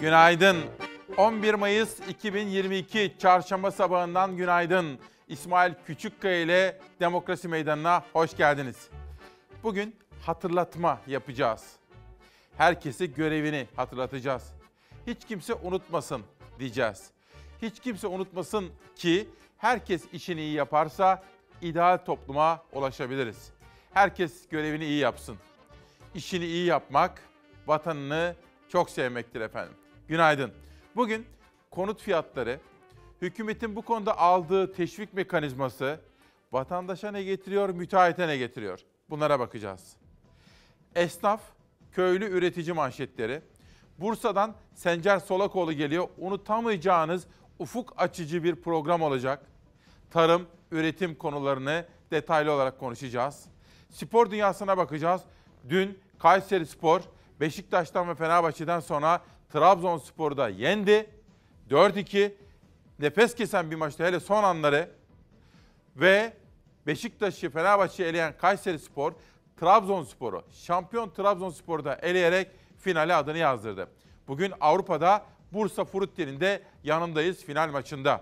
Günaydın. 11 Mayıs 2022 Çarşamba sabahından günaydın. İsmail Küçükkaya ile Demokrasi Meydanı'na hoş geldiniz. Bugün hatırlatma yapacağız. Herkesi görevini hatırlatacağız. Hiç kimse unutmasın diyeceğiz. Hiç kimse unutmasın ki herkes işini iyi yaparsa ideal topluma ulaşabiliriz. Herkes görevini iyi yapsın. İşini iyi yapmak vatanını çok sevmektir efendim. Günaydın. Bugün konut fiyatları, hükümetin bu konuda aldığı teşvik mekanizması vatandaşa ne getiriyor, müteahhite ne getiriyor? Bunlara bakacağız. Esnaf, köylü üretici manşetleri. Bursa'dan Sencer Solakoğlu geliyor. Unutamayacağınız ufuk açıcı bir program olacak. Tarım, üretim konularını detaylı olarak konuşacağız. Spor dünyasına bakacağız. Dün Kayseri Spor, Beşiktaş'tan ve Fenerbahçe'den sonra Trabzonspor'da yendi. 4-2 nefes kesen bir maçtı hele son anları ve Beşiktaş'ı Fenerbahçe'yi eleyen Kayseri Spor, Trabzonspor'u şampiyon Trabzonspor'da eleyerek finale adını yazdırdı. Bugün Avrupa'da Bursa Furutli'nin de yanındayız final maçında.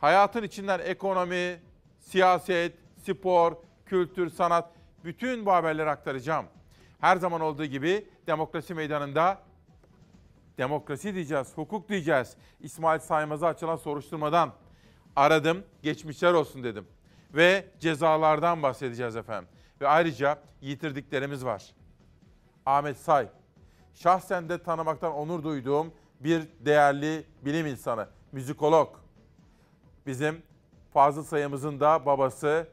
Hayatın içinden ekonomi, siyaset, spor, kültür, sanat bütün bu haberleri aktaracağım. Her zaman olduğu gibi demokrasi meydanında demokrasi diyeceğiz, hukuk diyeceğiz. İsmail Saymaz'a açılan soruşturmadan aradım, geçmişler olsun dedim. Ve cezalardan bahsedeceğiz efendim. Ve ayrıca yitirdiklerimiz var. Ahmet Say, şahsen de tanımaktan onur duyduğum bir değerli bilim insanı, müzikolog. Bizim Fazıl Sayımızın da babası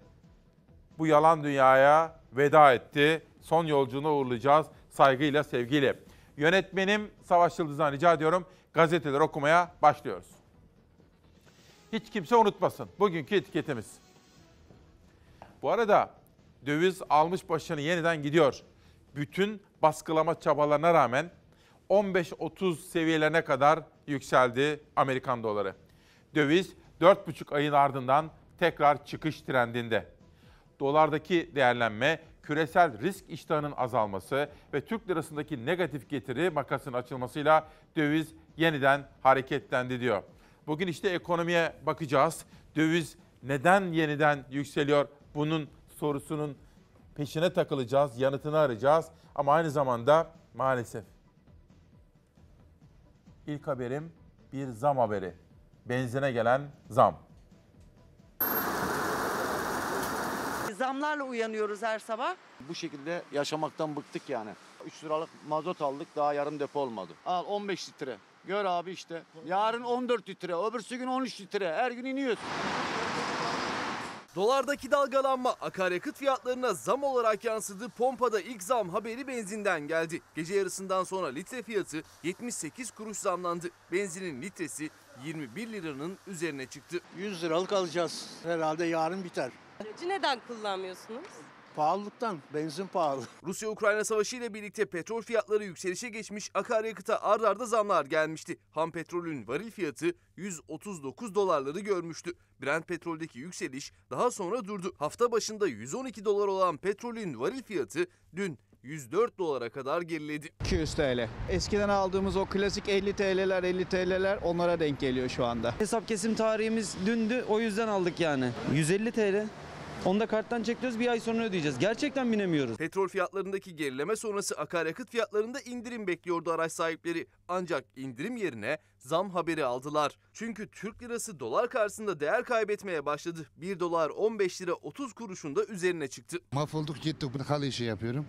bu yalan dünyaya veda etti. Son yolculuğuna uğurlayacağız saygıyla, sevgiyle. Yönetmenim Savaş Yıldız'dan rica ediyorum gazeteler okumaya başlıyoruz. Hiç kimse unutmasın bugünkü etiketimiz. Bu arada döviz almış başını yeniden gidiyor. Bütün baskılama çabalarına rağmen 15-30 seviyelerine kadar yükseldi Amerikan doları. Döviz 4,5 ayın ardından tekrar çıkış trendinde. Dolardaki değerlenme küresel risk iştahının azalması ve Türk lirasındaki negatif getiri makasının açılmasıyla döviz yeniden hareketlendi diyor. Bugün işte ekonomiye bakacağız. Döviz neden yeniden yükseliyor? Bunun sorusunun peşine takılacağız, yanıtını arayacağız ama aynı zamanda maalesef. ilk haberim bir zam haberi. Benzine gelen zam. zamlarla uyanıyoruz her sabah. Bu şekilde yaşamaktan bıktık yani. 3 liralık mazot aldık daha yarım depo olmadı. Al 15 litre. Gör abi işte. Yarın 14 litre, öbürsü gün 13 litre. Her gün iniyoruz. Dolardaki dalgalanma akaryakıt fiyatlarına zam olarak yansıdı. Pompada ilk zam haberi benzinden geldi. Gece yarısından sonra litre fiyatı 78 kuruş zamlandı. Benzinin litresi 21 liranın üzerine çıktı. 100 liralık alacağız. Herhalde yarın biter. Aracı neden kullanmıyorsunuz? Pahalılıktan, benzin pahalı. Rusya-Ukrayna savaşı ile birlikte petrol fiyatları yükselişe geçmiş, akaryakıta ard arda zamlar gelmişti. Ham petrolün varil fiyatı 139 dolarları görmüştü. Brent petroldeki yükseliş daha sonra durdu. Hafta başında 112 dolar olan petrolün varil fiyatı dün 104 dolara kadar geriledi. 200 TL. Eskiden aldığımız o klasik 50 TL'ler 50 TL'ler onlara denk geliyor şu anda. Hesap kesim tarihimiz dündü o yüzden aldık yani. 150 TL. Onu da karttan çekiyoruz bir ay sonra ödeyeceğiz. Gerçekten binemiyoruz. Petrol fiyatlarındaki gerileme sonrası akaryakıt fiyatlarında indirim bekliyordu araç sahipleri. Ancak indirim yerine zam haberi aldılar. Çünkü Türk lirası dolar karşısında değer kaybetmeye başladı. 1 dolar 15 lira 30 kuruşun da üzerine çıktı. Mahvolduk gitti. Bunu halı işi yapıyorum.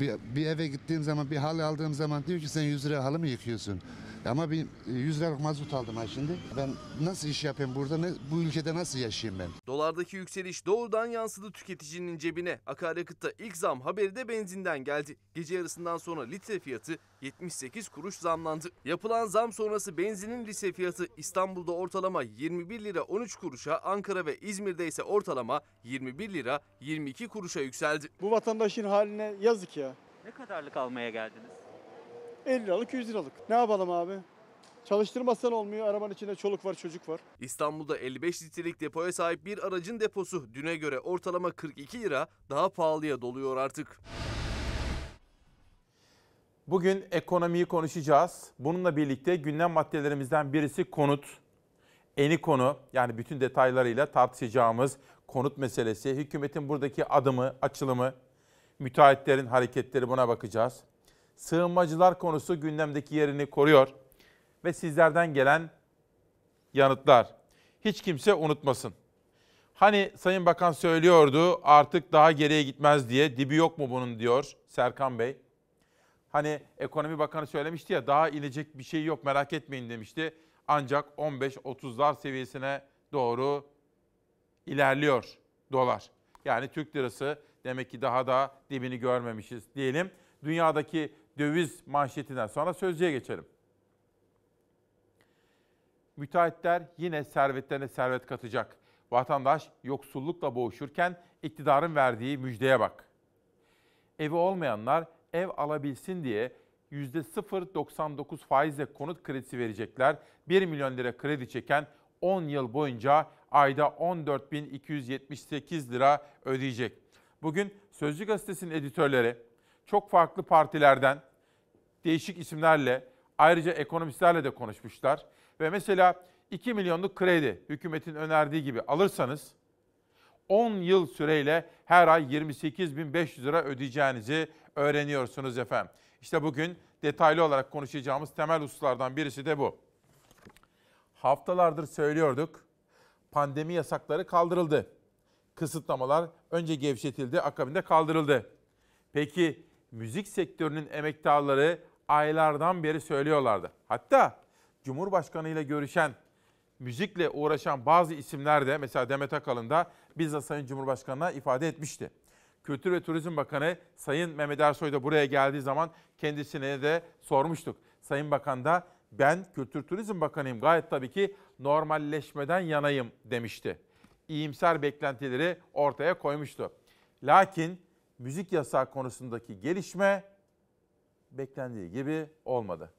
Bir, bir eve gittiğim zaman bir hal aldığım zaman diyor ki sen 100 lira halı mı yıkıyorsun? Ama bir 100 e, liralık mazot aldım ha şimdi. Ben nasıl iş yapayım burada? Ne, bu ülkede nasıl yaşayayım ben? Dolardaki yükseliş doğrudan yansıdı tüketicinin cebine. Akaryakıtta ilk zam haberi de benzinden geldi. Gece yarısından sonra litre fiyatı 78 kuruş zamlandı. Yapılan zam sonrası benzinin litre fiyatı İstanbul'da ortalama 21 lira 13 kuruşa, Ankara ve İzmir'de ise ortalama 21 lira 22 kuruşa yükseldi. Bu vatandaşın haline yazık ya. Ne kadarlık almaya geldiniz? 50 liralık 100 liralık. Ne yapalım abi? Çalıştırmasan olmuyor. Arabanın içinde çoluk var, çocuk var. İstanbul'da 55 litrelik depoya sahip bir aracın deposu düne göre ortalama 42 lira daha pahalıya doluyor artık. Bugün ekonomiyi konuşacağız. Bununla birlikte gündem maddelerimizden birisi konut. Eni konu yani bütün detaylarıyla tartışacağımız konut meselesi, hükümetin buradaki adımı, açılımı, müteahhitlerin hareketleri buna bakacağız. Sığınmacılar konusu gündemdeki yerini koruyor ve sizlerden gelen yanıtlar. Hiç kimse unutmasın. Hani Sayın Bakan söylüyordu artık daha geriye gitmez diye dibi yok mu bunun diyor Serkan Bey. Hani ekonomi bakanı söylemişti ya daha inecek bir şey yok merak etmeyin demişti. Ancak 15-30'lar seviyesine doğru ilerliyor dolar. Yani Türk lirası demek ki daha da dibini görmemişiz diyelim. Dünyadaki döviz manşetinden sonra sözcüye geçelim. Müteahhitler yine servetlerine servet katacak. Vatandaş yoksullukla boğuşurken iktidarın verdiği müjdeye bak. Evi olmayanlar ev alabilsin diye %0.99 faizle konut kredisi verecekler. 1 milyon lira kredi çeken 10 yıl boyunca ayda 14.278 lira ödeyecek. Bugün Sözcü Gazetesi'nin editörleri çok farklı partilerden değişik isimlerle ayrıca ekonomistlerle de konuşmuşlar. Ve mesela 2 milyonluk kredi hükümetin önerdiği gibi alırsanız 10 yıl süreyle her ay 28.500 lira ödeyeceğinizi öğreniyorsunuz efendim. İşte bugün detaylı olarak konuşacağımız temel hususlardan birisi de bu. Haftalardır söylüyorduk. Pandemi yasakları kaldırıldı. Kısıtlamalar önce gevşetildi, akabinde kaldırıldı. Peki müzik sektörünün emektarları aylardan beri söylüyorlardı. Hatta Cumhurbaşkanı ile görüşen, müzikle uğraşan bazı isimler de mesela Demet Akalın da bizzat Sayın Cumhurbaşkanı'na ifade etmişti. Kültür ve Turizm Bakanı Sayın Mehmet Ersoy da buraya geldiği zaman kendisine de sormuştuk. Sayın Bakan da ben Kültür Turizm Bakanıyım gayet tabii ki normalleşmeden yanayım demişti. İyimser beklentileri ortaya koymuştu. Lakin müzik yasağı konusundaki gelişme beklendiği gibi olmadı.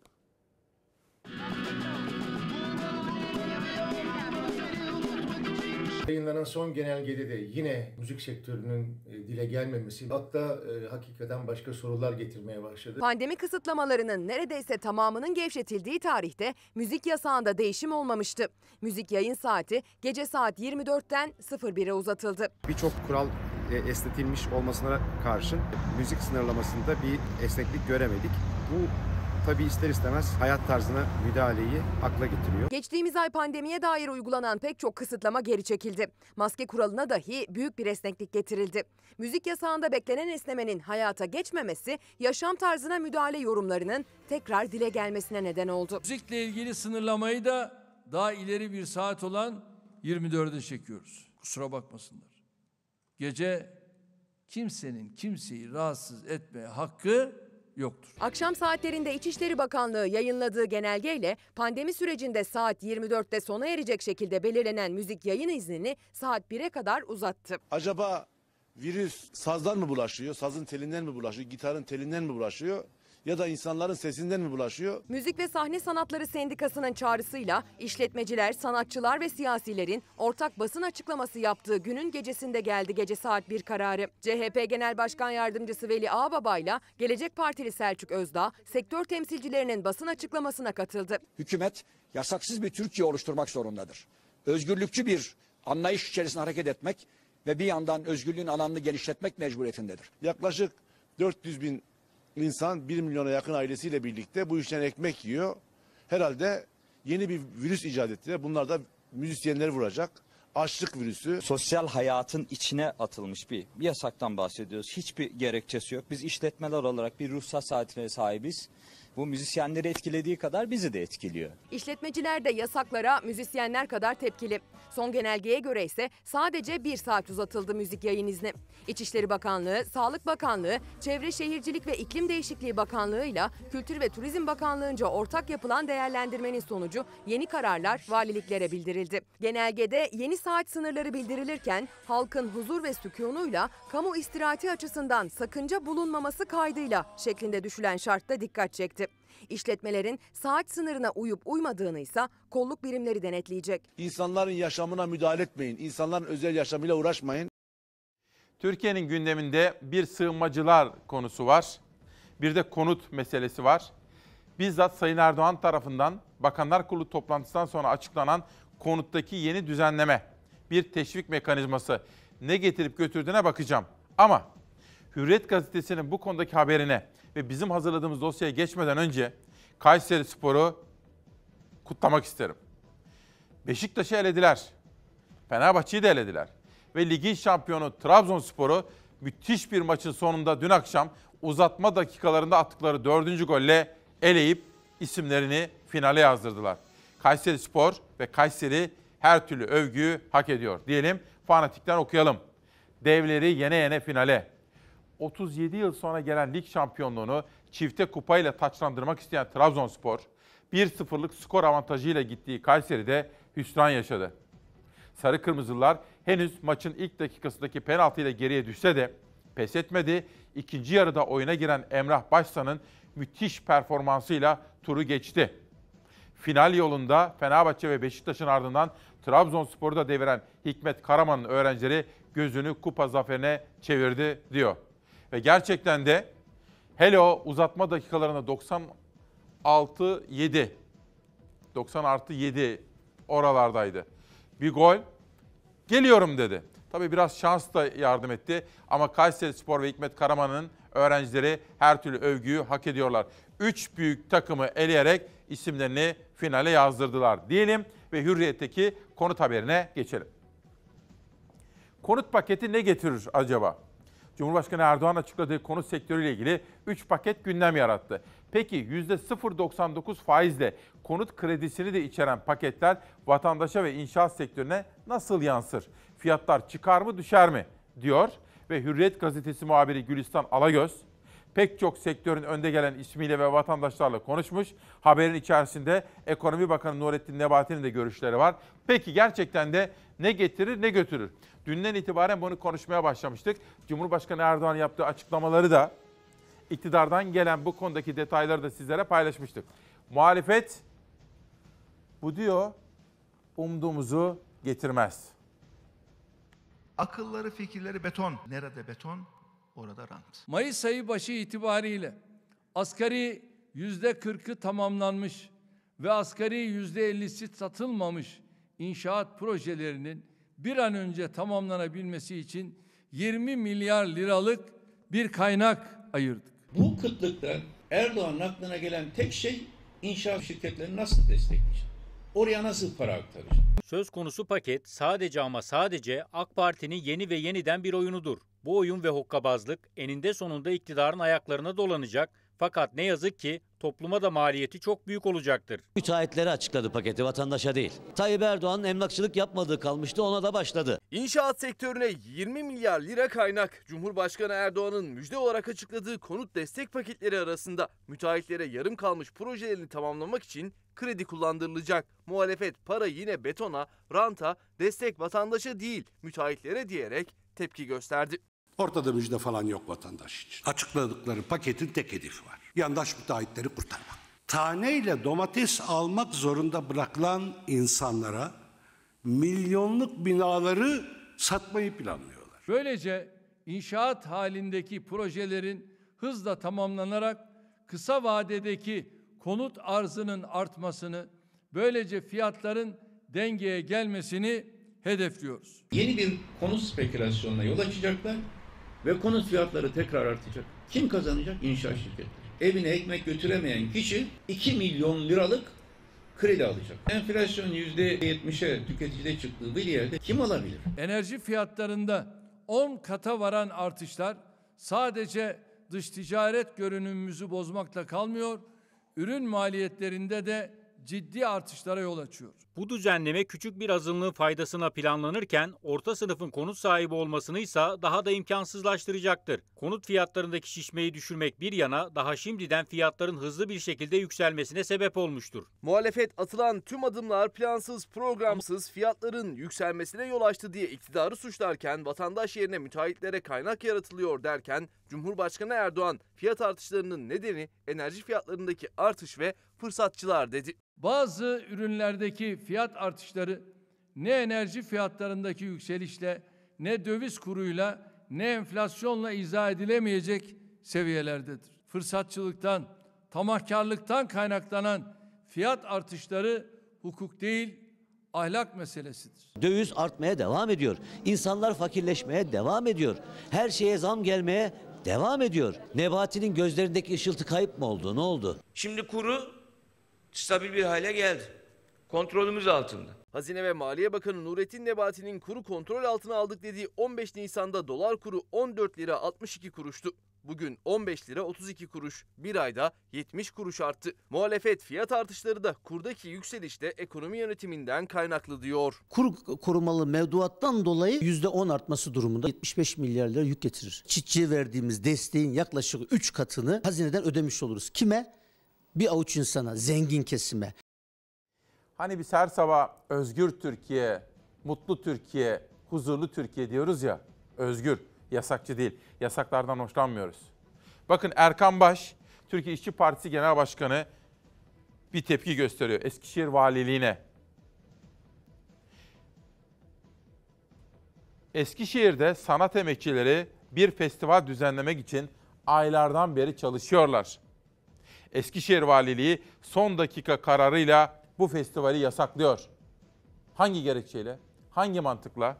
Yayınlanan son genelgede de yine müzik sektörünün e, dile gelmemesi hatta e, hakikaten başka sorular getirmeye başladı. Pandemi kısıtlamalarının neredeyse tamamının gevşetildiği tarihte müzik yasağında değişim olmamıştı. Müzik yayın saati gece saat 24'ten 01'e uzatıldı. Birçok kural e, esnetilmiş olmasına karşın müzik sınırlamasında bir esneklik göremedik. Bu tabii ister istemez hayat tarzına müdahaleyi akla getiriyor. Geçtiğimiz ay pandemiye dair uygulanan pek çok kısıtlama geri çekildi. Maske kuralına dahi büyük bir esneklik getirildi. Müzik yasağında beklenen esnemenin hayata geçmemesi yaşam tarzına müdahale yorumlarının tekrar dile gelmesine neden oldu. Müzikle ilgili sınırlamayı da daha ileri bir saat olan 24'e çekiyoruz. Kusura bakmasınlar. Gece kimsenin kimseyi rahatsız etmeye hakkı yoktur. Akşam saatlerinde İçişleri Bakanlığı yayınladığı genelgeyle pandemi sürecinde saat 24'te sona erecek şekilde belirlenen müzik yayın iznini saat 1'e kadar uzattı. Acaba virüs sazdan mı bulaşıyor, sazın telinden mi bulaşıyor, gitarın telinden mi bulaşıyor? ya da insanların sesinden mi bulaşıyor? Müzik ve Sahne Sanatları Sendikası'nın çağrısıyla işletmeciler, sanatçılar ve siyasilerin ortak basın açıklaması yaptığı günün gecesinde geldi gece saat 1 kararı. CHP Genel Başkan Yardımcısı Veli Ağbaba ile Gelecek Partili Selçuk Özdağ sektör temsilcilerinin basın açıklamasına katıldı. Hükümet yasaksız bir Türkiye oluşturmak zorundadır. Özgürlükçü bir anlayış içerisinde hareket etmek ve bir yandan özgürlüğün alanını genişletmek mecburiyetindedir. Yaklaşık 400 bin insan 1 milyona yakın ailesiyle birlikte bu işten ekmek yiyor. Herhalde yeni bir virüs icat ettiler. Bunlar da müzisyenleri vuracak. Açlık virüsü. Sosyal hayatın içine atılmış bir, bir yasaktan bahsediyoruz. Hiçbir gerekçesi yok. Biz işletmeler olarak bir ruhsat saatine sahibiz. Bu müzisyenleri etkilediği kadar bizi de etkiliyor. İşletmeciler de yasaklara müzisyenler kadar tepkili. Son genelgeye göre ise sadece bir saat uzatıldı müzik yayın izni. İçişleri Bakanlığı, Sağlık Bakanlığı, Çevre Şehircilik ve İklim Değişikliği Bakanlığı ile Kültür ve Turizm Bakanlığı'nca ortak yapılan değerlendirmenin sonucu yeni kararlar valiliklere bildirildi. Genelgede yeni saat sınırları bildirilirken halkın huzur ve sükunuyla kamu istirahati açısından sakınca bulunmaması kaydıyla şeklinde düşülen şartta dikkat çekti. İşletmelerin saat sınırına uyup uymadığını ise kolluk birimleri denetleyecek. İnsanların yaşamına müdahale etmeyin. İnsanların özel yaşamıyla uğraşmayın. Türkiye'nin gündeminde bir sığınmacılar konusu var. Bir de konut meselesi var. Bizzat Sayın Erdoğan tarafından Bakanlar Kurulu toplantısından sonra açıklanan konuttaki yeni düzenleme, bir teşvik mekanizması ne getirip götürdüğüne bakacağım. Ama Hürriyet gazetesinin bu konudaki haberine ve bizim hazırladığımız dosyaya geçmeden önce Kayseri Spor'u kutlamak isterim. Beşiktaş'ı elediler. Fenerbahçe'yi de elediler. Ve ligin şampiyonu Trabzonspor'u müthiş bir maçın sonunda dün akşam uzatma dakikalarında attıkları dördüncü golle eleyip isimlerini finale yazdırdılar. Kayseri Spor ve Kayseri her türlü övgüyü hak ediyor. Diyelim fanatikten okuyalım. Devleri yene yene finale. 37 yıl sonra gelen lig şampiyonluğunu çifte kupayla taçlandırmak isteyen Trabzonspor, 1-0'lık skor avantajıyla gittiği Kayseri'de hüsran yaşadı. Sarı Kırmızılar henüz maçın ilk dakikasındaki penaltıyla geriye düşse de pes etmedi. İkinci yarıda oyuna giren Emrah Başsan'ın müthiş performansıyla turu geçti. Final yolunda Fenerbahçe ve Beşiktaş'ın ardından Trabzonspor'u da deviren Hikmet Karaman'ın öğrencileri gözünü kupa zaferine çevirdi diyor. Ve gerçekten de hele o uzatma dakikalarına 96 7 90 artı 7 oralardaydı. Bir gol geliyorum dedi. Tabii biraz şans da yardım etti ama Kayseri Spor ve Hikmet Karaman'ın öğrencileri her türlü övgüyü hak ediyorlar. Üç büyük takımı eleyerek isimlerini finale yazdırdılar diyelim ve Hürriyet'teki konut haberine geçelim. Konut paketi ne getirir acaba? Cumhurbaşkanı Erdoğan açıkladığı konut sektörüyle ilgili 3 paket gündem yarattı. Peki %0.99 faizle konut kredisini de içeren paketler vatandaşa ve inşaat sektörüne nasıl yansır? Fiyatlar çıkar mı düşer mi? diyor ve Hürriyet gazetesi muhabiri Gülistan Alagöz pek çok sektörün önde gelen ismiyle ve vatandaşlarla konuşmuş. Haberin içerisinde Ekonomi Bakanı Nurettin Nebati'nin de görüşleri var. Peki gerçekten de ne getirir ne götürür? Dünden itibaren bunu konuşmaya başlamıştık. Cumhurbaşkanı Erdoğan yaptığı açıklamaları da iktidardan gelen bu konudaki detayları da sizlere paylaşmıştık. Muhalefet bu diyor umduğumuzu getirmez. Akılları fikirleri beton. Nerede beton? orada rant. Mayıs ayı başı itibariyle asgari yüzde kırkı tamamlanmış ve asgari yüzde 50'si satılmamış inşaat projelerinin bir an önce tamamlanabilmesi için 20 milyar liralık bir kaynak ayırdık. Bu kıtlıkta Erdoğan aklına gelen tek şey inşaat şirketlerini nasıl destekleyecek? Oraya nasıl para aktaracak? Söz konusu paket sadece ama sadece AK Parti'nin yeni ve yeniden bir oyunudur. Bu oyun ve hokkabazlık eninde sonunda iktidarın ayaklarına dolanacak fakat ne yazık ki topluma da maliyeti çok büyük olacaktır. Müteahhitlere açıkladı paketi vatandaşa değil. Tayyip Erdoğan'ın emlakçılık yapmadığı kalmıştı ona da başladı. İnşaat sektörüne 20 milyar lira kaynak Cumhurbaşkanı Erdoğan'ın müjde olarak açıkladığı konut destek paketleri arasında müteahhitlere yarım kalmış projelerini tamamlamak için kredi kullandırılacak. Muhalefet para yine betona, ranta, destek vatandaşa değil müteahhitlere diyerek tepki gösterdi. Ortada müjde falan yok vatandaş için. Açıkladıkları paketin tek hedefi var. Yandaş müteahhitleri kurtarmak. Taneyle domates almak zorunda bırakılan insanlara milyonluk binaları satmayı planlıyorlar. Böylece inşaat halindeki projelerin hızla tamamlanarak kısa vadedeki konut arzının artmasını, böylece fiyatların dengeye gelmesini hedefliyoruz. Yeni bir konut spekülasyonuna yol açacaklar ve konut fiyatları tekrar artacak. Kim kazanacak? İnşaat şirketleri. Evine ekmek götüremeyen kişi 2 milyon liralık kredi alacak. Enflasyon %70'e tüketicide çıktığı bir yerde kim alabilir? Enerji fiyatlarında 10 kata varan artışlar sadece dış ticaret görünümümüzü bozmakla kalmıyor, ürün maliyetlerinde de ciddi artışlara yol açıyor. Bu düzenleme küçük bir azınlığın faydasına planlanırken orta sınıfın konut sahibi olmasını ise daha da imkansızlaştıracaktır. Konut fiyatlarındaki şişmeyi düşürmek bir yana daha şimdiden fiyatların hızlı bir şekilde yükselmesine sebep olmuştur. Muhalefet atılan tüm adımlar plansız, programsız fiyatların yükselmesine yol açtı diye iktidarı suçlarken vatandaş yerine müteahhitlere kaynak yaratılıyor derken Cumhurbaşkanı Erdoğan fiyat artışlarının nedeni enerji fiyatlarındaki artış ve fırsatçılar dedi. Bazı ürünlerdeki fiyat artışları ne enerji fiyatlarındaki yükselişle ne döviz kuruyla ne enflasyonla izah edilemeyecek seviyelerdedir. Fırsatçılıktan, tamahkarlıktan kaynaklanan fiyat artışları hukuk değil, ahlak meselesidir. Döviz artmaya devam ediyor. İnsanlar fakirleşmeye devam ediyor. Her şeye zam gelmeye devam ediyor. Nebati'nin gözlerindeki ışıltı kayıp mı oldu? Ne oldu? Şimdi kuru stabil bir hale geldi. Kontrolümüz altında. Hazine ve Maliye Bakanı Nurettin Nebati'nin kuru kontrol altına aldık dediği 15 Nisan'da dolar kuru 14 lira 62 kuruştu. Bugün 15 lira 32 kuruş, bir ayda 70 kuruş arttı. Muhalefet fiyat artışları da kurdaki yükselişte ekonomi yönetiminden kaynaklı diyor. Kur korumalı mevduattan dolayı %10 artması durumunda 75 milyar lira yük getirir. Çiftçiye verdiğimiz desteğin yaklaşık 3 katını hazineden ödemiş oluruz. Kime? bir avuç insana, zengin kesime. Hani biz her sabah özgür Türkiye, mutlu Türkiye, huzurlu Türkiye diyoruz ya. Özgür, yasakçı değil. Yasaklardan hoşlanmıyoruz. Bakın Erkan Baş, Türkiye İşçi Partisi Genel Başkanı bir tepki gösteriyor Eskişehir Valiliğine. Eskişehir'de sanat emekçileri bir festival düzenlemek için aylardan beri çalışıyorlar. Eskişehir Valiliği son dakika kararıyla bu festivali yasaklıyor. Hangi gerekçeyle? Hangi mantıkla?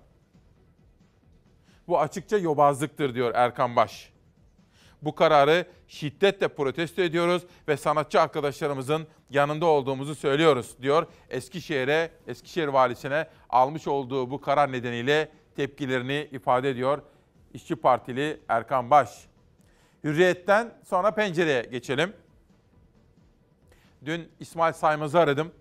Bu açıkça yobazlıktır diyor Erkan Baş. Bu kararı şiddetle protesto ediyoruz ve sanatçı arkadaşlarımızın yanında olduğumuzu söylüyoruz diyor. Eskişehir'e, Eskişehir valisine almış olduğu bu karar nedeniyle tepkilerini ifade ediyor İşçi Partili Erkan Baş. Hürriyetten sonra pencereye geçelim. Dün İsmail Saymaz'ı aradım.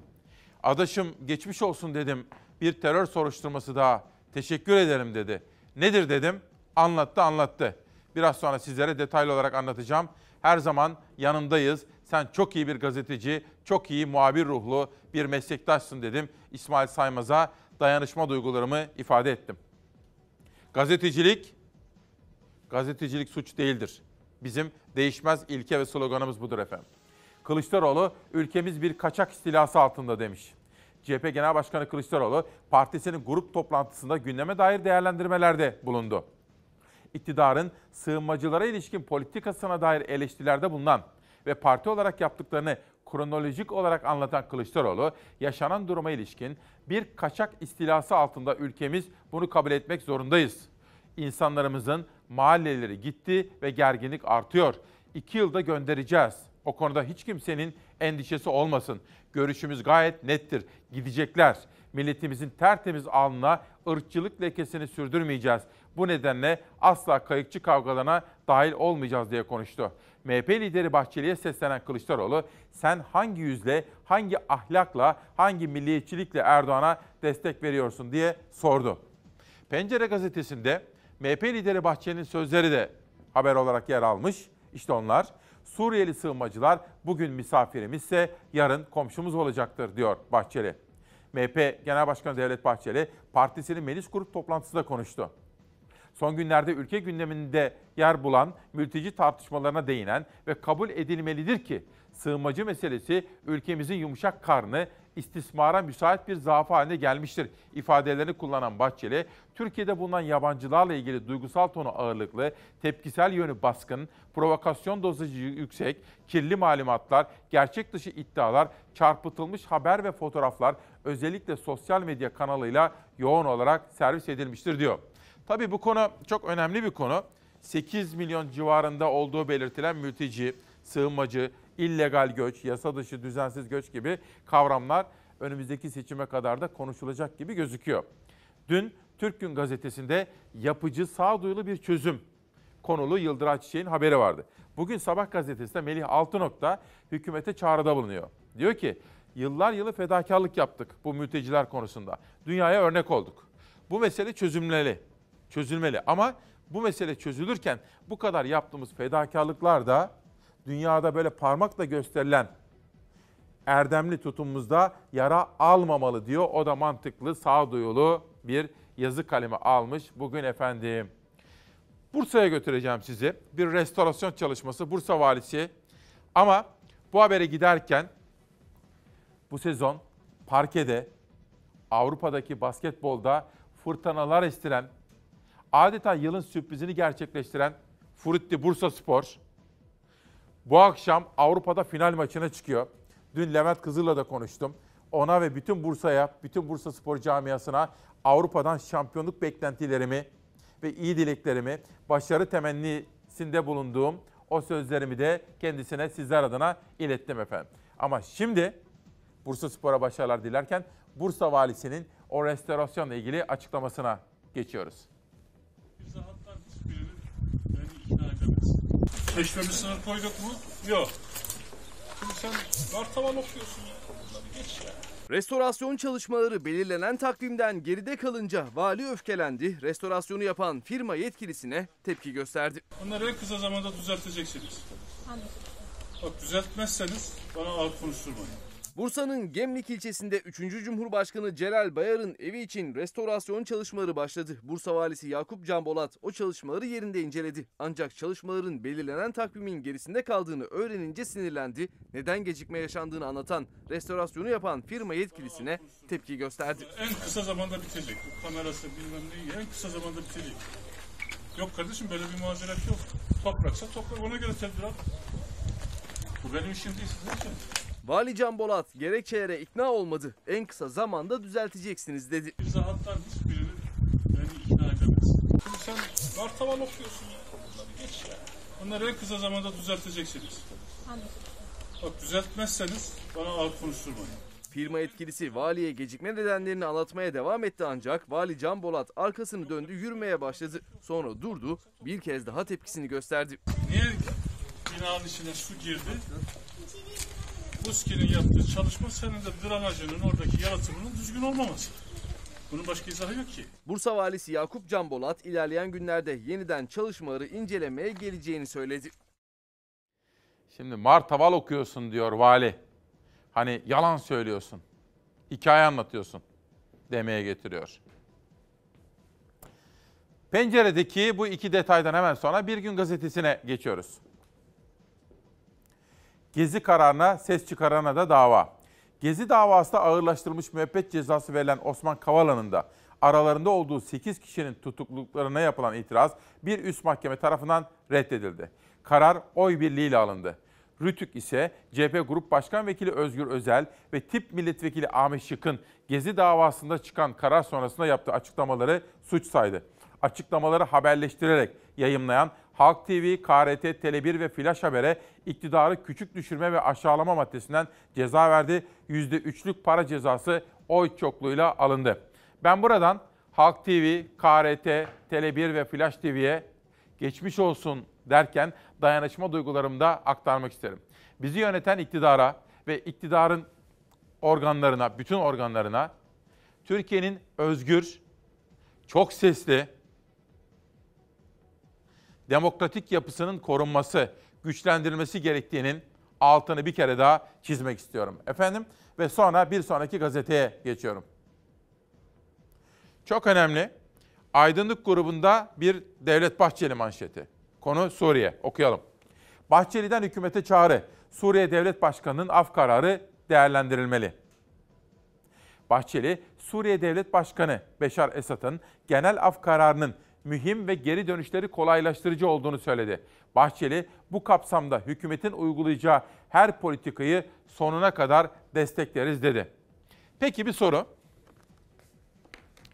Adaşım geçmiş olsun dedim. Bir terör soruşturması daha. Teşekkür ederim dedi. Nedir dedim. Anlattı anlattı. Biraz sonra sizlere detaylı olarak anlatacağım. Her zaman yanındayız. Sen çok iyi bir gazeteci, çok iyi muhabir ruhlu bir meslektaşsın dedim. İsmail Saymaz'a dayanışma duygularımı ifade ettim. Gazetecilik, gazetecilik suç değildir. Bizim değişmez ilke ve sloganımız budur efendim. Kılıçdaroğlu ülkemiz bir kaçak istilası altında demiş. CHP Genel Başkanı Kılıçdaroğlu partisinin grup toplantısında gündeme dair değerlendirmelerde bulundu. İktidarın sığınmacılara ilişkin politikasına dair eleştirilerde bulunan ve parti olarak yaptıklarını kronolojik olarak anlatan Kılıçdaroğlu, yaşanan duruma ilişkin bir kaçak istilası altında ülkemiz bunu kabul etmek zorundayız. İnsanlarımızın mahalleleri gitti ve gerginlik artıyor. İki yılda göndereceğiz. O konuda hiç kimsenin endişesi olmasın. Görüşümüz gayet nettir. Gidecekler. Milletimizin tertemiz alnına ırkçılık lekesini sürdürmeyeceğiz. Bu nedenle asla kayıkçı kavgalarına dahil olmayacağız diye konuştu. MHP lideri Bahçeli'ye seslenen Kılıçdaroğlu, sen hangi yüzle, hangi ahlakla, hangi milliyetçilikle Erdoğan'a destek veriyorsun diye sordu. Pencere gazetesinde MHP lideri Bahçeli'nin sözleri de haber olarak yer almış. İşte onlar. Suriyeli sığınmacılar bugün misafirimizse yarın komşumuz olacaktır diyor Bahçeli. MHP Genel Başkanı Devlet Bahçeli partisinin meclis grup toplantısında konuştu. Son günlerde ülke gündeminde yer bulan mülteci tartışmalarına değinen ve kabul edilmelidir ki sığınmacı meselesi ülkemizin yumuşak karnı istismara müsait bir zaafa haline gelmiştir ifadelerini kullanan Bahçeli, Türkiye'de bulunan yabancılarla ilgili duygusal tonu ağırlıklı, tepkisel yönü baskın, provokasyon dozajı yüksek, kirli malumatlar, gerçek dışı iddialar, çarpıtılmış haber ve fotoğraflar özellikle sosyal medya kanalıyla yoğun olarak servis edilmiştir diyor. Tabii bu konu çok önemli bir konu. 8 milyon civarında olduğu belirtilen mülteci, sığınmacı, illegal göç, yasa dışı düzensiz göç gibi kavramlar önümüzdeki seçime kadar da konuşulacak gibi gözüküyor. Dün Türk Gün gazetesinde yapıcı sağduyulu bir çözüm konulu Yıldıray Çiçek'in haberi vardı. Bugün Sabah gazetesinde Melih Altınok'ta hükümete çağrıda bulunuyor. Diyor ki yıllar yılı fedakarlık yaptık bu mülteciler konusunda. Dünyaya örnek olduk. Bu mesele çözümleli, çözülmeli ama bu mesele çözülürken bu kadar yaptığımız fedakarlıklar da dünyada böyle parmakla gösterilen erdemli tutumumuzda yara almamalı diyor. O da mantıklı, sağduyulu bir yazı kalemi almış bugün efendim. Bursa'ya götüreceğim sizi. Bir restorasyon çalışması Bursa valisi. Ama bu habere giderken bu sezon parkede Avrupa'daki basketbolda fırtınalar estiren, adeta yılın sürprizini gerçekleştiren Furitti Bursa Spor bu akşam Avrupa'da final maçına çıkıyor. Dün Levent Kızıl'la da konuştum. Ona ve bütün Bursa'ya, bütün Bursa Spor camiasına Avrupa'dan şampiyonluk beklentilerimi ve iyi dileklerimi, başarı temennisinde bulunduğum o sözlerimi de kendisine sizler adına ilettim efendim. Ama şimdi Bursa Spor'a başarılar dilerken Bursa Valisi'nin o restorasyonla ilgili açıklamasına geçiyoruz. Güzel. Seçmemi sınır koyduk mu? Yok. Şimdi sen var tavan okuyorsun ya. Bunları geç ya. Restorasyon çalışmaları belirlenen takvimden geride kalınca vali öfkelendi. Restorasyonu yapan firma yetkilisine tepki gösterdi. Bunları en kısa zamanda düzelteceksiniz. Anladım. Bak düzeltmezseniz bana ağır konuşturmayın. Bursa'nın Gemlik ilçesinde 3. Cumhurbaşkanı Celal Bayar'ın evi için restorasyon çalışmaları başladı. Bursa valisi Yakup Canbolat o çalışmaları yerinde inceledi. Ancak çalışmaların belirlenen takvimin gerisinde kaldığını öğrenince sinirlendi. Neden gecikme yaşandığını anlatan restorasyonu yapan firma yetkilisine tepki gösterdi. En kısa zamanda bitecek. Bu kamerası bilmem neyi en kısa zamanda bitecek. Yok kardeşim böyle bir mazeret yok. Topraksa toprak ona göre tedbir al. Bu benim işim değil sizin için. Vali Can Bolat gerekçelere ikna olmadı. En kısa zamanda düzelteceksiniz dedi. Biz hatta hiçbirini yani ikna edemeyiz. Şimdi sen var tavan okuyorsun ya. Geç ya. Onları en kısa zamanda düzelteceksiniz. Anladım. Bak düzeltmezseniz bana ağır konuşturmayın. Firma yetkilisi valiye gecikme nedenlerini anlatmaya devam etti ancak vali Can Bolat arkasını döndü yürümeye başladı. Sonra durdu bir kez daha tepkisini gösterdi. Niye binanın içine su girdi? Muski'nin yaptığı çalışma senin de drenajının oradaki yaratımının düzgün olmaması. Bunun başka izahı yok ki. Bursa valisi Yakup Canbolat ilerleyen günlerde yeniden çalışmaları incelemeye geleceğini söyledi. Şimdi mart martaval okuyorsun diyor vali. Hani yalan söylüyorsun. Hikaye anlatıyorsun demeye getiriyor. Penceredeki bu iki detaydan hemen sonra Bir Gün Gazetesi'ne geçiyoruz. Gezi kararına ses çıkarana da dava. Gezi davasında ağırlaştırılmış müebbet cezası verilen Osman Kavala'nın da aralarında olduğu 8 kişinin tutukluluklarına yapılan itiraz bir üst mahkeme tarafından reddedildi. Karar oy birliğiyle alındı. Rütük ise CHP Grup Başkan Vekili Özgür Özel ve tip milletvekili Ahmet Şık'ın Gezi davasında çıkan karar sonrasında yaptığı açıklamaları suç saydı. Açıklamaları haberleştirerek yayımlayan Halk TV, KRT, Tele1 ve Flash Haber'e iktidarı küçük düşürme ve aşağılama maddesinden ceza verdi. %3'lük para cezası oy çokluğuyla alındı. Ben buradan Halk TV, KRT, Tele1 ve Flash TV'ye geçmiş olsun derken dayanışma duygularımı da aktarmak isterim. Bizi yöneten iktidara ve iktidarın organlarına, bütün organlarına Türkiye'nin özgür, çok sesli, demokratik yapısının korunması, güçlendirilmesi gerektiğinin altını bir kere daha çizmek istiyorum. Efendim ve sonra bir sonraki gazeteye geçiyorum. Çok önemli. Aydınlık grubunda bir Devlet Bahçeli manşeti. Konu Suriye. Okuyalım. Bahçeli'den hükümete çağrı. Suriye Devlet Başkanı'nın af kararı değerlendirilmeli. Bahçeli, Suriye Devlet Başkanı Beşar Esad'ın genel af kararının mühim ve geri dönüşleri kolaylaştırıcı olduğunu söyledi. Bahçeli bu kapsamda hükümetin uygulayacağı her politikayı sonuna kadar destekleriz dedi. Peki bir soru.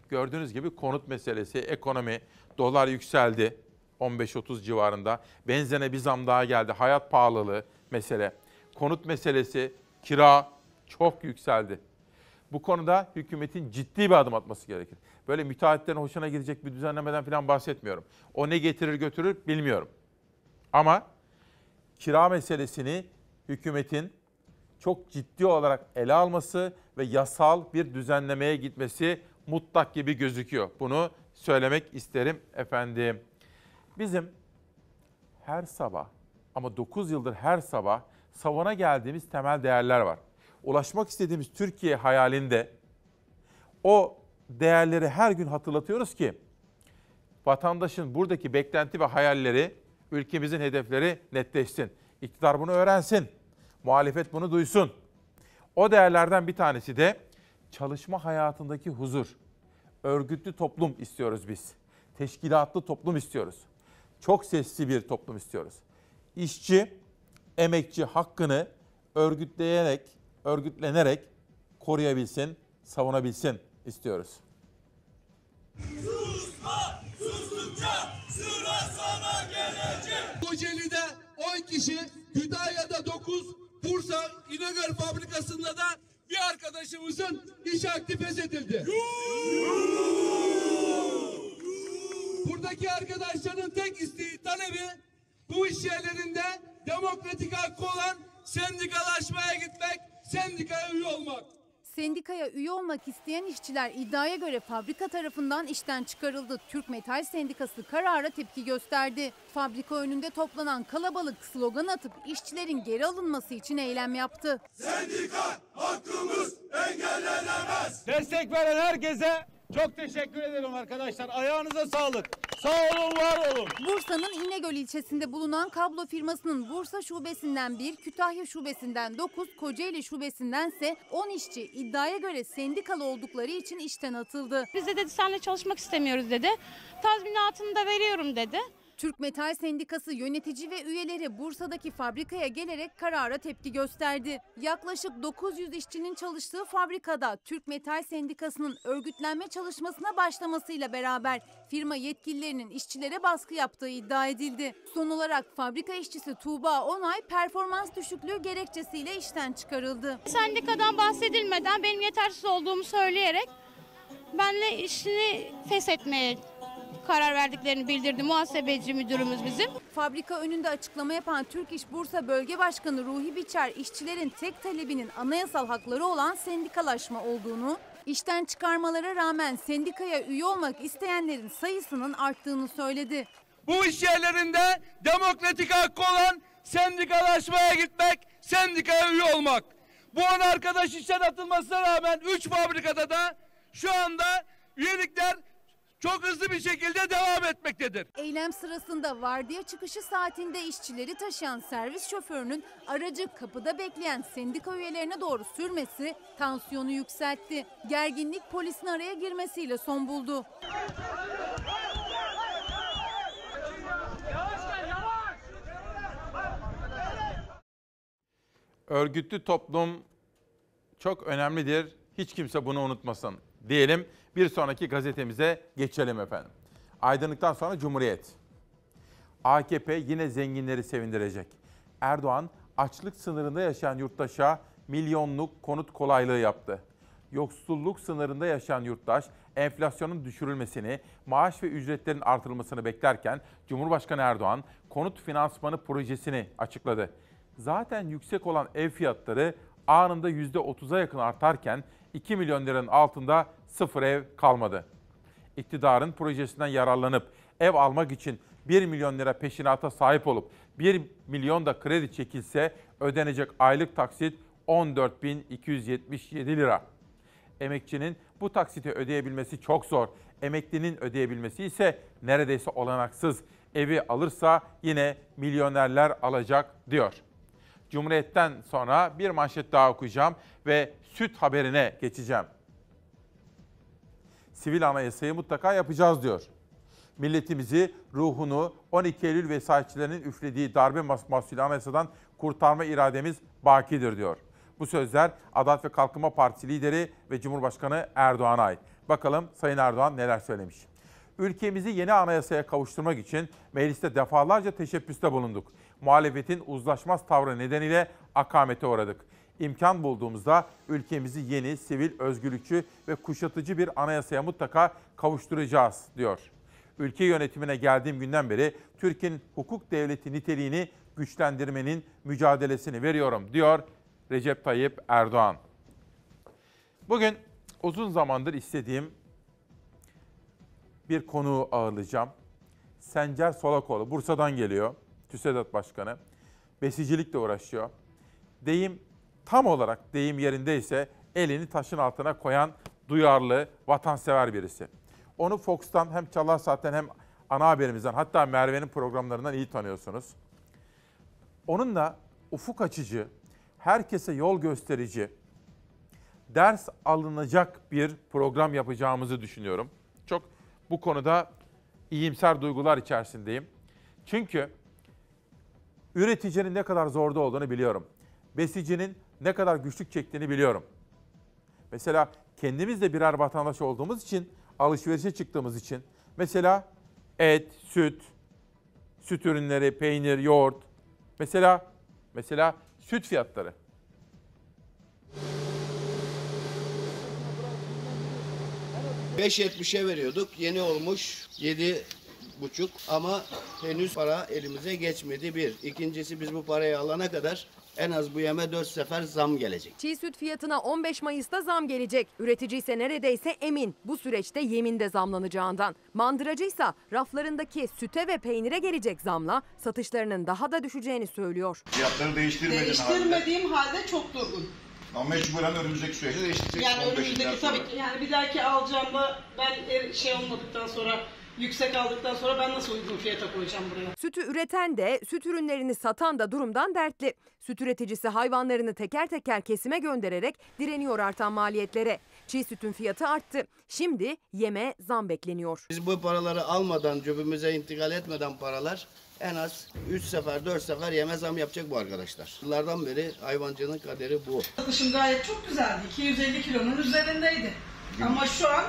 Gördüğünüz gibi konut meselesi, ekonomi, dolar yükseldi 15-30 civarında. Benzene bir zam daha geldi. Hayat pahalılığı mesele. Konut meselesi, kira çok yükseldi. Bu konuda hükümetin ciddi bir adım atması gerekir böyle müteahhitlerin hoşuna gidecek bir düzenlemeden falan bahsetmiyorum. O ne getirir götürür bilmiyorum. Ama kira meselesini hükümetin çok ciddi olarak ele alması ve yasal bir düzenlemeye gitmesi mutlak gibi gözüküyor. Bunu söylemek isterim efendim. Bizim her sabah ama 9 yıldır her sabah savana geldiğimiz temel değerler var. Ulaşmak istediğimiz Türkiye hayalinde o değerleri her gün hatırlatıyoruz ki vatandaşın buradaki beklenti ve hayalleri, ülkemizin hedefleri netleşsin. İktidar bunu öğrensin. Muhalefet bunu duysun. O değerlerden bir tanesi de çalışma hayatındaki huzur. Örgütlü toplum istiyoruz biz. Teşkilatlı toplum istiyoruz. Çok sesli bir toplum istiyoruz. İşçi, emekçi hakkını örgütleyerek, örgütlenerek koruyabilsin, savunabilsin istiyoruz. Susma, sustukça sıra sana gelecek. Kocaeli'de 10 kişi, Kütahya'da 9, Bursa İnegöl fabrikasında da bir arkadaşımızın iş akdi feshedildi. Buradaki arkadaşların tek isteği, talebi bu iş yerlerinde demokratik hakkı olan sendikalaşmaya gitmek, sendikaya üye olmak. Sendikaya üye olmak isteyen işçiler iddiaya göre fabrika tarafından işten çıkarıldı. Türk Metal Sendikası karara tepki gösterdi. Fabrika önünde toplanan kalabalık slogan atıp işçilerin geri alınması için eylem yaptı. Sendika hakkımız engellenemez. Destek veren herkese çok teşekkür ederim arkadaşlar. Ayağınıza sağlık. Sağ olun, var olun. Bursa'nın İnegöl ilçesinde bulunan kablo firmasının Bursa şubesinden 1, Kütahya şubesinden 9, Kocaeli ise 10 işçi iddiaya göre sendikalı oldukları için işten atıldı. Biz de dedi senle çalışmak istemiyoruz dedi. Tazminatını da veriyorum dedi. Türk Metal Sendikası yönetici ve üyeleri Bursa'daki fabrikaya gelerek karara tepki gösterdi. Yaklaşık 900 işçinin çalıştığı fabrikada Türk Metal Sendikası'nın örgütlenme çalışmasına başlamasıyla beraber firma yetkililerinin işçilere baskı yaptığı iddia edildi. Son olarak fabrika işçisi Tuğba Onay performans düşüklüğü gerekçesiyle işten çıkarıldı. Sendikadan bahsedilmeden benim yetersiz olduğumu söyleyerek benle işini feshetmeye karar verdiklerini bildirdi muhasebeci müdürümüz bizim. Fabrika önünde açıklama yapan Türk İş Bursa Bölge Başkanı Ruhi Biçer işçilerin tek talebinin anayasal hakları olan sendikalaşma olduğunu, işten çıkarmalara rağmen sendikaya üye olmak isteyenlerin sayısının arttığını söyledi. Bu iş yerlerinde demokratik hakkı olan sendikalaşmaya gitmek, sendikaya üye olmak. Bu an arkadaş işten atılmasına rağmen 3 fabrikada da şu anda üyelikler çok hızlı bir şekilde devam etmektedir. Eylem sırasında vardiya çıkışı saatinde işçileri taşıyan servis şoförünün aracı kapıda bekleyen sendika üyelerine doğru sürmesi tansiyonu yükseltti. Gerginlik polisin araya girmesiyle son buldu. Örgütlü toplum çok önemlidir. Hiç kimse bunu unutmasın diyelim. Bir sonraki gazetemize geçelim efendim. Aydınlıktan sonra Cumhuriyet. AKP yine zenginleri sevindirecek. Erdoğan açlık sınırında yaşayan yurttaşa milyonluk konut kolaylığı yaptı. Yoksulluk sınırında yaşayan yurttaş enflasyonun düşürülmesini, maaş ve ücretlerin artırılmasını beklerken Cumhurbaşkanı Erdoğan konut finansmanı projesini açıkladı. Zaten yüksek olan ev fiyatları anında %30'a yakın artarken 2 milyon liranın altında sıfır ev kalmadı. İktidarın projesinden yararlanıp ev almak için 1 milyon lira peşinata sahip olup 1 milyon da kredi çekilse ödenecek aylık taksit 14.277 lira. Emekçinin bu taksiti ödeyebilmesi çok zor. Emeklinin ödeyebilmesi ise neredeyse olanaksız. Evi alırsa yine milyonerler alacak diyor. Cumhuriyet'ten sonra bir manşet daha okuyacağım ve süt haberine geçeceğim sivil anayasayı mutlaka yapacağız diyor. Milletimizi, ruhunu 12 Eylül vesayetçilerinin üflediği darbe masmasıyla anayasadan kurtarma irademiz bakidir diyor. Bu sözler Adalet ve Kalkınma Partisi lideri ve Cumhurbaşkanı Erdoğan'a ait. Bakalım Sayın Erdoğan neler söylemiş. Ülkemizi yeni anayasaya kavuşturmak için mecliste defalarca teşebbüste bulunduk. Muhalefetin uzlaşmaz tavrı nedeniyle akamete uğradık imkan bulduğumuzda ülkemizi yeni, sivil, özgürlükçü ve kuşatıcı bir anayasaya mutlaka kavuşturacağız diyor. Ülke yönetimine geldiğim günden beri Türkiye'nin hukuk devleti niteliğini güçlendirmenin mücadelesini veriyorum diyor Recep Tayyip Erdoğan. Bugün uzun zamandır istediğim bir konuğu ağırlayacağım. Sencer Solakoğlu, Bursa'dan geliyor. TÜSEDAT Başkanı. Besicilikle uğraşıyor. Deyim tam olarak deyim yerindeyse elini taşın altına koyan duyarlı, vatansever birisi. Onu Fox'tan hem Çalar Saat'ten hem ana haberimizden hatta Merve'nin programlarından iyi tanıyorsunuz. Onunla ufuk açıcı, herkese yol gösterici, ders alınacak bir program yapacağımızı düşünüyorum. Çok bu konuda iyimser duygular içerisindeyim. Çünkü üreticinin ne kadar zorda olduğunu biliyorum. Besicinin ne kadar güçlük çektiğini biliyorum. Mesela kendimiz de birer vatandaş olduğumuz için, alışverişe çıktığımız için. Mesela et, süt, süt ürünleri, peynir, yoğurt. Mesela mesela süt fiyatları. Beş yetmişe veriyorduk. Yeni olmuş yedi buçuk ama henüz para elimize geçmedi bir. İkincisi biz bu parayı alana kadar en az bu yeme 4 sefer zam gelecek. Çiğ süt fiyatına 15 Mayıs'ta zam gelecek. Üretici ise neredeyse emin bu süreçte yeminde zamlanacağından. Mandıracı raflarındaki süte ve peynire gelecek zamla satışlarının daha da düşeceğini söylüyor. Fiyatları değiştirmediğin Değiştirmediğim halde, halde çok durgun. Ama mecburen önümüzdeki süreci değiştirecek. Yani önümüzdeki tabii ki yani bir dahaki alacağımda ben şey olmadıktan sonra yüksek aldıktan sonra ben nasıl uygun fiyata koyacağım buraya? Sütü üreten de süt ürünlerini satan da durumdan dertli. Süt üreticisi hayvanlarını teker teker kesime göndererek direniyor artan maliyetlere. Çiğ sütün fiyatı arttı. Şimdi yeme zam bekleniyor. Biz bu paraları almadan cebimize intikal etmeden paralar en az 3 sefer 4 sefer yeme zam yapacak bu arkadaşlar. Yıllardan beri hayvancının kaderi bu. Satışım gayet çok güzeldi. 250 kilonun üzerindeydi. Gümüş. Ama şu an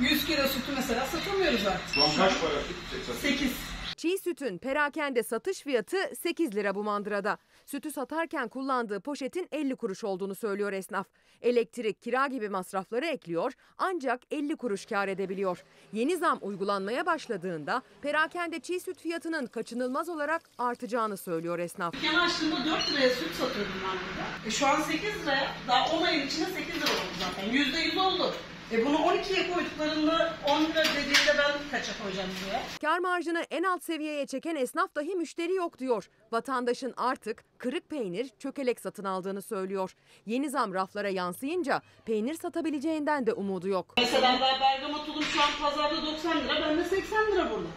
100 kilo sütü mesela satamıyoruz artık. Şu an kaç para süt? 8. Çiğ sütün perakende satış fiyatı 8 lira bu mandırada. Sütü satarken kullandığı poşetin 50 kuruş olduğunu söylüyor esnaf. Elektrik, kira gibi masrafları ekliyor ancak 50 kuruş kar edebiliyor. Yeni zam uygulanmaya başladığında perakende çiğ süt fiyatının kaçınılmaz olarak artacağını söylüyor esnaf. Dükkanı açtığımda 4 liraya süt satıyordum ben burada. E şu an 8 liraya daha 10 ayın içinde 8 lira oldu zaten. %100 oldu. E bunu 12'ye koyduklarında 10 lira dediğinde ben kaça koyacağım diye. Kar marjını en alt seviyeye çeken esnaf dahi müşteri yok diyor. Vatandaşın artık kırık peynir, çökelek satın aldığını söylüyor. Yeni zam raflara yansıyınca peynir satabileceğinden de umudu yok. Mesela ben Bergama tulum şu an pazarda 90 lira, ben de 80 lira burada.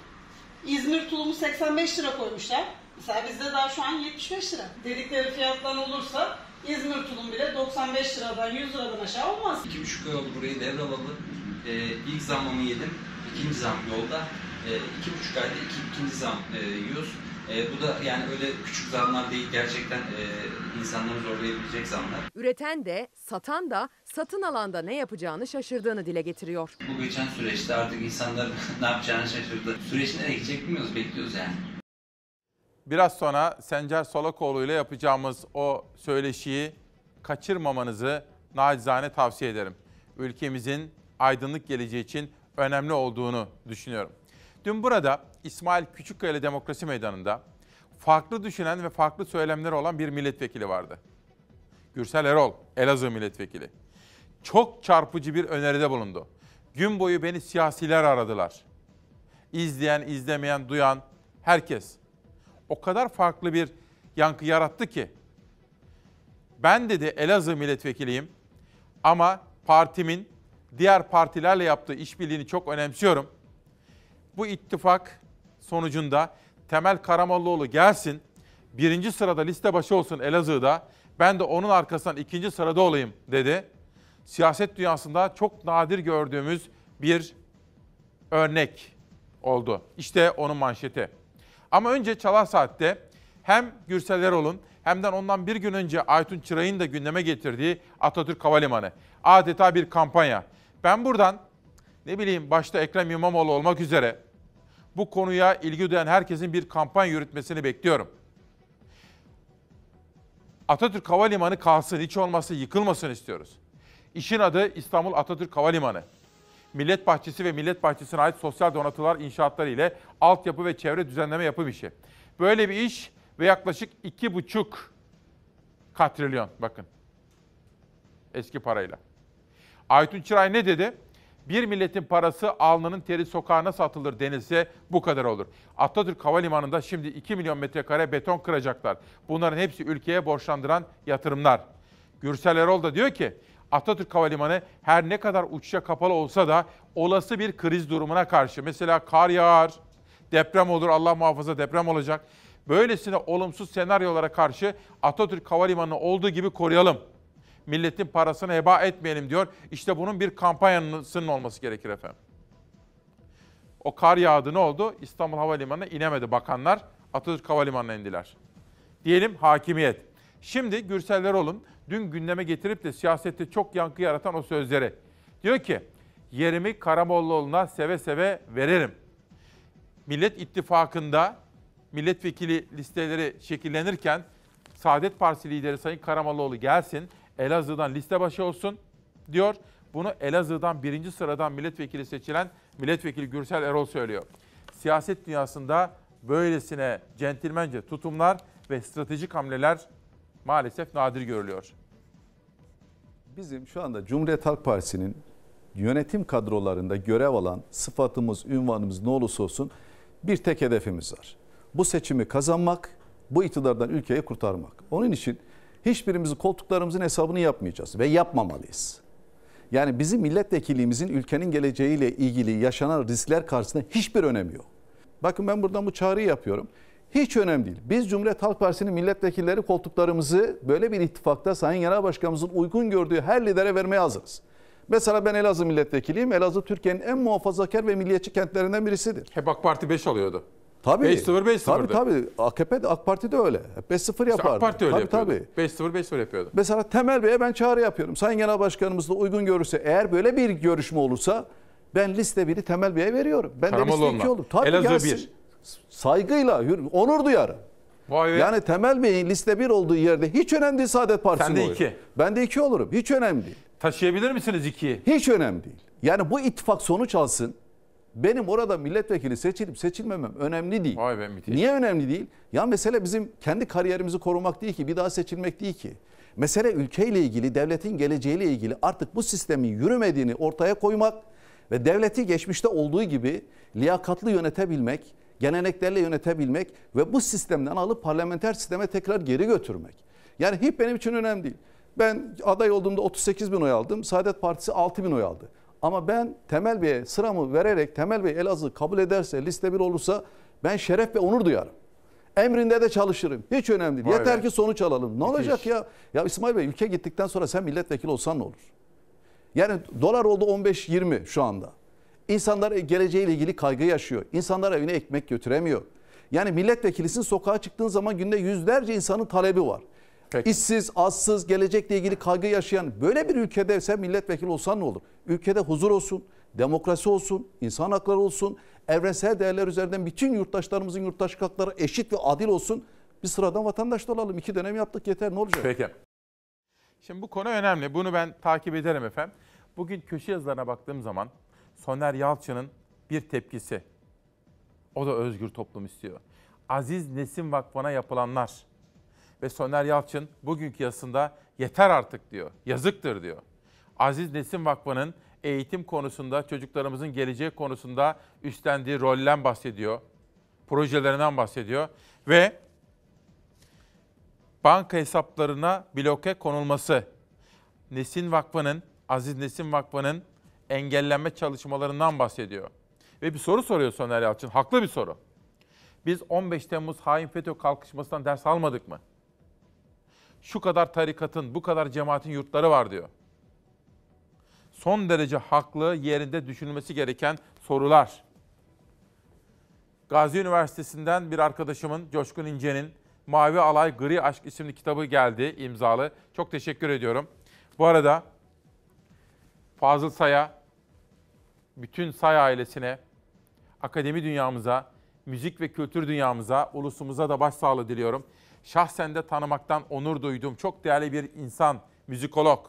İzmir tulumu 85 lira koymuşlar. Mesela bizde daha şu an 75 lira. Dedikleri fiyattan olursa İzmir tulum bile 95 liradan 100 liradan aşağı olmaz. 2,5 ay oldu burayı devralalı. Ee, ilk zammamı yedim. İkinci zam yolda. Ee, iki buçuk ayda iki, ikinci zam e, yiyoruz. E, bu da yani öyle küçük zamlar değil gerçekten e, insanları zorlayabilecek zamlar. Üreten de, satan da, satın alanda ne yapacağını şaşırdığını dile getiriyor. Bu geçen süreçte artık insanlar ne yapacağını şaşırdı. Süreç nereye gidecek bilmiyoruz, bekliyoruz yani. Biraz sonra Sencer Solakoğlu ile yapacağımız o söyleşiyi kaçırmamanızı nacizane tavsiye ederim. Ülkemizin aydınlık geleceği için önemli olduğunu düşünüyorum. Dün burada İsmail Küçükkaya Demokrasi Meydanı'nda farklı düşünen ve farklı söylemleri olan bir milletvekili vardı. Gürsel Erol, Elazığ milletvekili. Çok çarpıcı bir öneride bulundu. Gün boyu beni siyasiler aradılar. İzleyen, izlemeyen, duyan herkes o kadar farklı bir yankı yarattı ki. Ben dedi Elazığ milletvekiliyim ama partimin diğer partilerle yaptığı işbirliğini çok önemsiyorum. Bu ittifak sonucunda Temel Karamollaoğlu gelsin, birinci sırada liste başı olsun Elazığ'da, ben de onun arkasından ikinci sırada olayım dedi. Siyaset dünyasında çok nadir gördüğümüz bir örnek oldu. İşte onun manşeti. Ama önce Çalar Saat'te hem Gürsel Erol'un hem de ondan bir gün önce Aytun Çıray'ın da gündeme getirdiği Atatürk Havalimanı. Adeta bir kampanya. Ben buradan ne bileyim başta Ekrem İmamoğlu olmak üzere bu konuya ilgi duyan herkesin bir kampanya yürütmesini bekliyorum. Atatürk Havalimanı kalsın, hiç olmazsa yıkılmasın istiyoruz. İşin adı İstanbul Atatürk Havalimanı. Millet Bahçesi ve Millet Bahçesi'ne ait sosyal donatılar inşaatları ile altyapı ve çevre düzenleme yapım işi. Böyle bir iş ve yaklaşık 2,5 katrilyon bakın eski parayla. Aytun Çıray ne dedi? Bir milletin parası alnının teri sokağına satılır denilse bu kadar olur. Atatürk Havalimanı'nda şimdi 2 milyon metrekare beton kıracaklar. Bunların hepsi ülkeye borçlandıran yatırımlar. Gürsel Erol da diyor ki Atatürk Havalimanı her ne kadar uçuşa kapalı olsa da olası bir kriz durumuna karşı mesela kar yağar, deprem olur, Allah muhafaza deprem olacak. Böylesine olumsuz senaryolara karşı Atatürk Havalimanı olduğu gibi koruyalım. Milletin parasını heba etmeyelim diyor. İşte bunun bir kampanyasının olması gerekir efendim. O kar yağdı ne oldu? İstanbul Havalimanı'na inemedi bakanlar. Atatürk Havalimanı'na indiler. Diyelim hakimiyet. Şimdi Gürsel Erol'un dün gündeme getirip de siyasette çok yankı yaratan o sözleri. Diyor ki yerimi Karamollaoğlu'na seve seve veririm. Millet İttifakı'nda milletvekili listeleri şekillenirken Saadet Partisi lideri Sayın Karamollaoğlu gelsin, Elazığ'dan liste başı olsun diyor. Bunu Elazığ'dan birinci sıradan milletvekili seçilen milletvekili Gürsel Erol söylüyor. Siyaset dünyasında böylesine centilmence tutumlar ve stratejik hamleler maalesef nadir görülüyor. Bizim şu anda Cumhuriyet Halk Partisi'nin yönetim kadrolarında görev alan sıfatımız, ünvanımız ne olursa olsun bir tek hedefimiz var. Bu seçimi kazanmak, bu iktidardan ülkeyi kurtarmak. Onun için hiçbirimizi koltuklarımızın hesabını yapmayacağız ve yapmamalıyız. Yani bizim milletvekilliğimizin ülkenin geleceğiyle ilgili yaşanan riskler karşısında hiçbir önemi yok. Bakın ben buradan bu çağrıyı yapıyorum. Hiç önemli değil. Biz Cumhuriyet Halk Partisi'nin milletvekilleri koltuklarımızı böyle bir ittifakta Sayın Genel Başkanımızın uygun gördüğü her lidere vermeye hazırız. Mesela ben Elazığ milletvekiliyim. Elazığ Türkiye'nin en muhafazakar ve milliyetçi kentlerinden birisidir. Hep AK Parti 5 alıyordu. Tabii. 5-0 5-0. Tabii tabii. AKP de, AK Parti de öyle. 5-0 yapardı. İşte AK Parti öyle tabii, yapıyordu. 5-0 5-0 yapıyordu. Mesela Temel Bey'e ben çağrı yapıyorum. Sayın Genel Başkanımız da uygun görürse eğer böyle bir görüşme olursa ben liste biri Temel Bey'e veriyorum. Ben Karamoğlu de liste 2 olur. Tabii Elazığ gelsin. 1 saygıyla, onur duyarım. Vay be. Yani Temel Bey'in liste bir olduğu yerde hiç önemli değil Saadet Partisi'nin Sen de iki. Olur. Ben de iki olurum. Hiç önemli değil. Taşıyabilir misiniz ikiyi? Hiç önemli değil. Yani bu ittifak sonuç alsın. Benim orada milletvekili seçilip seçilmemem önemli değil. Vay be, müthiş. Niye önemli değil? Ya mesele bizim kendi kariyerimizi korumak değil ki, bir daha seçilmek değil ki. Mesele ülkeyle ilgili, devletin geleceğiyle ilgili artık bu sistemin yürümediğini ortaya koymak ve devleti geçmişte olduğu gibi liyakatlı yönetebilmek, geleneklerle yönetebilmek ve bu sistemden alıp parlamenter sisteme tekrar geri götürmek. Yani hiç benim için önemli değil. Ben aday olduğumda 38 bin oy aldım. Saadet Partisi 6 bin oy aldı. Ama ben Temel Bey'e sıramı vererek Temel Bey Elazığ kabul ederse, liste bir olursa ben şeref ve onur duyarım. Emrinde de çalışırım. Hiç önemli değil. Vay Yeter be. ki sonuç alalım. Ne olacak ya? Ya İsmail Bey ülke gittikten sonra sen milletvekili olsan ne olur? Yani dolar oldu 15-20 şu anda. İnsanlar geleceğiyle ilgili kaygı yaşıyor. İnsanlar evine ekmek götüremiyor. Yani milletvekilisin sokağa çıktığın zaman günde yüzlerce insanın talebi var. Peki. İşsiz, azsız, gelecekle ilgili kaygı yaşayan böyle bir ülkede sen milletvekili olsan ne olur? Ülkede huzur olsun, demokrasi olsun, insan hakları olsun, evrensel değerler üzerinden bütün yurttaşlarımızın yurttaşlık hakları eşit ve adil olsun. Bir sıradan vatandaş olalım. İki dönem yaptık yeter ne olacak? Peki. Şimdi bu konu önemli. Bunu ben takip ederim efendim. Bugün köşe yazılarına baktığım zaman Soner Yalçın'ın bir tepkisi. O da özgür toplum istiyor. Aziz Nesin Vakfı'na yapılanlar ve Soner Yalçın bugünkü yazısında yeter artık diyor. Yazıktır diyor. Aziz Nesin Vakfı'nın eğitim konusunda, çocuklarımızın geleceği konusunda üstlendiği rolden bahsediyor. Projelerinden bahsediyor ve banka hesaplarına bloke konulması. Nesin Vakfı'nın, Aziz Nesin Vakfı'nın engellenme çalışmalarından bahsediyor. Ve bir soru soruyor Soner Yalçın. Haklı bir soru. Biz 15 Temmuz hain FETÖ kalkışmasından ders almadık mı? Şu kadar tarikatın, bu kadar cemaatin yurtları var diyor. Son derece haklı, yerinde düşünülmesi gereken sorular. Gazi Üniversitesi'nden bir arkadaşımın, Coşkun İnce'nin Mavi Alay Gri Aşk isimli kitabı geldi imzalı. Çok teşekkür ediyorum. Bu arada Fazıl Say'a bütün Say ailesine, akademi dünyamıza, müzik ve kültür dünyamıza, ulusumuza da başsağlığı diliyorum. Şahsen de tanımaktan onur duyduğum çok değerli bir insan, müzikolog.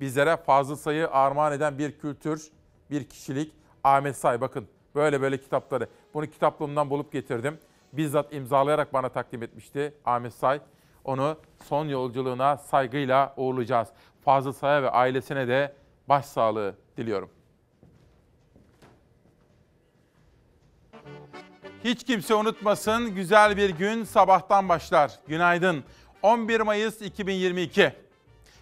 Bizlere fazla sayı armağan eden bir kültür, bir kişilik Ahmet Say. Bakın böyle böyle kitapları. Bunu kitaplığımdan bulup getirdim. Bizzat imzalayarak bana takdim etmişti Ahmet Say. Onu son yolculuğuna saygıyla uğurlayacağız. Fazıl Say'a ve ailesine de başsağlığı diliyorum. Hiç kimse unutmasın güzel bir gün sabahtan başlar. Günaydın. 11 Mayıs 2022.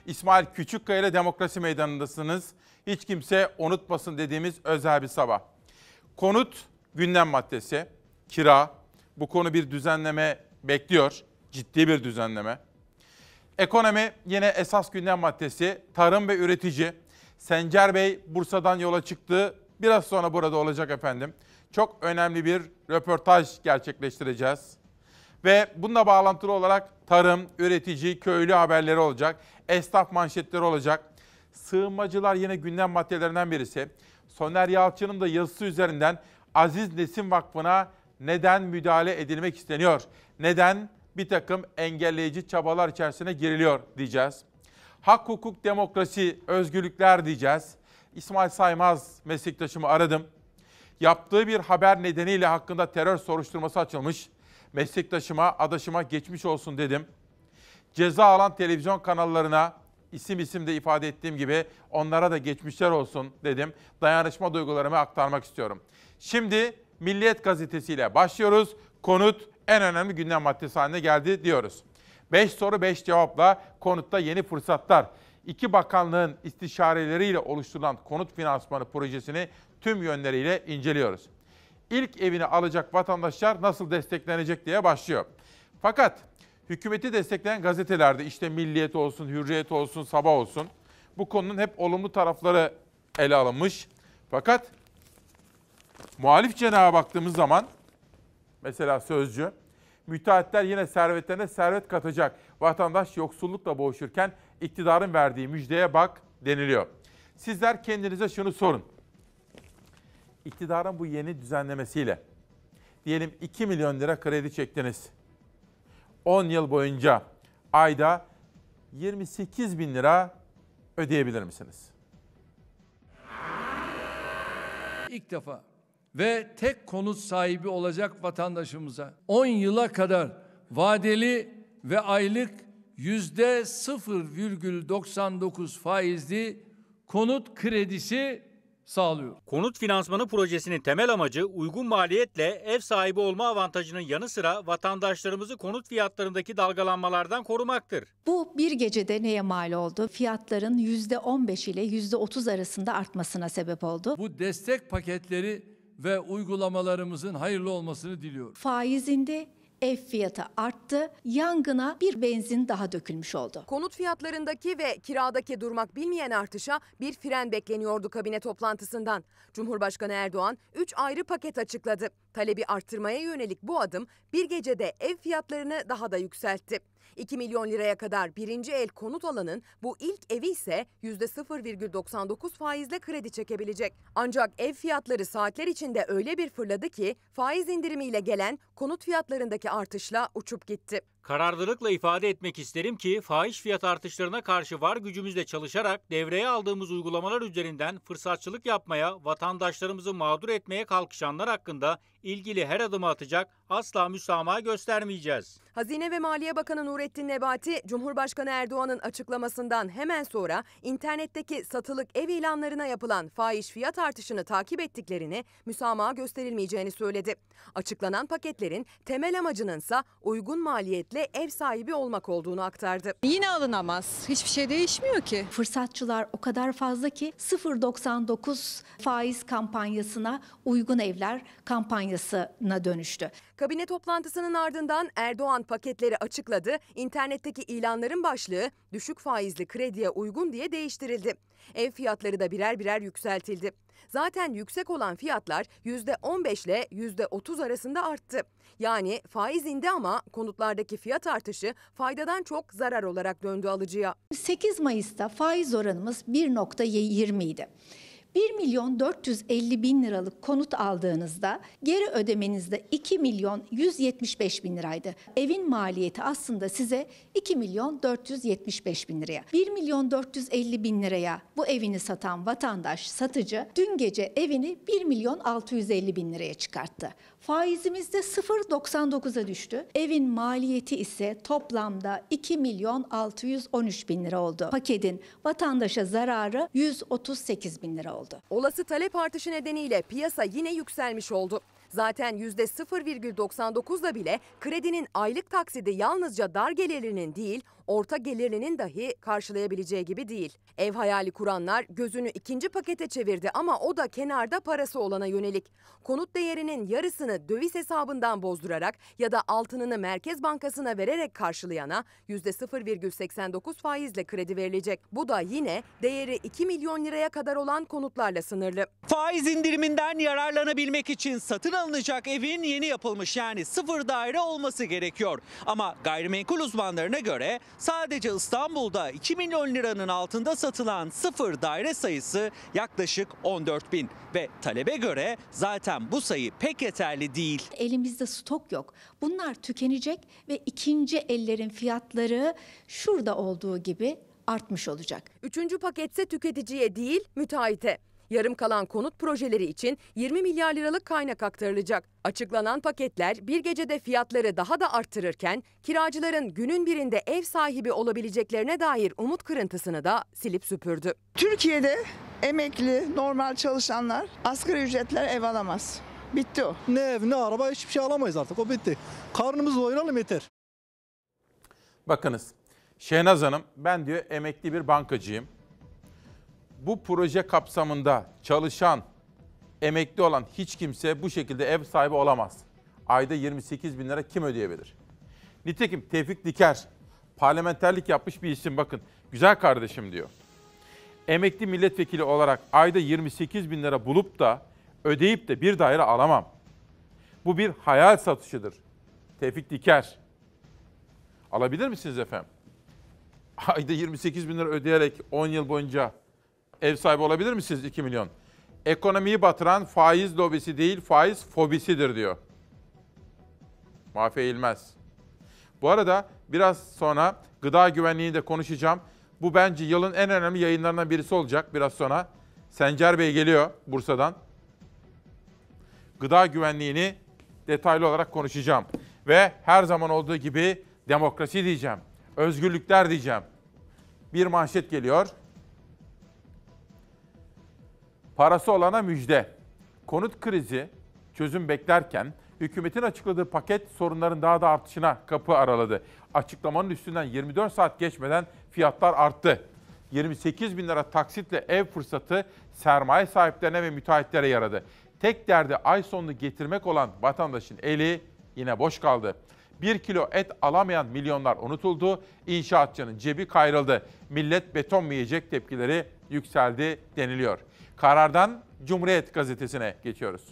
İsmail Küçükkaya ile Demokrasi Meydanı'ndasınız. Hiç kimse unutmasın dediğimiz özel bir sabah. Konut gündem maddesi, kira. Bu konu bir düzenleme bekliyor. Ciddi bir düzenleme. Ekonomi yine esas gündem maddesi. Tarım ve üretici. Sencer Bey Bursa'dan yola çıktı. Biraz sonra burada olacak efendim çok önemli bir röportaj gerçekleştireceğiz. Ve bununla bağlantılı olarak tarım, üretici, köylü haberleri olacak. Esnaf manşetleri olacak. Sığınmacılar yine gündem maddelerinden birisi. Soner Yalçın'ın da yazısı üzerinden Aziz Nesin Vakfı'na neden müdahale edilmek isteniyor? Neden bir takım engelleyici çabalar içerisine giriliyor diyeceğiz. Hak, hukuk, demokrasi, özgürlükler diyeceğiz. İsmail Saymaz meslektaşımı aradım yaptığı bir haber nedeniyle hakkında terör soruşturması açılmış. Meslektaşıma, adaşıma geçmiş olsun dedim. Ceza alan televizyon kanallarına isim isim de ifade ettiğim gibi onlara da geçmişler olsun dedim. Dayanışma duygularımı aktarmak istiyorum. Şimdi Milliyet gazetesiyle başlıyoruz. Konut en önemli gündem maddesi haline geldi diyoruz. 5 soru 5 cevapla konutta yeni fırsatlar. İki bakanlığın istişareleriyle oluşturulan konut finansmanı projesini tüm yönleriyle inceliyoruz. İlk evini alacak vatandaşlar nasıl desteklenecek diye başlıyor. Fakat hükümeti destekleyen gazetelerde işte Milliyet olsun, Hürriyet olsun, Sabah olsun bu konunun hep olumlu tarafları ele alınmış. Fakat muhalif cenaha baktığımız zaman mesela Sözcü müteahhitler yine servetlerine servet katacak. Vatandaş yoksullukla boğuşurken iktidarın verdiği müjdeye bak deniliyor. Sizler kendinize şunu sorun iktidarın bu yeni düzenlemesiyle diyelim 2 milyon lira kredi çektiniz. 10 yıl boyunca ayda 28 bin lira ödeyebilir misiniz? İlk defa ve tek konut sahibi olacak vatandaşımıza 10 yıla kadar vadeli ve aylık yüzde 0,99 faizli konut kredisi sağlıyor. Konut finansmanı projesinin temel amacı uygun maliyetle ev sahibi olma avantajının yanı sıra vatandaşlarımızı konut fiyatlarındaki dalgalanmalardan korumaktır. Bu bir gecede neye mal oldu? Fiyatların %15 ile %30 arasında artmasına sebep oldu. Bu destek paketleri ve uygulamalarımızın hayırlı olmasını diliyorum. Faizinde ev fiyatı arttı. Yangına bir benzin daha dökülmüş oldu. Konut fiyatlarındaki ve kiradaki durmak bilmeyen artışa bir fren bekleniyordu kabine toplantısından. Cumhurbaşkanı Erdoğan 3 ayrı paket açıkladı. Talebi arttırmaya yönelik bu adım bir gecede ev fiyatlarını daha da yükseltti. 2 milyon liraya kadar birinci el konut alanın bu ilk evi ise %0,99 faizle kredi çekebilecek. Ancak ev fiyatları saatler içinde öyle bir fırladı ki faiz indirimiyle gelen konut fiyatlarındaki artışla uçup gitti. Kararlılıkla ifade etmek isterim ki faiz fiyat artışlarına karşı var gücümüzle çalışarak devreye aldığımız uygulamalar üzerinden fırsatçılık yapmaya, vatandaşlarımızı mağdur etmeye kalkışanlar hakkında ilgili her adımı atacak, asla müsamaha göstermeyeceğiz. Hazine ve Maliye Bakanı Nurettin Nebati, Cumhurbaşkanı Erdoğan'ın açıklamasından hemen sonra internetteki satılık ev ilanlarına yapılan faiz fiyat artışını takip ettiklerini, müsamaha gösterilmeyeceğini söyledi. Açıklanan paketlerin temel amacınınsa uygun maliyet öncelikle ev sahibi olmak olduğunu aktardı. Yine alınamaz. Hiçbir şey değişmiyor ki. Fırsatçılar o kadar fazla ki 0.99 faiz kampanyasına uygun evler kampanyasına dönüştü. Kabine toplantısının ardından Erdoğan paketleri açıkladı. İnternetteki ilanların başlığı düşük faizli krediye uygun diye değiştirildi. Ev fiyatları da birer birer yükseltildi. Zaten yüksek olan fiyatlar %15 ile %30 arasında arttı. Yani faiz indi ama konutlardaki fiyat artışı faydadan çok zarar olarak döndü alıcıya. 8 Mayıs'ta faiz oranımız 1.20 idi. 1 milyon 450 bin liralık konut aldığınızda geri ödemenizde 2 milyon 175 bin liraydı. Evin maliyeti aslında size 2 milyon 475 bin liraya. 1 milyon 450 bin liraya bu evini satan vatandaş satıcı dün gece evini 1 milyon 650 bin liraya çıkarttı. Faizimiz de 0.99'a düştü. Evin maliyeti ise toplamda 2 milyon 613 bin lira oldu. Paketin vatandaşa zararı 138 bin lira oldu. Olası talep artışı nedeniyle piyasa yine yükselmiş oldu. Zaten %0,99'da bile kredinin aylık taksidi yalnızca dar gelirinin değil orta gelirlinin dahi karşılayabileceği gibi değil. Ev hayali kuranlar gözünü ikinci pakete çevirdi ama o da kenarda parası olana yönelik. Konut değerinin yarısını döviz hesabından bozdurarak ya da altınını Merkez Bankası'na vererek karşılayana %0,89 faizle kredi verilecek. Bu da yine değeri 2 milyon liraya kadar olan konutlarla sınırlı. Faiz indiriminden yararlanabilmek için satın alınacak evin yeni yapılmış yani sıfır daire olması gerekiyor. Ama gayrimenkul uzmanlarına göre Sadece İstanbul'da 2 milyon liranın altında satılan sıfır daire sayısı yaklaşık 14 bin ve talebe göre zaten bu sayı pek yeterli değil. Elimizde stok yok. Bunlar tükenecek ve ikinci ellerin fiyatları şurada olduğu gibi artmış olacak. Üçüncü paketse tüketiciye değil müteahhite. Yarım kalan konut projeleri için 20 milyar liralık kaynak aktarılacak. Açıklanan paketler bir gecede fiyatları daha da arttırırken kiracıların günün birinde ev sahibi olabileceklerine dair umut kırıntısını da silip süpürdü. Türkiye'de emekli, normal çalışanlar asgari ücretler ev alamaz. Bitti o. Ne ev ne araba hiçbir şey alamayız artık o bitti. Karnımızı doyuralım yeter. Bakınız Şehnaz Hanım ben diyor emekli bir bankacıyım bu proje kapsamında çalışan, emekli olan hiç kimse bu şekilde ev sahibi olamaz. Ayda 28 bin lira kim ödeyebilir? Nitekim Tevfik Diker, parlamenterlik yapmış bir isim bakın. Güzel kardeşim diyor. Emekli milletvekili olarak ayda 28 bin lira bulup da ödeyip de bir daire alamam. Bu bir hayal satışıdır. Tevfik Diker. Alabilir misiniz efendim? Ayda 28 bin lira ödeyerek 10 yıl boyunca ev sahibi olabilir misiniz 2 milyon? Ekonomiyi batıran faiz lobisi değil faiz fobisidir diyor. Mahfi Eğilmez. Bu arada biraz sonra gıda güvenliğini de konuşacağım. Bu bence yılın en önemli yayınlarından birisi olacak biraz sonra. Sencer Bey geliyor Bursa'dan. Gıda güvenliğini detaylı olarak konuşacağım. Ve her zaman olduğu gibi demokrasi diyeceğim. Özgürlükler diyeceğim. Bir manşet geliyor. Parası olana müjde. Konut krizi çözüm beklerken hükümetin açıkladığı paket sorunların daha da artışına kapı araladı. Açıklamanın üstünden 24 saat geçmeden fiyatlar arttı. 28 bin lira taksitle ev fırsatı sermaye sahiplerine ve müteahhitlere yaradı. Tek derdi ay sonunu getirmek olan vatandaşın eli yine boş kaldı. 1 kilo et alamayan milyonlar unutuldu, inşaatçının cebi kayrıldı. Millet beton mu yiyecek tepkileri yükseldi deniliyor. Karardan Cumhuriyet gazetesine geçiyoruz.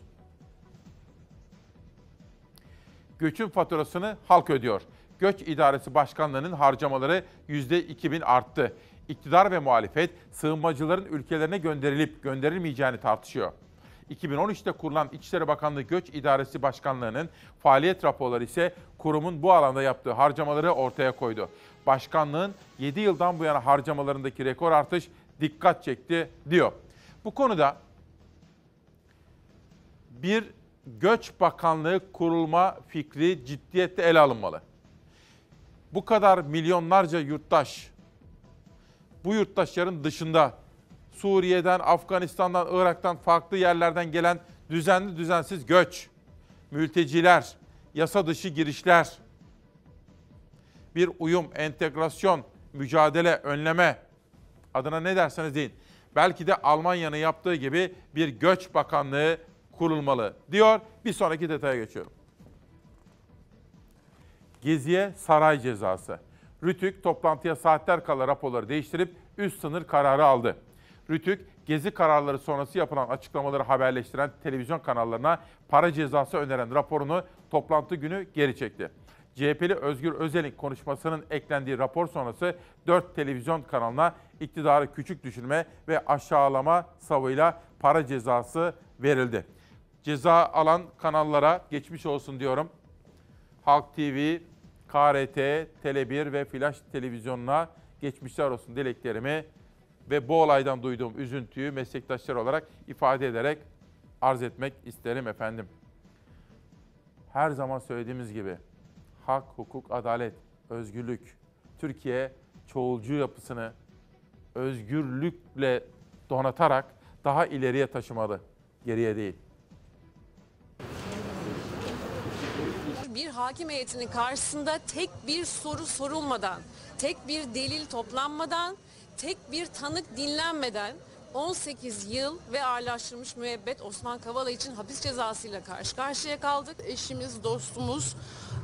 Göçün faturasını halk ödüyor. Göç İdaresi Başkanlığı'nın harcamaları %2000 arttı. İktidar ve muhalefet sığınmacıların ülkelerine gönderilip gönderilmeyeceğini tartışıyor. 2013'te kurulan İçişleri Bakanlığı Göç İdaresi Başkanlığı'nın faaliyet raporları ise kurumun bu alanda yaptığı harcamaları ortaya koydu. Başkanlığın 7 yıldan bu yana harcamalarındaki rekor artış dikkat çekti diyor. Bu konuda bir göç bakanlığı kurulma fikri ciddiyetle ele alınmalı. Bu kadar milyonlarca yurttaş, bu yurttaşların dışında Suriye'den, Afganistan'dan, Irak'tan farklı yerlerden gelen düzenli düzensiz göç, mülteciler, yasa dışı girişler, bir uyum, entegrasyon, mücadele, önleme adına ne derseniz deyin. Belki de Almanya'nın yaptığı gibi bir göç bakanlığı kurulmalı diyor. Bir sonraki detaya geçiyorum. Gezi'ye saray cezası. Rütük toplantıya saatler kala raporları değiştirip üst sınır kararı aldı. Rütük, gezi kararları sonrası yapılan açıklamaları haberleştiren televizyon kanallarına para cezası öneren raporunu toplantı günü geri çekti. CHP'li Özgür Özel'in konuşmasının eklendiği rapor sonrası 4 televizyon kanalına iktidarı küçük düşürme ve aşağılama savıyla para cezası verildi. Ceza alan kanallara geçmiş olsun diyorum. Halk TV, KRT, Tele1 ve Flash Televizyonu'na geçmişler olsun dileklerimi ve bu olaydan duyduğum üzüntüyü meslektaşlar olarak ifade ederek arz etmek isterim efendim. Her zaman söylediğimiz gibi hak, hukuk, adalet, özgürlük. Türkiye çoğulcu yapısını özgürlükle donatarak daha ileriye taşımalı, geriye değil. bir hakim heyetinin karşısında tek bir soru sorulmadan, tek bir delil toplanmadan, tek bir tanık dinlenmeden 18 yıl ve ağırlaştırılmış müebbet Osman Kavala için hapis cezasıyla karşı karşıya kaldık. Eşimiz, dostumuz,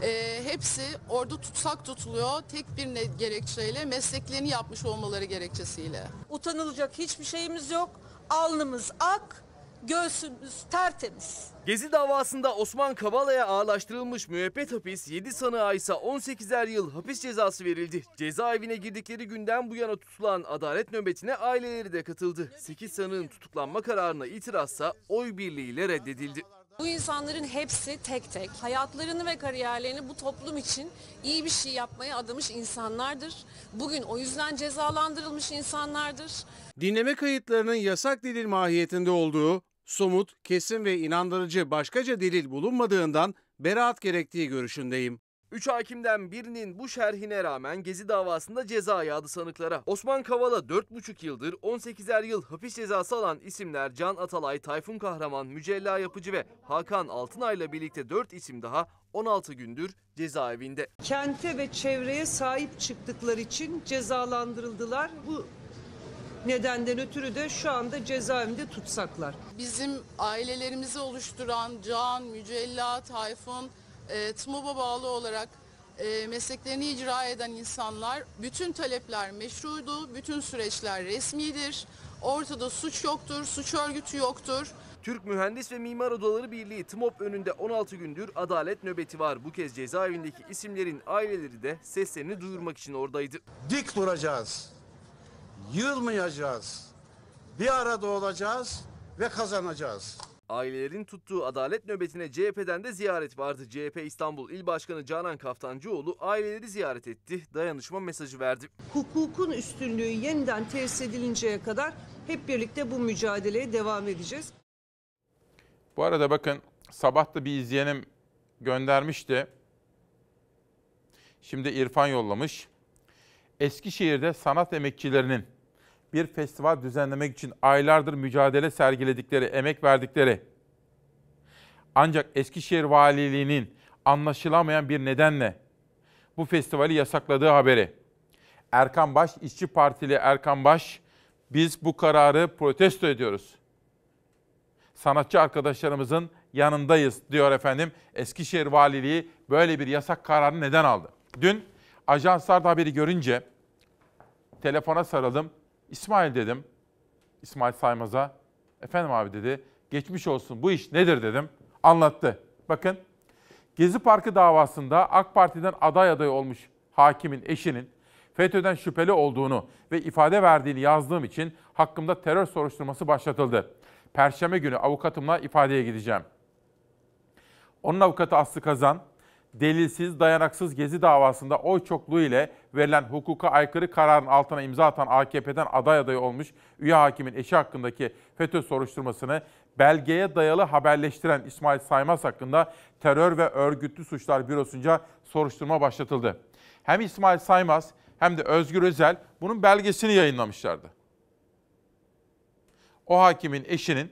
e, hepsi orada tutsak tutuluyor tek bir ne- gerekçeyle mesleklerini yapmış olmaları gerekçesiyle. Utanılacak hiçbir şeyimiz yok. Alnımız ak, göğsümüz tertemiz. Gezi davasında Osman Kavala'ya ağırlaştırılmış müebbet hapis 7 sanığa ise 18'er yıl hapis cezası verildi. Cezaevine girdikleri günden bu yana tutulan adalet nöbetine aileleri de katıldı. 8 sanığın tutuklanma kararına itirazsa oy birliğiyle reddedildi. Bu insanların hepsi tek tek hayatlarını ve kariyerlerini bu toplum için iyi bir şey yapmaya adamış insanlardır. Bugün o yüzden cezalandırılmış insanlardır. Dinleme kayıtlarının yasak delil mahiyetinde olduğu, somut, kesin ve inandırıcı başkaca delil bulunmadığından beraat gerektiği görüşündeyim. Üç hakimden birinin bu şerhine rağmen Gezi davasında ceza yağdı sanıklara. Osman Kavala 4,5 yıldır 18'er yıl hapis cezası alan isimler Can Atalay, Tayfun Kahraman, Mücella Yapıcı ve Hakan Altınay ile birlikte 4 isim daha 16 gündür cezaevinde. Kente ve çevreye sahip çıktıkları için cezalandırıldılar. Bu nedenden ötürü de şu anda cezaevinde tutsaklar. Bizim ailelerimizi oluşturan Can, Mücella, Tayfun, e, TMOB'a bağlı olarak e, mesleklerini icra eden insanlar bütün talepler meşrudu, bütün süreçler resmidir. Ortada suç yoktur, suç örgütü yoktur. Türk Mühendis ve Mimar Odaları Birliği TMOB önünde 16 gündür adalet nöbeti var. Bu kez cezaevindeki isimlerin aileleri de seslerini duyurmak için oradaydı. Dik duracağız, yılmayacağız, bir arada olacağız ve kazanacağız. Ailelerin tuttuğu adalet nöbetine CHP'den de ziyaret vardı. CHP İstanbul İl Başkanı Canan Kaftancıoğlu aileleri ziyaret etti, dayanışma mesajı verdi. Hukukun üstünlüğü yeniden tesis edilinceye kadar hep birlikte bu mücadeleye devam edeceğiz. Bu arada bakın sabah da bir izleyenim göndermişti. Şimdi İrfan yollamış. Eskişehir'de sanat emekçilerinin bir festival düzenlemek için aylardır mücadele sergiledikleri, emek verdikleri ancak Eskişehir Valiliği'nin anlaşılamayan bir nedenle bu festivali yasakladığı haberi. Erkan Baş, İşçi Partili Erkan Baş, biz bu kararı protesto ediyoruz. Sanatçı arkadaşlarımızın yanındayız diyor efendim. Eskişehir Valiliği böyle bir yasak kararı neden aldı? Dün ajanslarda haberi görünce telefona sarıldım. İsmail dedim. İsmail Saymaz'a. Efendim abi dedi. Geçmiş olsun bu iş nedir dedim. Anlattı. Bakın. Gezi Parkı davasında AK Parti'den aday adayı olmuş hakimin eşinin FETÖ'den şüpheli olduğunu ve ifade verdiğini yazdığım için hakkımda terör soruşturması başlatıldı. Perşembe günü avukatımla ifadeye gideceğim. Onun avukatı Aslı Kazan, delilsiz, dayanaksız gezi davasında oy çokluğu ile verilen hukuka aykırı kararın altına imza atan AKP'den aday adayı olmuş üye hakimin eşi hakkındaki FETÖ soruşturmasını belgeye dayalı haberleştiren İsmail Saymaz hakkında terör ve örgütlü suçlar bürosunca soruşturma başlatıldı. Hem İsmail Saymaz hem de Özgür Özel bunun belgesini yayınlamışlardı. O hakimin eşinin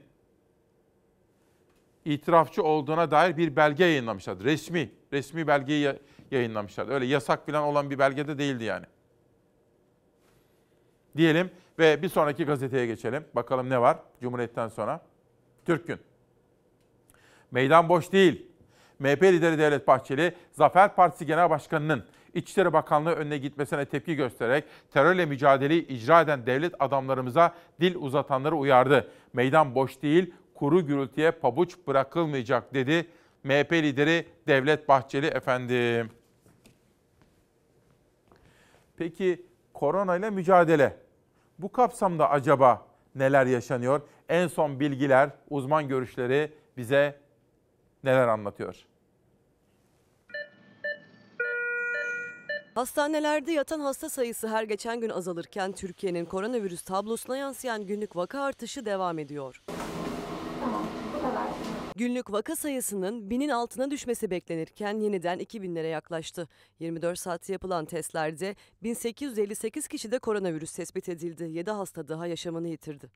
itirafçı olduğuna dair bir belge yayınlamışlardı. Resmi resmi belgeyi yayınlamışlardı. Öyle yasak falan olan bir belgede değildi yani. Diyelim ve bir sonraki gazeteye geçelim. Bakalım ne var Cumhuriyet'ten sonra. Türk Gün. Meydan boş değil. MHP lideri Devlet Bahçeli, Zafer Partisi Genel Başkanı'nın İçişleri Bakanlığı önüne gitmesine tepki göstererek terörle mücadeleyi icra eden devlet adamlarımıza dil uzatanları uyardı. Meydan boş değil, kuru gürültüye pabuç bırakılmayacak dedi. MHP lideri Devlet Bahçeli efendim. Peki korona ile mücadele. Bu kapsamda acaba neler yaşanıyor? En son bilgiler, uzman görüşleri bize neler anlatıyor? Hastanelerde yatan hasta sayısı her geçen gün azalırken Türkiye'nin koronavirüs tablosuna yansıyan günlük vaka artışı devam ediyor. Günlük vaka sayısının binin altına düşmesi beklenirken yeniden 2000'lere yaklaştı. 24 saatte yapılan testlerde 1858 kişide koronavirüs tespit edildi. 7 hasta daha yaşamını yitirdi.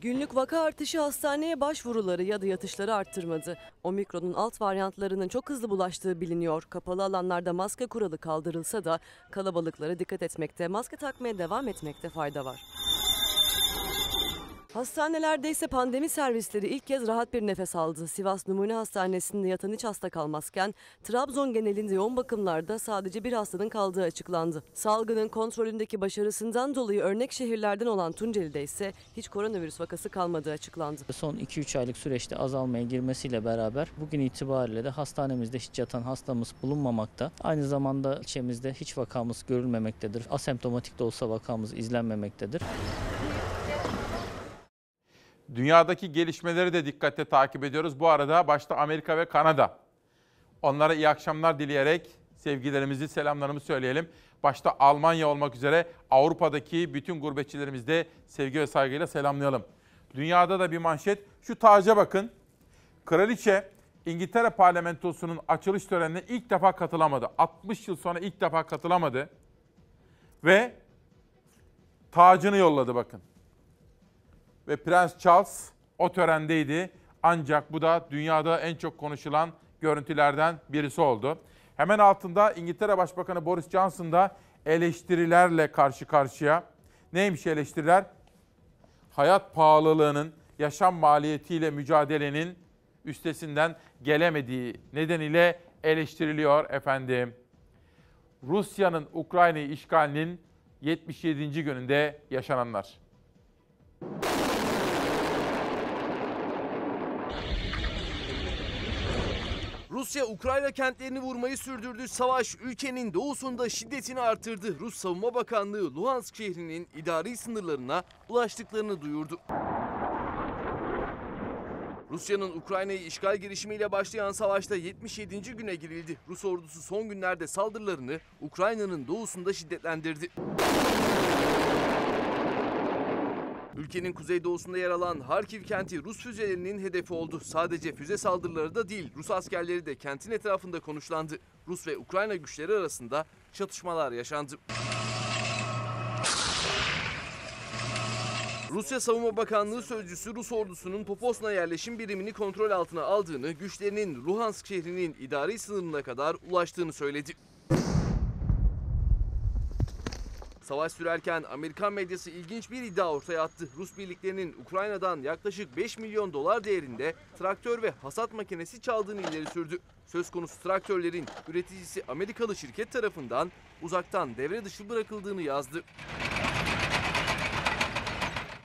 Günlük vaka artışı hastaneye başvuruları ya da yatışları arttırmadı. Omikron'un alt varyantlarının çok hızlı bulaştığı biliniyor. Kapalı alanlarda maske kuralı kaldırılsa da kalabalıklara dikkat etmekte, maske takmaya devam etmekte fayda var. Hastanelerde ise pandemi servisleri ilk kez rahat bir nefes aldı. Sivas Numune Hastanesi'nde yatan hiç hasta kalmazken Trabzon genelinde yoğun bakımlarda sadece bir hastanın kaldığı açıklandı. Salgının kontrolündeki başarısından dolayı örnek şehirlerden olan Tunceli'de ise hiç koronavirüs vakası kalmadığı açıklandı. Son 2-3 aylık süreçte azalmaya girmesiyle beraber bugün itibariyle de hastanemizde hiç yatan hastamız bulunmamakta. Aynı zamanda ilçemizde hiç vakamız görülmemektedir. Asemptomatik de olsa vakamız izlenmemektedir. Dünyadaki gelişmeleri de dikkatle takip ediyoruz. Bu arada başta Amerika ve Kanada. Onlara iyi akşamlar dileyerek sevgilerimizi, selamlarımızı söyleyelim. Başta Almanya olmak üzere Avrupa'daki bütün gurbetçilerimizi de sevgi ve saygıyla selamlayalım. Dünyada da bir manşet. Şu taca bakın. Kraliçe İngiltere parlamentosunun açılış törenine ilk defa katılamadı. 60 yıl sonra ilk defa katılamadı. Ve tacını yolladı bakın ve Prens Charles o törendeydi. Ancak bu da dünyada en çok konuşulan görüntülerden birisi oldu. Hemen altında İngiltere Başbakanı Boris Johnson da eleştirilerle karşı karşıya. Neymiş eleştiriler? Hayat pahalılığının, yaşam maliyetiyle mücadelenin üstesinden gelemediği nedeniyle eleştiriliyor efendim. Rusya'nın Ukrayna'yı işgalinin 77. gününde yaşananlar. Rusya Ukrayna kentlerini vurmayı sürdürdüğü savaş ülkenin doğusunda şiddetini artırdı. Rus Savunma Bakanlığı Luhansk şehrinin idari sınırlarına ulaştıklarını duyurdu. Rusya'nın Ukrayna'yı işgal girişimiyle başlayan savaşta 77. güne girildi. Rus ordusu son günlerde saldırılarını Ukrayna'nın doğusunda şiddetlendirdi. Ülkenin kuzeydoğusunda yer alan Harkiv kenti Rus füzelerinin hedefi oldu. Sadece füze saldırıları da değil, Rus askerleri de kentin etrafında konuşlandı. Rus ve Ukrayna güçleri arasında çatışmalar yaşandı. Rusya Savunma Bakanlığı sözcüsü Rus ordusunun Poposna yerleşim birimini kontrol altına aldığını, güçlerinin Luhansk şehrinin idari sınırına kadar ulaştığını söyledi. Savaş sürerken Amerikan medyası ilginç bir iddia ortaya attı. Rus birliklerinin Ukrayna'dan yaklaşık 5 milyon dolar değerinde traktör ve hasat makinesi çaldığını ileri sürdü. Söz konusu traktörlerin üreticisi Amerikalı şirket tarafından uzaktan devre dışı bırakıldığını yazdı.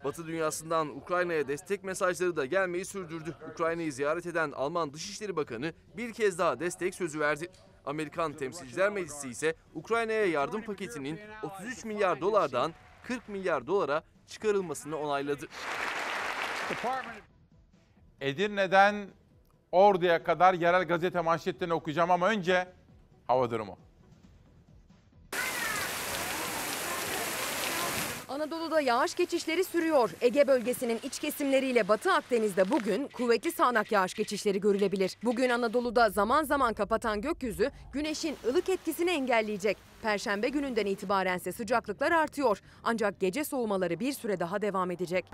Batı dünyasından Ukrayna'ya destek mesajları da gelmeyi sürdürdü. Ukrayna'yı ziyaret eden Alman Dışişleri Bakanı bir kez daha destek sözü verdi. Amerikan Temsilciler Meclisi ise Ukrayna'ya yardım paketinin 33 milyar dolardan 40 milyar dolara çıkarılmasını onayladı. Edirne'den Ordu'ya kadar yerel gazete manşetlerini okuyacağım ama önce hava durumu. Anadolu'da yağış geçişleri sürüyor. Ege bölgesinin iç kesimleriyle Batı Akdeniz'de bugün kuvvetli sağanak yağış geçişleri görülebilir. Bugün Anadolu'da zaman zaman kapatan gökyüzü güneşin ılık etkisini engelleyecek. Perşembe gününden itibaren ise sıcaklıklar artıyor. Ancak gece soğumaları bir süre daha devam edecek.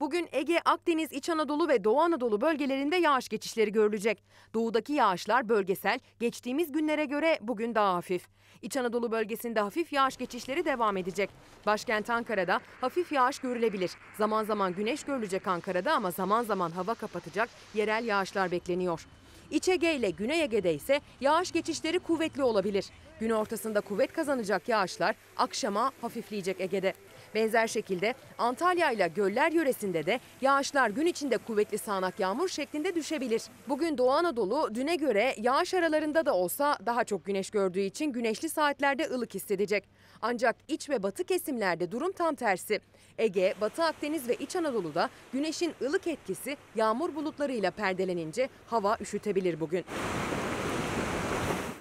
Bugün Ege, Akdeniz, İç Anadolu ve Doğu Anadolu bölgelerinde yağış geçişleri görülecek. Doğudaki yağışlar bölgesel, geçtiğimiz günlere göre bugün daha hafif. İç Anadolu bölgesinde hafif yağış geçişleri devam edecek. Başkent Ankara'da hafif yağış görülebilir. Zaman zaman güneş görülecek Ankara'da ama zaman zaman hava kapatacak yerel yağışlar bekleniyor. İç Ege ile Güney Ege'de ise yağış geçişleri kuvvetli olabilir. Gün ortasında kuvvet kazanacak yağışlar akşama hafifleyecek Ege'de. Benzer şekilde Antalya ile Göller yöresinde de yağışlar gün içinde kuvvetli sağanak yağmur şeklinde düşebilir. Bugün Doğu Anadolu düne göre yağış aralarında da olsa daha çok güneş gördüğü için güneşli saatlerde ılık hissedecek. Ancak iç ve batı kesimlerde durum tam tersi. Ege, Batı Akdeniz ve İç Anadolu'da güneşin ılık etkisi yağmur bulutlarıyla perdelenince hava üşütebilir bugün.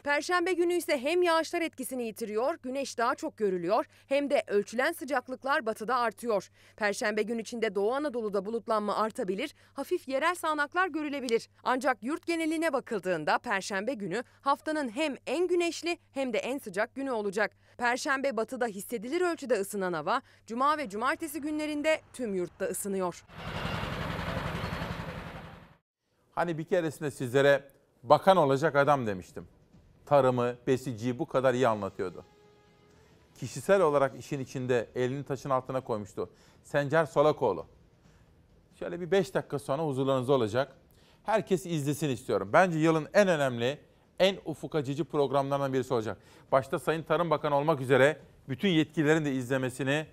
Perşembe günü ise hem yağışlar etkisini yitiriyor, güneş daha çok görülüyor hem de ölçülen sıcaklıklar batıda artıyor. Perşembe gün içinde Doğu Anadolu'da bulutlanma artabilir, hafif yerel sağanaklar görülebilir. Ancak yurt geneline bakıldığında perşembe günü haftanın hem en güneşli hem de en sıcak günü olacak. Perşembe batıda hissedilir ölçüde ısınan hava, cuma ve cumartesi günlerinde tüm yurtta ısınıyor. Hani bir keresinde sizlere bakan olacak adam demiştim tarımı, besiciyi bu kadar iyi anlatıyordu. Kişisel olarak işin içinde elini taşın altına koymuştu. Sencer Solakoğlu. Şöyle bir 5 dakika sonra huzurlarınızda olacak. Herkes izlesin istiyorum. Bence yılın en önemli, en ufuk açıcı programlarından birisi olacak. Başta Sayın Tarım Bakanı olmak üzere bütün yetkililerin de izlemesini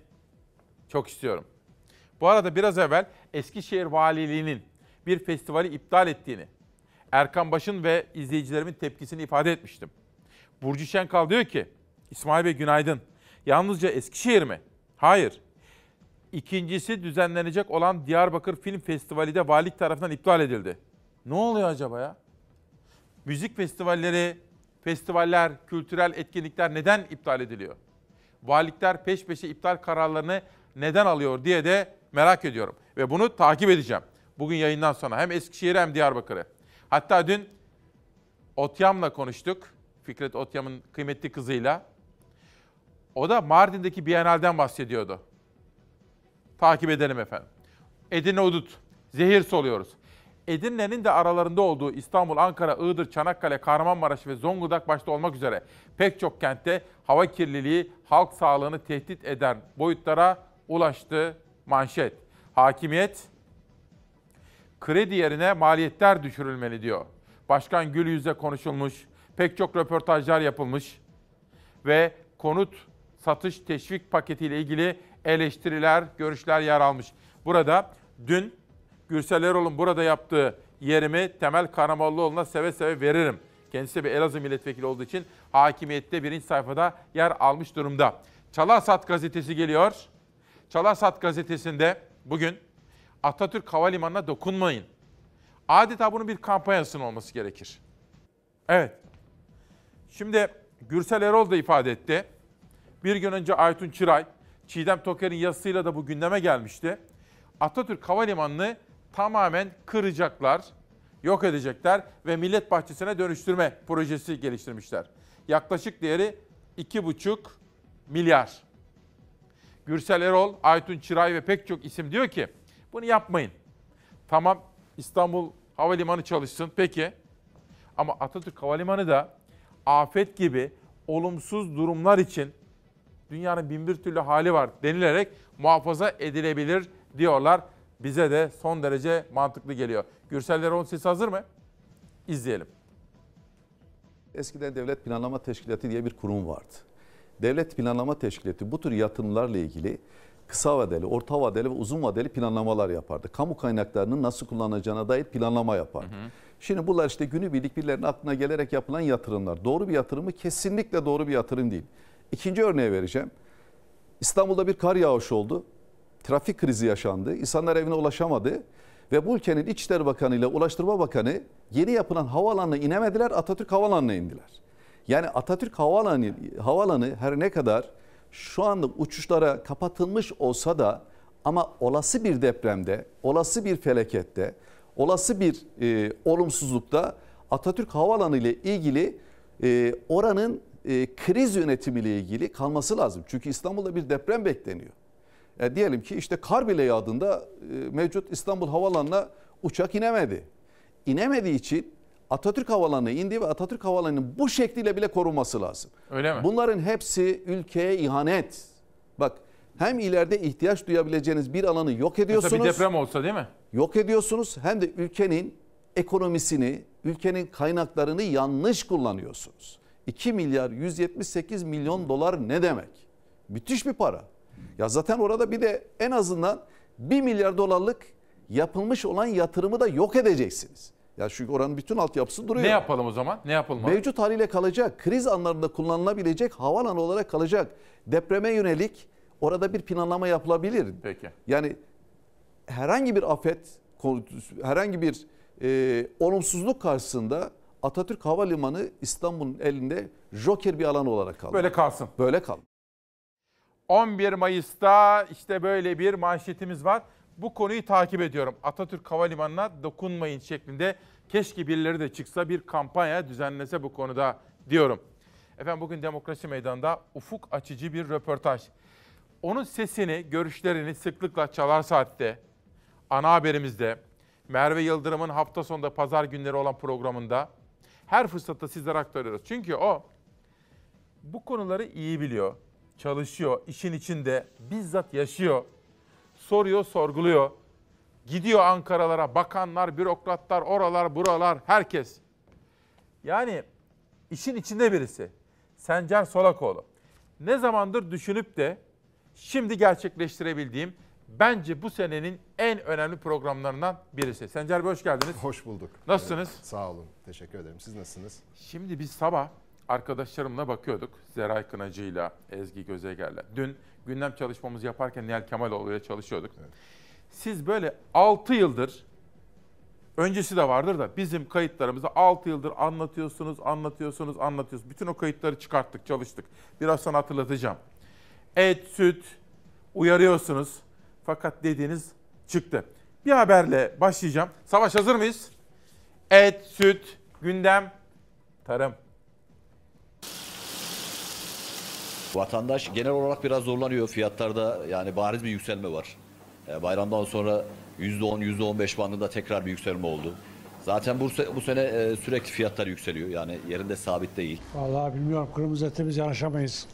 çok istiyorum. Bu arada biraz evvel Eskişehir Valiliği'nin bir festivali iptal ettiğini, Erkan Baş'ın ve izleyicilerimin tepkisini ifade etmiştim. Burcu Şenkal diyor ki, İsmail Bey günaydın. Yalnızca Eskişehir mi? Hayır. İkincisi düzenlenecek olan Diyarbakır Film Festivali de valilik tarafından iptal edildi. Ne oluyor acaba ya? Müzik festivalleri, festivaller, kültürel etkinlikler neden iptal ediliyor? Valilikler peş peşe iptal kararlarını neden alıyor diye de merak ediyorum. Ve bunu takip edeceğim. Bugün yayından sonra hem Eskişehir hem Diyarbakır'ı. Hatta dün Otyam'la konuştuk. Fikret Otyam'ın kıymetli kızıyla. O da Mardin'deki Bienal'den bahsediyordu. Takip edelim efendim. Edirne Udut, zehir soluyoruz. Edirne'nin de aralarında olduğu İstanbul, Ankara, Iğdır, Çanakkale, Kahramanmaraş ve Zonguldak başta olmak üzere pek çok kentte hava kirliliği halk sağlığını tehdit eden boyutlara ulaştı manşet. Hakimiyet kredi yerine maliyetler düşürülmeli diyor. Başkan Gül yüzle konuşulmuş, pek çok röportajlar yapılmış ve konut satış teşvik paketiyle ilgili eleştiriler, görüşler yer almış. Burada dün Gürsel Erol'un burada yaptığı yerimi Temel Karamollaoğlu'na seve seve veririm. Kendisi bir Elazığ milletvekili olduğu için hakimiyette birinci sayfada yer almış durumda. Çalasat gazetesi geliyor. Çalasat gazetesinde bugün Atatürk Havalimanı'na dokunmayın. Adeta bunun bir kampanyasının olması gerekir. Evet. Şimdi Gürsel Erol da ifade etti. Bir gün önce Aytun Çıray, Çiğdem Toker'in yazısıyla da bu gündeme gelmişti. Atatürk Havalimanı'nı tamamen kıracaklar, yok edecekler ve millet bahçesine dönüştürme projesi geliştirmişler. Yaklaşık değeri 2,5 milyar. Gürsel Erol, Aytun Çıray ve pek çok isim diyor ki bunu yapmayın. Tamam İstanbul Havalimanı çalışsın peki. Ama Atatürk Havalimanı da afet gibi olumsuz durumlar için dünyanın binbir türlü hali var denilerek muhafaza edilebilir diyorlar. Bize de son derece mantıklı geliyor. Gürsel Erol sesi hazır mı? İzleyelim. Eskiden Devlet Planlama Teşkilatı diye bir kurum vardı. Devlet Planlama Teşkilatı bu tür yatırımlarla ilgili kısa vadeli, orta vadeli ve uzun vadeli planlamalar yapardı. Kamu kaynaklarının nasıl kullanacağına dair planlama yapardı. Hı hı. Şimdi bunlar işte günü birlik birilerinin aklına gelerek yapılan yatırımlar. Doğru bir yatırım mı? kesinlikle doğru bir yatırım değil. İkinci örneği vereceğim. İstanbul'da bir kar yağışı oldu. Trafik krizi yaşandı. İnsanlar evine ulaşamadı. Ve bu ülkenin İçişleri Bakanı ile Ulaştırma Bakanı yeni yapılan havaalanına inemediler. Atatürk Havaalanı'na indiler. Yani Atatürk Havaalanı, havaalanı her ne kadar şu anlık uçuşlara kapatılmış olsa da ama olası bir depremde, olası bir felakette, olası bir e, olumsuzlukta Atatürk Havaalanı ile ilgili e, oranın e, kriz yönetimi ile ilgili kalması lazım. Çünkü İstanbul'da bir deprem bekleniyor. E, diyelim ki işte kar bile yağdığında e, mevcut İstanbul Havaalanı'na uçak inemedi. İnemediği için Atatürk Havalanı indi ve Atatürk Havalanı'nın bu şekliyle bile korunması lazım. Öyle mi? Bunların hepsi ülkeye ihanet. Bak hem ileride ihtiyaç duyabileceğiniz bir alanı yok ediyorsunuz. Mesela bir deprem olsa değil mi? Yok ediyorsunuz hem de ülkenin ekonomisini, ülkenin kaynaklarını yanlış kullanıyorsunuz. 2 milyar 178 milyon dolar ne demek? Müthiş bir para. Ya zaten orada bir de en azından 1 milyar dolarlık yapılmış olan yatırımı da yok edeceksiniz. Ya çünkü oranın bütün altyapısı duruyor. Ne yapalım o zaman? Ne yapalım? Mevcut haliyle kalacak. Kriz anlarında kullanılabilecek havaalanı olarak kalacak. Depreme yönelik orada bir planlama yapılabilir. Peki. Yani herhangi bir afet, herhangi bir e, olumsuzluk karşısında Atatürk Havalimanı İstanbul'un elinde joker bir alan olarak kaldı. Böyle kalsın. Böyle kaldı. 11 Mayıs'ta işte böyle bir manşetimiz var bu konuyu takip ediyorum. Atatürk Havalimanı'na dokunmayın şeklinde keşke birileri de çıksa bir kampanya düzenlese bu konuda diyorum. Efendim bugün Demokrasi Meydanı'nda ufuk açıcı bir röportaj. Onun sesini, görüşlerini sıklıkla Çalar Saat'te, ana haberimizde, Merve Yıldırım'ın hafta sonunda pazar günleri olan programında her fırsatta sizlere aktarıyoruz. Çünkü o bu konuları iyi biliyor, çalışıyor, işin içinde bizzat yaşıyor soruyor, sorguluyor. Gidiyor Ankara'lara, bakanlar, bürokratlar, oralar, buralar, herkes. Yani işin içinde birisi. Sencer Solakoğlu. Ne zamandır düşünüp de şimdi gerçekleştirebildiğim bence bu senenin en önemli programlarından birisi. Sencer Bey hoş geldiniz. Hoş bulduk. Nasılsınız? Evet, sağ olun. Teşekkür ederim. Siz nasılsınız? Şimdi biz sabah arkadaşlarımla bakıyorduk. Zeray Kınacı'yla, Ezgi Gözeger'le. Dün gündem çalışmamızı yaparken Nihal Kemaloğlu'ya çalışıyorduk. Evet. Siz böyle 6 yıldır, öncesi de vardır da bizim kayıtlarımızı 6 yıldır anlatıyorsunuz, anlatıyorsunuz, anlatıyorsunuz. Bütün o kayıtları çıkarttık, çalıştık. Biraz sonra hatırlatacağım. Et, süt, uyarıyorsunuz. Fakat dediğiniz çıktı. Bir haberle başlayacağım. Savaş hazır mıyız? Et, süt, gündem, tarım. Vatandaş genel olarak biraz zorlanıyor fiyatlarda yani bariz bir yükselme var. E, bayramdan sonra %10, %15 bandında tekrar bir yükselme oldu. Zaten bu, bu sene e, sürekli fiyatlar yükseliyor yani yerinde sabit değil. Vallahi bilmiyorum kırmızı etimiz yanaşamayız.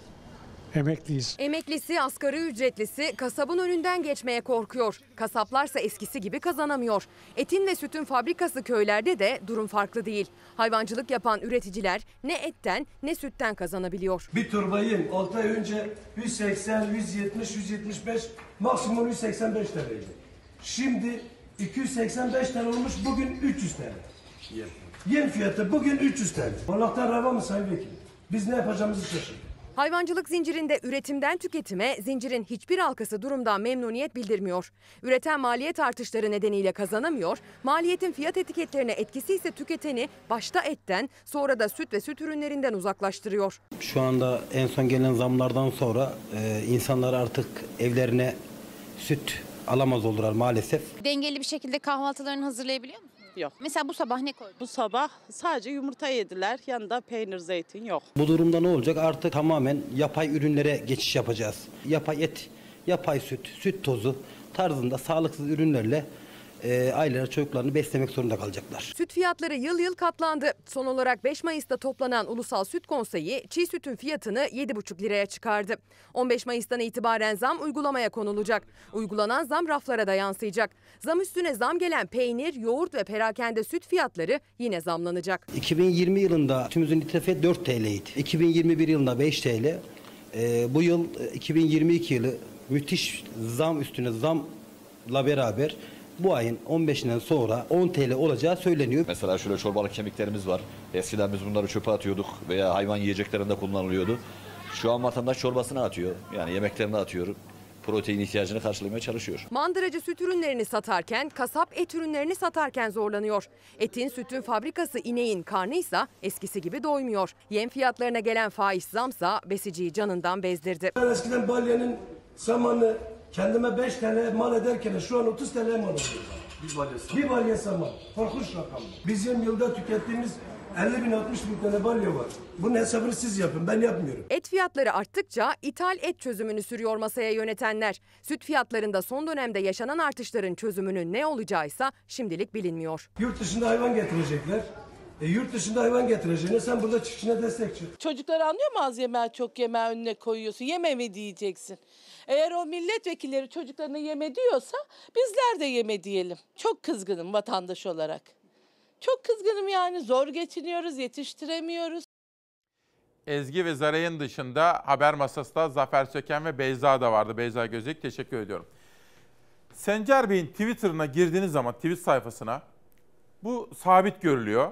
Emekliyiz. Emeklisi, asgari ücretlisi kasabın önünden geçmeye korkuyor. Kasaplarsa eskisi gibi kazanamıyor. Etin ve sütün fabrikası köylerde de durum farklı değil. Hayvancılık yapan üreticiler ne etten ne sütten kazanabiliyor. Bir turbayı 6 ay önce 180, 170, 175 maksimum 185 liraydı. Şimdi 285 TL olmuş bugün 300 TL. Yem fiyatı bugün 300 TL. Allah'tan rava mı Sayın Vekil? Biz ne yapacağımızı şaşırdık. Hayvancılık zincirinde üretimden tüketime, zincirin hiçbir halkası durumdan memnuniyet bildirmiyor. Üreten maliyet artışları nedeniyle kazanamıyor, maliyetin fiyat etiketlerine etkisi ise tüketeni başta etten sonra da süt ve süt ürünlerinden uzaklaştırıyor. Şu anda en son gelen zamlardan sonra e, insanlar artık evlerine süt alamaz olurlar maalesef. Dengeli bir şekilde kahvaltılarını hazırlayabiliyor musunuz? yok. Mesela bu sabah ne koydun? Bu sabah sadece yumurta yediler. Yanında peynir, zeytin yok. Bu durumda ne olacak? Artık tamamen yapay ürünlere geçiş yapacağız. Yapay et, yapay süt, süt tozu tarzında sağlıksız ürünlerle e, aileler çocuklarını beslemek zorunda kalacaklar. Süt fiyatları yıl yıl katlandı. Son olarak 5 Mayıs'ta toplanan Ulusal Süt Konseyi çiğ sütün fiyatını 7,5 liraya çıkardı. 15 Mayıs'tan itibaren zam uygulamaya konulacak. Uygulanan zam raflara da yansıyacak. Zam üstüne zam gelen peynir, yoğurt ve perakende süt fiyatları yine zamlanacak. 2020 yılında tümümüzün litre fiyatı 4 TL idi. 2021 yılında 5 TL. Ee, bu yıl 2022 e, yılı müthiş zam üstüne zamla beraber bu ayın 15'inden sonra 10 TL olacağı söyleniyor. Mesela şöyle çorbalık kemiklerimiz var. Eskiden biz bunları çöpe atıyorduk veya hayvan yiyeceklerinde kullanılıyordu. Şu an vatandaş çorbasını atıyor. Yani yemeklerini atıyor protein ihtiyacını karşılamaya çalışıyor. Mandıracı süt ürünlerini satarken, kasap et ürünlerini satarken zorlanıyor. Etin, sütün fabrikası ineğin karnıysa eskisi gibi doymuyor. Yem fiyatlarına gelen faiz zamsa besiciyi canından bezdirdi. Eskiden balyenin samanı, Kendime 5 TL mal ederken şu an 30 TL mal alıyorum. Bir balyası. Bir balyası mal. Korkunç rakam. Bizim yılda tükettiğimiz 50 bin 60 bin tane balya var. Bunun hesabını siz yapın ben yapmıyorum. Et fiyatları arttıkça ithal et çözümünü sürüyor masaya yönetenler. Süt fiyatlarında son dönemde yaşanan artışların çözümünün ne olacağıysa şimdilik bilinmiyor. Yurt dışında hayvan getirecekler. E, yurt dışında hayvan getireceğine sen burada çiftçine destek çık. Çocuklar anlıyor mu az yemeği çok yemeği önüne koyuyorsun? Yeme mi diyeceksin? Eğer o milletvekilleri çocuklarına yeme diyorsa bizler de yeme diyelim. Çok kızgınım vatandaş olarak. Çok kızgınım yani zor geçiniyoruz, yetiştiremiyoruz. Ezgi ve Zaray'ın dışında haber masasında Zafer Söken ve Beyza da vardı. Beyza Gözlük teşekkür ediyorum. Sencer Bey'in Twitter'ına girdiğiniz zaman tweet sayfasına bu sabit görülüyor.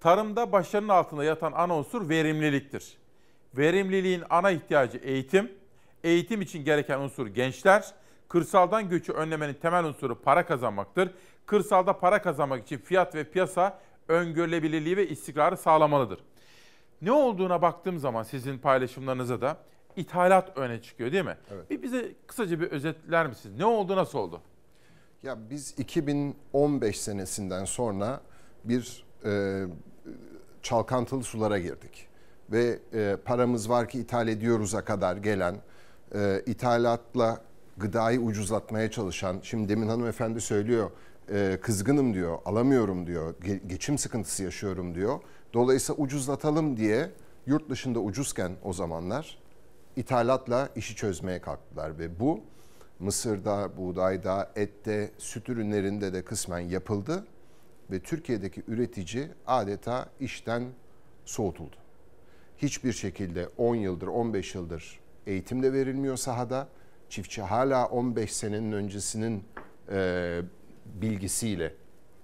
Tarımda başarının altında yatan ana unsur verimliliktir. Verimliliğin ana ihtiyacı eğitim, Eğitim için gereken unsur gençler, kırsaldan göçü önlemenin temel unsuru para kazanmaktır. Kırsalda para kazanmak için fiyat ve piyasa öngörülebilirliği ve istikrarı sağlamalıdır. Ne olduğuna baktığım zaman sizin paylaşımlarınıza da ithalat öne çıkıyor değil mi? Evet. Bir bize kısaca bir özetler misiniz? Ne oldu, nasıl oldu? Ya biz 2015 senesinden sonra bir e, çalkantılı sulara girdik ve e, paramız var ki ithal ediyoruz'a kadar gelen e, ithalatla gıdayı ucuzlatmaya çalışan, şimdi demin hanımefendi söylüyor, e, kızgınım diyor, alamıyorum diyor, ge- geçim sıkıntısı yaşıyorum diyor. Dolayısıyla ucuzlatalım diye yurt dışında ucuzken o zamanlar ithalatla işi çözmeye kalktılar ve bu mısırda, buğdayda, ette, süt ürünlerinde de kısmen yapıldı ve Türkiye'deki üretici adeta işten soğutuldu. Hiçbir şekilde 10 yıldır, 15 yıldır Eğitim de verilmiyor sahada. Çiftçi hala 15 senenin öncesinin e, bilgisiyle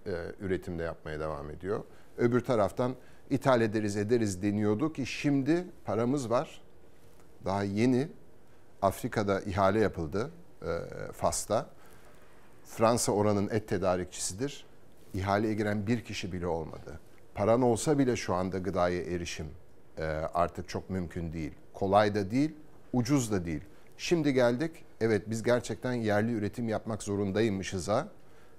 e, üretimde yapmaya devam ediyor. Öbür taraftan ithal ederiz ederiz deniyordu ki şimdi paramız var. Daha yeni Afrika'da ihale yapıldı e, Fas'ta. Fransa oranın et tedarikçisidir. İhaleye giren bir kişi bile olmadı. Paran olsa bile şu anda gıdaya erişim e, artık çok mümkün değil. Kolay da değil ucuz da değil. Şimdi geldik, evet biz gerçekten yerli üretim yapmak ha.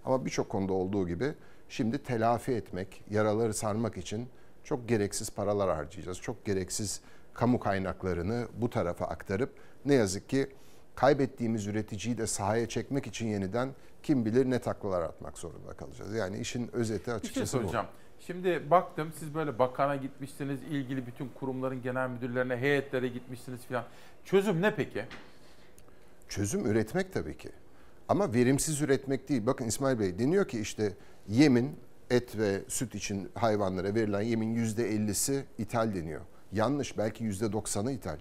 ama birçok konuda olduğu gibi şimdi telafi etmek, yaraları sarmak için çok gereksiz paralar harcayacağız. Çok gereksiz kamu kaynaklarını bu tarafa aktarıp ne yazık ki kaybettiğimiz üreticiyi de sahaya çekmek için yeniden kim bilir ne taklalar atmak zorunda kalacağız. Yani işin özeti açıkçası bir şey soracağım. Şimdi baktım siz böyle bakana gitmişsiniz, ilgili bütün kurumların genel müdürlerine, heyetlere gitmişsiniz filan. Çözüm ne peki? Çözüm üretmek tabii ki. Ama verimsiz üretmek değil. Bakın İsmail Bey deniyor ki işte yemin, et ve süt için hayvanlara verilen yemin yüzde ellisi ithal deniyor. Yanlış belki yüzde doksanı ithal.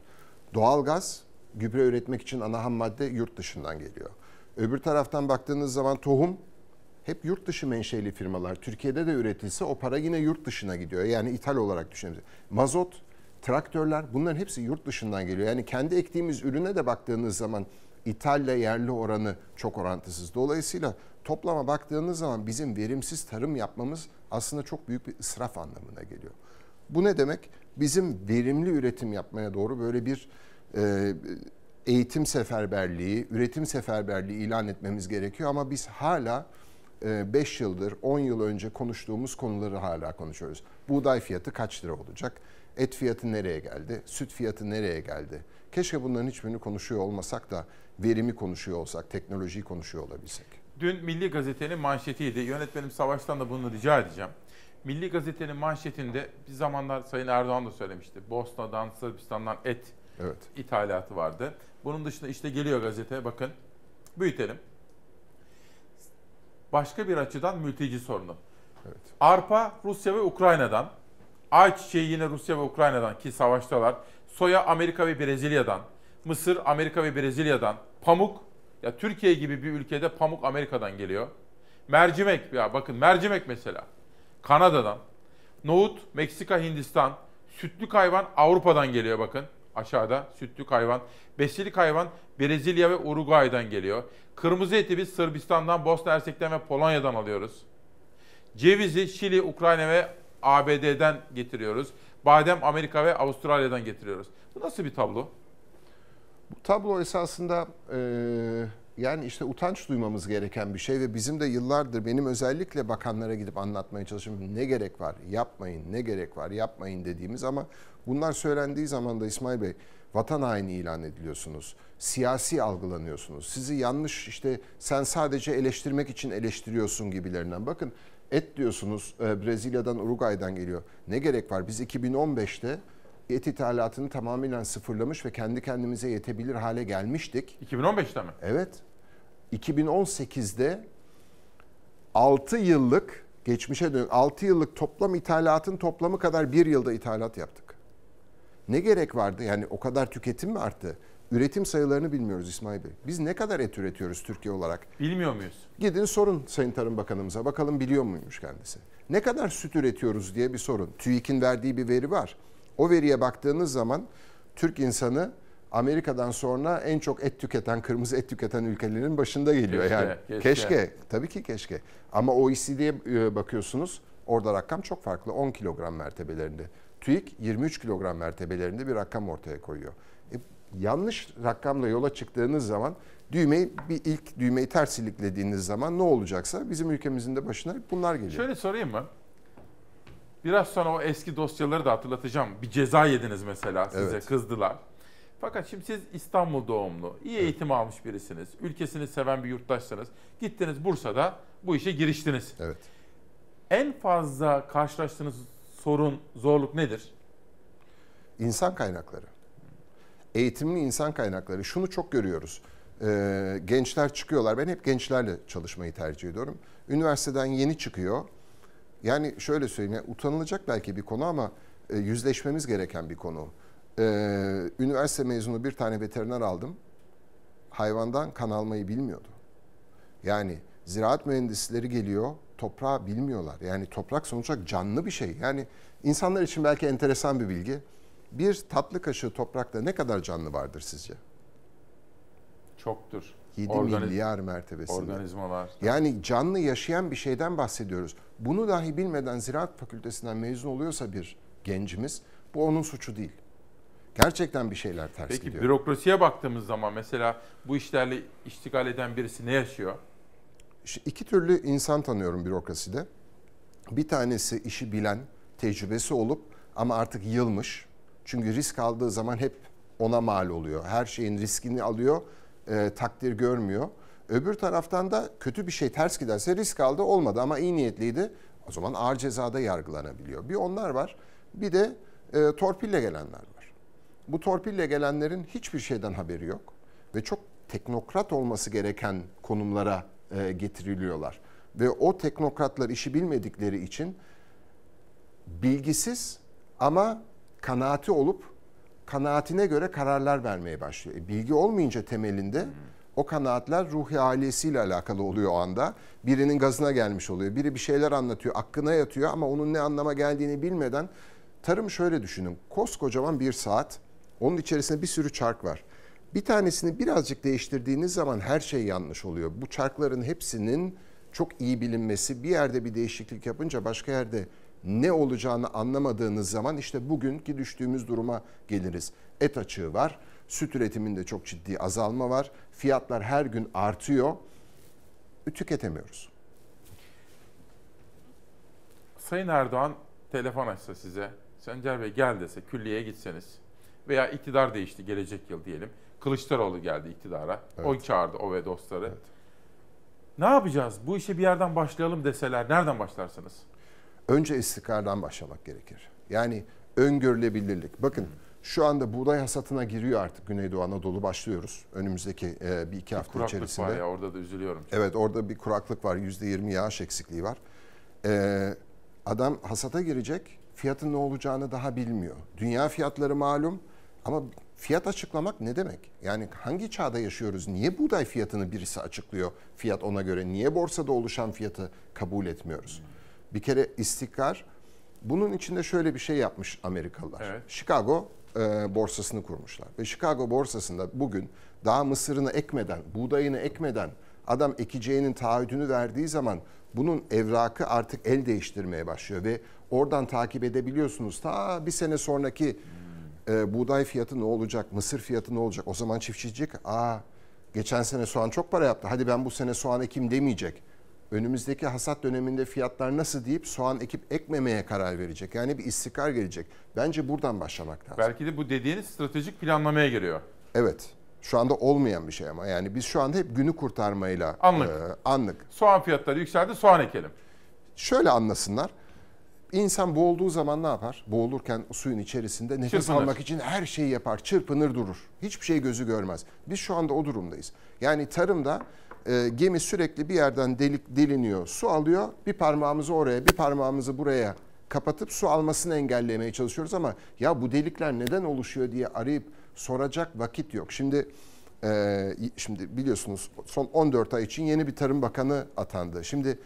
Doğalgaz gübre üretmek için ana ham madde yurt dışından geliyor. Öbür taraftan baktığınız zaman tohum hep yurt dışı menşeli firmalar. Türkiye'de de üretilse o para yine yurt dışına gidiyor. Yani ithal olarak düşünebiliriz. Mazot traktörler bunların hepsi yurt dışından geliyor. Yani kendi ektiğimiz ürüne de baktığınız zaman İtalya yerli oranı çok orantısız. Dolayısıyla toplama baktığınız zaman bizim verimsiz tarım yapmamız aslında çok büyük bir ısraf anlamına geliyor. Bu ne demek? Bizim verimli üretim yapmaya doğru böyle bir e, eğitim seferberliği, üretim seferberliği ilan etmemiz gerekiyor ama biz hala 5 e, yıldır, 10 yıl önce konuştuğumuz konuları hala konuşuyoruz. Buğday fiyatı kaç lira olacak? Et fiyatı nereye geldi? Süt fiyatı nereye geldi? Keşke bunların hiçbirini konuşuyor olmasak da verimi konuşuyor olsak, teknolojiyi konuşuyor olabilsek. Dün Milli Gazete'nin manşetiydi. Yönetmenim Savaş'tan da bunu rica edeceğim. Milli Gazete'nin manşetinde bir zamanlar Sayın Erdoğan da söylemişti. Bosna'dan, Sırbistan'dan et evet. ithalatı vardı. Bunun dışında işte geliyor gazete bakın. Büyütelim. Başka bir açıdan mülteci sorunu. Evet. Arpa Rusya ve Ukrayna'dan, Ayçiçeği yine Rusya ve Ukrayna'dan ki savaştalar. Soya Amerika ve Brezilya'dan. Mısır Amerika ve Brezilya'dan. Pamuk ya Türkiye gibi bir ülkede pamuk Amerika'dan geliyor. Mercimek ya bakın mercimek mesela Kanada'dan. Nohut Meksika Hindistan. Sütlük hayvan Avrupa'dan geliyor bakın aşağıda sütlük hayvan. Besilik hayvan Brezilya ve Uruguay'dan geliyor. Kırmızı eti biz Sırbistan'dan, Bosna Hersek'ten ve Polonya'dan alıyoruz. Cevizi Şili, Ukrayna ve ABD'den getiriyoruz. Badem Amerika ve Avustralya'dan getiriyoruz. Bu nasıl bir tablo? Bu tablo esasında e, yani işte utanç duymamız gereken bir şey ve bizim de yıllardır benim özellikle bakanlara gidip anlatmaya çalışıyorum. Ne gerek var yapmayın, ne gerek var yapmayın dediğimiz ama bunlar söylendiği zaman da İsmail Bey vatan haini ilan ediliyorsunuz. Siyasi algılanıyorsunuz. Sizi yanlış işte sen sadece eleştirmek için eleştiriyorsun gibilerinden. Bakın Et diyorsunuz e, Brezilya'dan, Uruguay'dan geliyor. Ne gerek var? Biz 2015'te et ithalatını tamamen sıfırlamış ve kendi kendimize yetebilir hale gelmiştik. 2015'te mi? Evet. 2018'de 6 yıllık geçmişe dönük 6 yıllık toplam ithalatın toplamı kadar bir yılda ithalat yaptık. Ne gerek vardı? Yani o kadar tüketim mi arttı? Üretim sayılarını bilmiyoruz İsmail Bey. Biz ne kadar et üretiyoruz Türkiye olarak? Bilmiyor muyuz? Gidin sorun Sayın Tarım Bakanımıza bakalım biliyor muymuş kendisi. Ne kadar süt üretiyoruz diye bir sorun. TÜİK'in verdiği bir veri var. O veriye baktığınız zaman Türk insanı Amerika'dan sonra en çok et tüketen, kırmızı et tüketen ülkelerin başında geliyor keşke, yani. Keşke. keşke. Tabii ki keşke. Ama OECD'ye e, bakıyorsunuz orada rakam çok farklı. 10 kilogram mertebelerinde. TÜİK 23 kilogram mertebelerinde bir rakam ortaya koyuyor yanlış rakamla yola çıktığınız zaman düğmeyi bir ilk düğmeyi ters iliklediğiniz zaman ne olacaksa bizim ülkemizin de başına bunlar geliyor. Şöyle sorayım mı? Biraz sonra o eski dosyaları da hatırlatacağım. Bir ceza yediniz mesela size evet. kızdılar. Fakat şimdi siz İstanbul doğumlu, iyi eğitim almış birisiniz, ülkesini seven bir yurttaşsınız. Gittiniz Bursa'da bu işe giriştiniz. Evet. En fazla karşılaştığınız sorun, zorluk nedir? İnsan kaynakları eğitimli insan kaynakları. Şunu çok görüyoruz. E, gençler çıkıyorlar. Ben hep gençlerle çalışmayı tercih ediyorum. Üniversiteden yeni çıkıyor. Yani şöyle söyleyeyim, yani utanılacak belki bir konu ama e, yüzleşmemiz gereken bir konu. E, üniversite mezunu bir tane veteriner aldım. Hayvandan kan almayı bilmiyordu. Yani ziraat mühendisleri geliyor, toprağı bilmiyorlar. Yani toprak sonuç olarak canlı bir şey. Yani insanlar için belki enteresan bir bilgi bir tatlı kaşığı toprakta ne kadar canlı vardır sizce? Çoktur. 7 Organiz milyar mertebesinde. Organizmalar. Yani canlı yaşayan bir şeyden bahsediyoruz. Bunu dahi bilmeden ziraat fakültesinden mezun oluyorsa bir gencimiz bu onun suçu değil. Gerçekten bir şeyler ters Peki, gidiyor. Peki bürokrasiye baktığımız zaman mesela bu işlerle iştigal eden birisi ne yaşıyor? İşte iki türlü insan tanıyorum bürokraside. Bir tanesi işi bilen, tecrübesi olup ama artık yılmış çünkü risk aldığı zaman hep ona mal oluyor. Her şeyin riskini alıyor, e, takdir görmüyor. Öbür taraftan da kötü bir şey ters giderse risk aldı olmadı ama iyi niyetliydi. O zaman ağır cezada yargılanabiliyor. Bir onlar var bir de e, torpille gelenler var. Bu torpille gelenlerin hiçbir şeyden haberi yok ve çok teknokrat olması gereken konumlara e, getiriliyorlar. Ve o teknokratlar işi bilmedikleri için bilgisiz ama kanaati olup kanaatine göre kararlar vermeye başlıyor. E, bilgi olmayınca temelinde o kanaatler ruhi ailesiyle alakalı oluyor o anda. Birinin gazına gelmiş oluyor. Biri bir şeyler anlatıyor, aklına yatıyor ama onun ne anlama geldiğini bilmeden tarım şöyle düşünün. Koskocaman bir saat. Onun içerisinde bir sürü çark var. Bir tanesini birazcık değiştirdiğiniz zaman her şey yanlış oluyor. Bu çarkların hepsinin çok iyi bilinmesi, bir yerde bir değişiklik yapınca başka yerde ne olacağını anlamadığınız zaman işte bugünkü düştüğümüz duruma geliriz. Et açığı var, süt üretiminde çok ciddi azalma var, fiyatlar her gün artıyor, tüketemiyoruz. Sayın Erdoğan telefon açsa size, Sencer Bey gel dese külliyeye gitseniz veya iktidar değişti gelecek yıl diyelim. Kılıçdaroğlu geldi iktidara. Evet. O çağırdı o ve dostları. Evet. Ne yapacağız? Bu işe bir yerden başlayalım deseler nereden başlarsınız? önce istikrardan başlamak gerekir. Yani öngörülebilirlik. Bakın şu anda buğday hasatına giriyor artık Güneydoğu Anadolu başlıyoruz. Önümüzdeki e, bir iki hafta kuraklık içerisinde. var ya orada da üzülüyorum. Çok. Evet orada bir kuraklık var. Yüzde yirmi yağış eksikliği var. E, adam hasata girecek. Fiyatın ne olacağını daha bilmiyor. Dünya fiyatları malum ama fiyat açıklamak ne demek? Yani hangi çağda yaşıyoruz? Niye buğday fiyatını birisi açıklıyor? Fiyat ona göre. Niye borsada oluşan fiyatı kabul etmiyoruz? Hmm. Bir kere istikrar. Bunun içinde şöyle bir şey yapmış Amerikalılar. Evet. Chicago e, borsasını kurmuşlar. Ve Chicago borsasında bugün daha mısırını ekmeden, buğdayını ekmeden adam ekeceğinin taahhüdünü verdiği zaman bunun evrakı artık el değiştirmeye başlıyor ve oradan takip edebiliyorsunuz. Ta bir sene sonraki e, buğday fiyatı ne olacak, mısır fiyatı ne olacak? O zaman çiftçicik, diyecek, aa geçen sene soğan çok para yaptı. Hadi ben bu sene soğan ekim demeyecek önümüzdeki hasat döneminde fiyatlar nasıl deyip soğan ekip ekmemeye karar verecek. Yani bir istikrar gelecek. Bence buradan başlamak lazım. Belki de bu dediğiniz stratejik planlamaya geliyor. Evet. Şu anda olmayan bir şey ama yani biz şu anda hep günü kurtarmayla anlık. E, anlık. Soğan fiyatları yükseldi, soğan ekelim. Şöyle anlasınlar. İnsan boğulduğu zaman ne yapar? Boğulurken suyun içerisinde nefes çırpınır. almak için her şeyi yapar, çırpınır durur. Hiçbir şey gözü görmez. Biz şu anda o durumdayız. Yani tarımda e, gemi sürekli bir yerden delik deliniyor. Su alıyor. Bir parmağımızı oraya, bir parmağımızı buraya kapatıp su almasını engellemeye çalışıyoruz ama ya bu delikler neden oluşuyor diye arayıp soracak vakit yok. Şimdi e, şimdi biliyorsunuz son 14 ay için yeni bir Tarım Bakanı atandı. Şimdi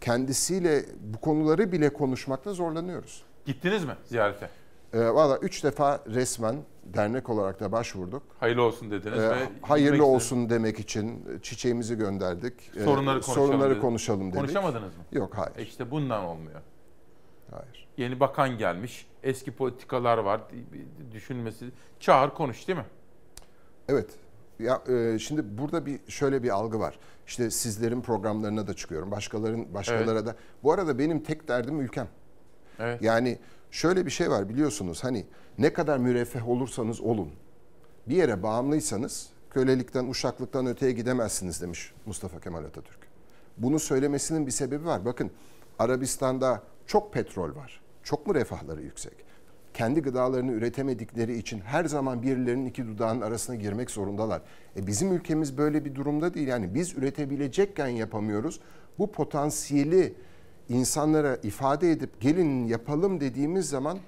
kendisiyle bu konuları bile konuşmakta zorlanıyoruz. Gittiniz mi ziyarete? E, Valla üç defa resmen dernek olarak da başvurduk. Hayırlı olsun dediniz ee, hayırlı olsun istedim. demek için çiçeğimizi gönderdik. Ee, sorunları konuşalım, sorunları dedim. konuşalım dedik. Konuşamadınız mı? Yok hayır. E işte bundan olmuyor. Hayır. Yeni bakan gelmiş. Eski politikalar var. Düşünmesi çağır konuş değil mi? Evet. Ya e, şimdi burada bir şöyle bir algı var. İşte sizlerin programlarına da çıkıyorum. Başkaların başkalara evet. da. Bu arada benim tek derdim ülkem. Evet. Yani şöyle bir şey var biliyorsunuz hani ne kadar müreffeh olursanız olun bir yere bağımlıysanız kölelikten uşaklıktan öteye gidemezsiniz demiş Mustafa Kemal Atatürk. Bunu söylemesinin bir sebebi var. Bakın Arabistan'da çok petrol var. Çok mu refahları yüksek? Kendi gıdalarını üretemedikleri için her zaman birilerinin iki dudağının arasına girmek zorundalar. E bizim ülkemiz böyle bir durumda değil. Yani biz üretebilecekken yapamıyoruz. Bu potansiyeli insanlara ifade edip gelin yapalım dediğimiz zaman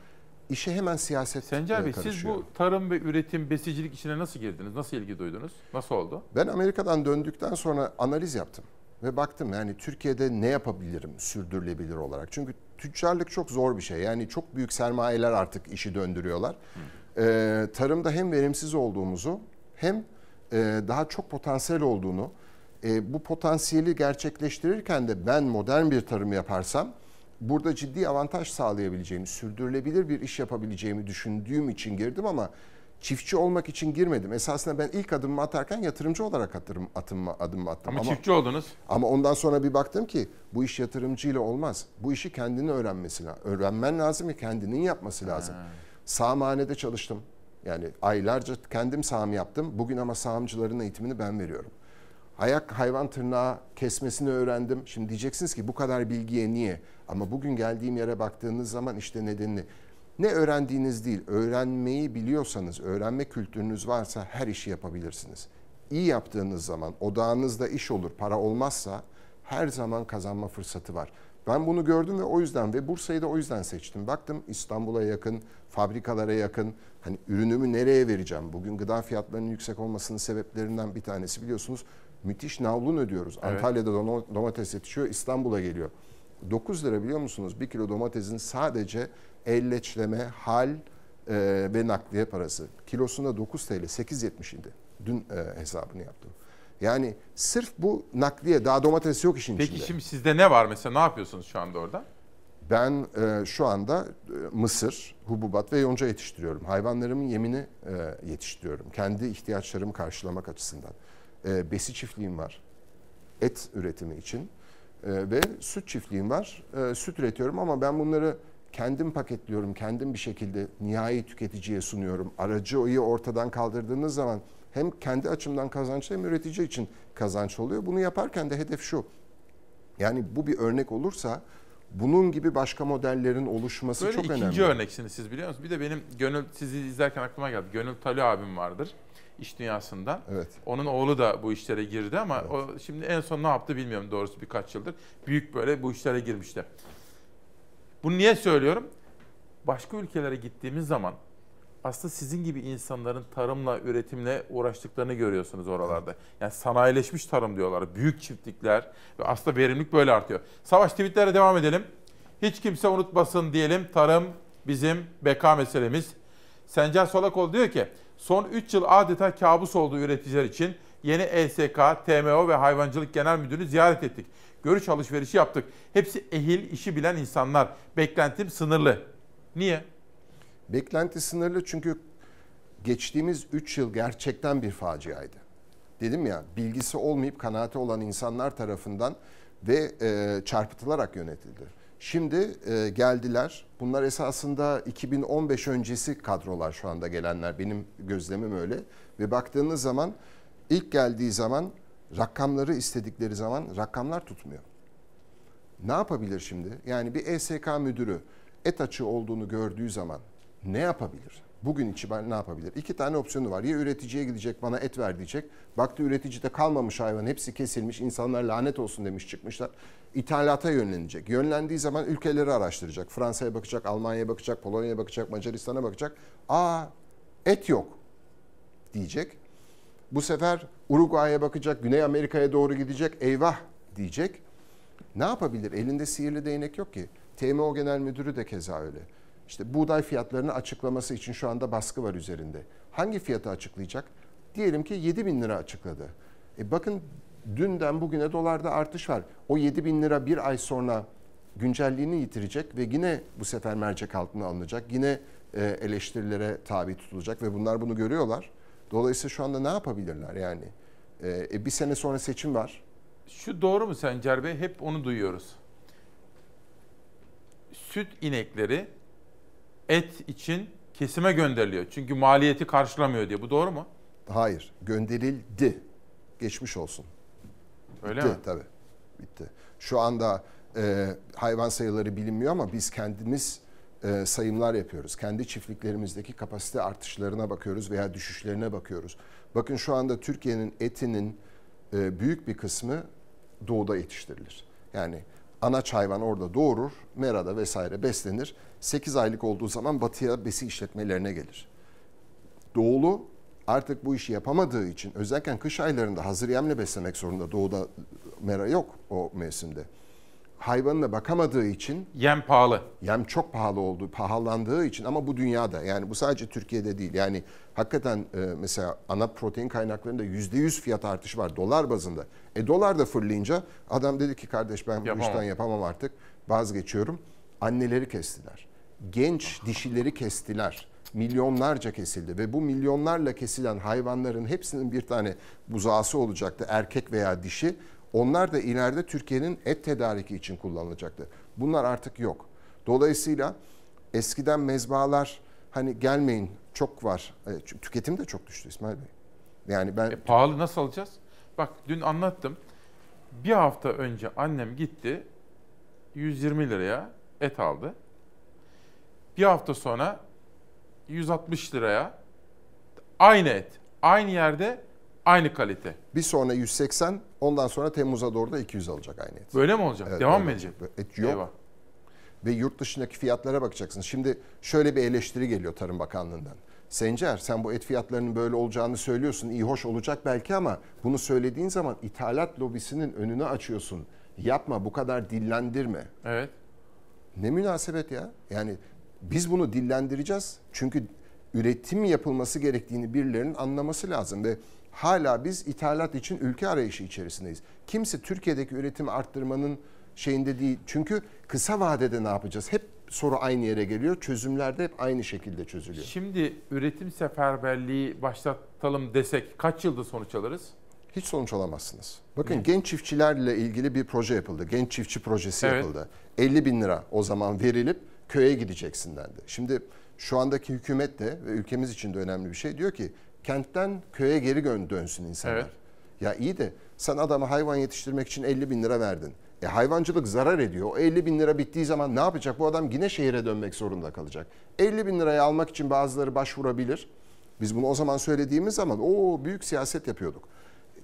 işe hemen siyaset Sencer e, Bey karışıyor. siz bu tarım ve üretim besicilik içine nasıl girdiniz? Nasıl ilgi duydunuz? Nasıl oldu? Ben Amerika'dan döndükten sonra analiz yaptım ve baktım yani Türkiye'de ne yapabilirim sürdürülebilir olarak. Çünkü tüccarlık çok zor bir şey. Yani çok büyük sermayeler artık işi döndürüyorlar. Ee, tarımda hem verimsiz olduğumuzu hem e, daha çok potansiyel olduğunu e, bu potansiyeli gerçekleştirirken de ben modern bir tarım yaparsam burada ciddi avantaj sağlayabileceğimi, sürdürülebilir bir iş yapabileceğimi düşündüğüm için girdim ama çiftçi olmak için girmedim. Esasında ben ilk adımımı atarken yatırımcı olarak atırım, atımı, adımımı attım. Ama, ama çiftçi oldunuz. Ama ondan sonra bir baktım ki bu iş yatırımcıyla olmaz. Bu işi kendini öğrenmesi lazım. Öğrenmen lazım ve kendinin yapması lazım. Sağmanede çalıştım. Yani aylarca kendim sağım yaptım. Bugün ama sağımcıların eğitimini ben veriyorum ayak hayvan tırnağı kesmesini öğrendim. Şimdi diyeceksiniz ki bu kadar bilgiye niye? Ama bugün geldiğim yere baktığınız zaman işte nedenini ne öğrendiğiniz değil, öğrenmeyi biliyorsanız, öğrenme kültürünüz varsa her işi yapabilirsiniz. İyi yaptığınız zaman odağınızda iş olur, para olmazsa her zaman kazanma fırsatı var. Ben bunu gördüm ve o yüzden ve Bursa'yı da o yüzden seçtim. Baktım İstanbul'a yakın, fabrikalara yakın. Hani ürünümü nereye vereceğim? Bugün gıda fiyatlarının yüksek olmasının sebeplerinden bir tanesi biliyorsunuz müthiş navlun ödüyoruz. Evet. Antalya'da domates yetişiyor, İstanbul'a geliyor. 9 lira biliyor musunuz? 1 kilo domatesin sadece elleçleme, hal e, ve nakliye parası. Kilosunda 9 TL, 8.70 idi. Dün e, hesabını yaptım. Yani sırf bu nakliye, daha domates yok işin Peki içinde. Peki şimdi sizde ne var mesela? Ne yapıyorsunuz şu anda orada? Ben e, şu anda e, mısır, hububat ve yonca yetiştiriyorum. Hayvanlarımın yemini e, yetiştiriyorum. Kendi ihtiyaçlarımı karşılamak açısından e, besi çiftliğim var. Et üretimi için e, ve süt çiftliğim var. E, süt üretiyorum ama ben bunları kendim paketliyorum, kendim bir şekilde nihai tüketiciye sunuyorum. Aracı oyu ortadan kaldırdığınız zaman hem kendi açımdan kazanç, hem üretici için kazanç oluyor. Bunu yaparken de hedef şu. Yani bu bir örnek olursa bunun gibi başka modellerin oluşması Böyle çok önemli. İkinci ikinci örneksiniz siz biliyor musunuz? Bir de benim gönül sizi izlerken aklıma geldi. Gönül Tali abim vardır iş dünyasından. Evet. Onun oğlu da bu işlere girdi ama evet. o şimdi en son ne yaptı bilmiyorum doğrusu birkaç yıldır. Büyük böyle bu işlere girmişti. Bunu niye söylüyorum? Başka ülkelere gittiğimiz zaman aslında sizin gibi insanların tarımla, üretimle uğraştıklarını görüyorsunuz oralarda. Yani sanayileşmiş tarım diyorlar. Büyük çiftlikler ve aslında verimlilik böyle artıyor. Savaş tweetlere devam edelim. Hiç kimse unutmasın diyelim. Tarım bizim beka meselemiz. Sencer Solakol diyor ki Son 3 yıl adeta kabus oldu üreticiler için. Yeni ESK, TMO ve Hayvancılık Genel Müdürünü ziyaret ettik. Görüş alışverişi yaptık. Hepsi ehil, işi bilen insanlar. Beklentim sınırlı. Niye? Beklenti sınırlı çünkü geçtiğimiz 3 yıl gerçekten bir faciaydı. Dedim ya bilgisi olmayıp kanaati olan insanlar tarafından ve e, çarpıtılarak yönetildi. Şimdi e, geldiler. Bunlar esasında 2015 öncesi kadrolar şu anda gelenler. Benim gözlemim öyle. Ve baktığınız zaman ilk geldiği zaman rakamları istedikleri zaman rakamlar tutmuyor. Ne yapabilir şimdi? Yani bir ESK müdürü et açığı olduğunu gördüğü zaman ne yapabilir? Bugün için ben ne yapabilir? İki tane opsiyonu var. Ya üreticiye gidecek bana et ver diyecek. Baktı üreticide kalmamış hayvan hepsi kesilmiş İnsanlar lanet olsun demiş çıkmışlar ithalata yönlenecek. Yönlendiği zaman ülkeleri araştıracak. Fransa'ya bakacak, Almanya'ya bakacak, Polonya'ya bakacak, Macaristan'a bakacak. Aa et yok diyecek. Bu sefer Uruguay'a bakacak, Güney Amerika'ya doğru gidecek. Eyvah diyecek. Ne yapabilir? Elinde sihirli değnek yok ki. TMO Genel Müdürü de keza öyle. İşte buğday fiyatlarını açıklaması için şu anda baskı var üzerinde. Hangi fiyatı açıklayacak? Diyelim ki 7 bin lira açıkladı. E bakın dünden bugüne dolarda artış var. O 7 bin lira bir ay sonra güncelliğini yitirecek ve yine bu sefer mercek altına alınacak. Yine e, eleştirilere tabi tutulacak ve bunlar bunu görüyorlar. Dolayısıyla şu anda ne yapabilirler yani? E, e, bir sene sonra seçim var. Şu doğru mu Sencer Bey? Hep onu duyuyoruz. Süt inekleri et için kesime gönderiliyor. Çünkü maliyeti karşılamıyor diye. Bu doğru mu? Hayır. Gönderildi. Geçmiş olsun. Öyle Bitti mi? tabii. Bitti. Şu anda e, hayvan sayıları bilinmiyor ama biz kendimiz e, sayımlar yapıyoruz. Kendi çiftliklerimizdeki kapasite artışlarına bakıyoruz veya düşüşlerine bakıyoruz. Bakın şu anda Türkiye'nin etinin e, büyük bir kısmı doğuda yetiştirilir. Yani ana hayvan orada doğurur, merada vesaire beslenir. 8 aylık olduğu zaman batıya besi işletmelerine gelir. Doğulu artık bu işi yapamadığı için özellikle kış aylarında hazır yemle beslemek zorunda. Doğuda mera yok o mevsimde. Hayvanına bakamadığı için yem pahalı. Yem çok pahalı oldu, pahalandığı için ama bu dünyada yani bu sadece Türkiye'de değil. Yani hakikaten e, mesela ana protein kaynaklarında %100 fiyat artışı var dolar bazında. E dolar da fırlayınca adam dedi ki kardeş ben yapamam. bu işten yapamam artık vazgeçiyorum. Anneleri kestiler. Genç dişileri kestiler milyonlarca kesildi ve bu milyonlarla kesilen hayvanların hepsinin bir tane buzağısı olacaktı erkek veya dişi. Onlar da ileride Türkiye'nin et tedariki için kullanılacaktı. Bunlar artık yok. Dolayısıyla eskiden mezbalar hani gelmeyin çok var. E, tüketim de çok düştü İsmail Bey. Yani ben e, pahalı nasıl alacağız? Bak dün anlattım. Bir hafta önce annem gitti 120 liraya et aldı. Bir hafta sonra 160 liraya aynı et, aynı yerde, aynı kalite. Bir sonra 180, ondan sonra Temmuz'a doğru da 200 alacak aynı et. Böyle mi olacak? Evet, Devam mı edecek? Et yok. Eyvah. Ve yurt dışındaki fiyatlara bakacaksınız. Şimdi şöyle bir eleştiri geliyor Tarım Bakanlığı'ndan. Sencer sen bu et fiyatlarının böyle olacağını söylüyorsun. İyi hoş olacak belki ama bunu söylediğin zaman ithalat lobisinin önünü açıyorsun. Yapma bu kadar dillendirme. Evet. Ne münasebet ya. Yani biz bunu dillendireceğiz. Çünkü üretim yapılması gerektiğini birilerinin anlaması lazım ve hala biz ithalat için ülke arayışı içerisindeyiz. Kimse Türkiye'deki üretimi arttırmanın şeyinde değil. Çünkü kısa vadede ne yapacağız? Hep soru aynı yere geliyor. Çözümler de hep aynı şekilde çözülüyor. Şimdi üretim seferberliği başlatalım desek kaç yılda sonuç alırız? Hiç sonuç alamazsınız. Bakın Hı. genç çiftçilerle ilgili bir proje yapıldı. Genç çiftçi projesi evet. yapıldı. 50 bin lira o zaman verilip köye gideceksin dendi. Şimdi şu andaki hükümet de ve ülkemiz için de önemli bir şey diyor ki kentten köye geri dönsün insanlar. Evet. Ya iyi de sen adama hayvan yetiştirmek için 50 bin lira verdin. E hayvancılık zarar ediyor. O 50 bin lira bittiği zaman ne yapacak? Bu adam yine şehire dönmek zorunda kalacak. 50 bin lirayı almak için bazıları başvurabilir. Biz bunu o zaman söylediğimiz zaman o büyük siyaset yapıyorduk.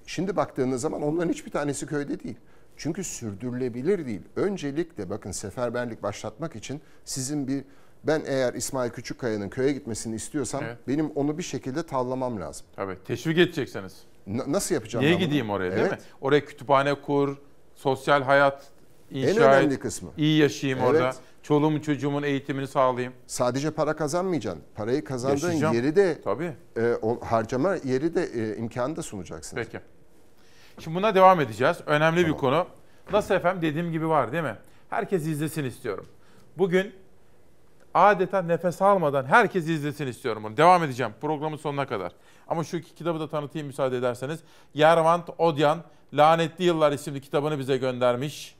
Şimdi baktığınız zaman onların hiçbir tanesi köyde değil. Çünkü sürdürülebilir değil. Öncelikle bakın seferberlik başlatmak için sizin bir ben eğer İsmail Küçükkaya'nın köye gitmesini istiyorsam evet. benim onu bir şekilde tavlamam lazım. Tabii teşvik edeceksiniz. Na, nasıl yapacağım? Niye gideyim bunu? oraya evet. değil mi? Oraya kütüphane kur, sosyal hayat inşa en önemli et, kısmı. İyi yaşayayım evet. orada. Çoluğumun çocuğumun eğitimini sağlayayım. Sadece para kazanmayacaksın. Parayı kazandığın Yaşayacağım. yeri de Tabii. E, o, harcama yeri de e, imkanı da sunacaksın. Peki. Şimdi buna devam edeceğiz. Önemli tamam. bir konu. Nasıl efendim dediğim gibi var değil mi? Herkes izlesin istiyorum. Bugün adeta nefes almadan herkes izlesin istiyorum bunu. Devam edeceğim programın sonuna kadar. Ama şu iki kitabı da tanıtayım müsaade ederseniz. Yervant Odyan Lanetli Yıllar isimli kitabını bize göndermiş.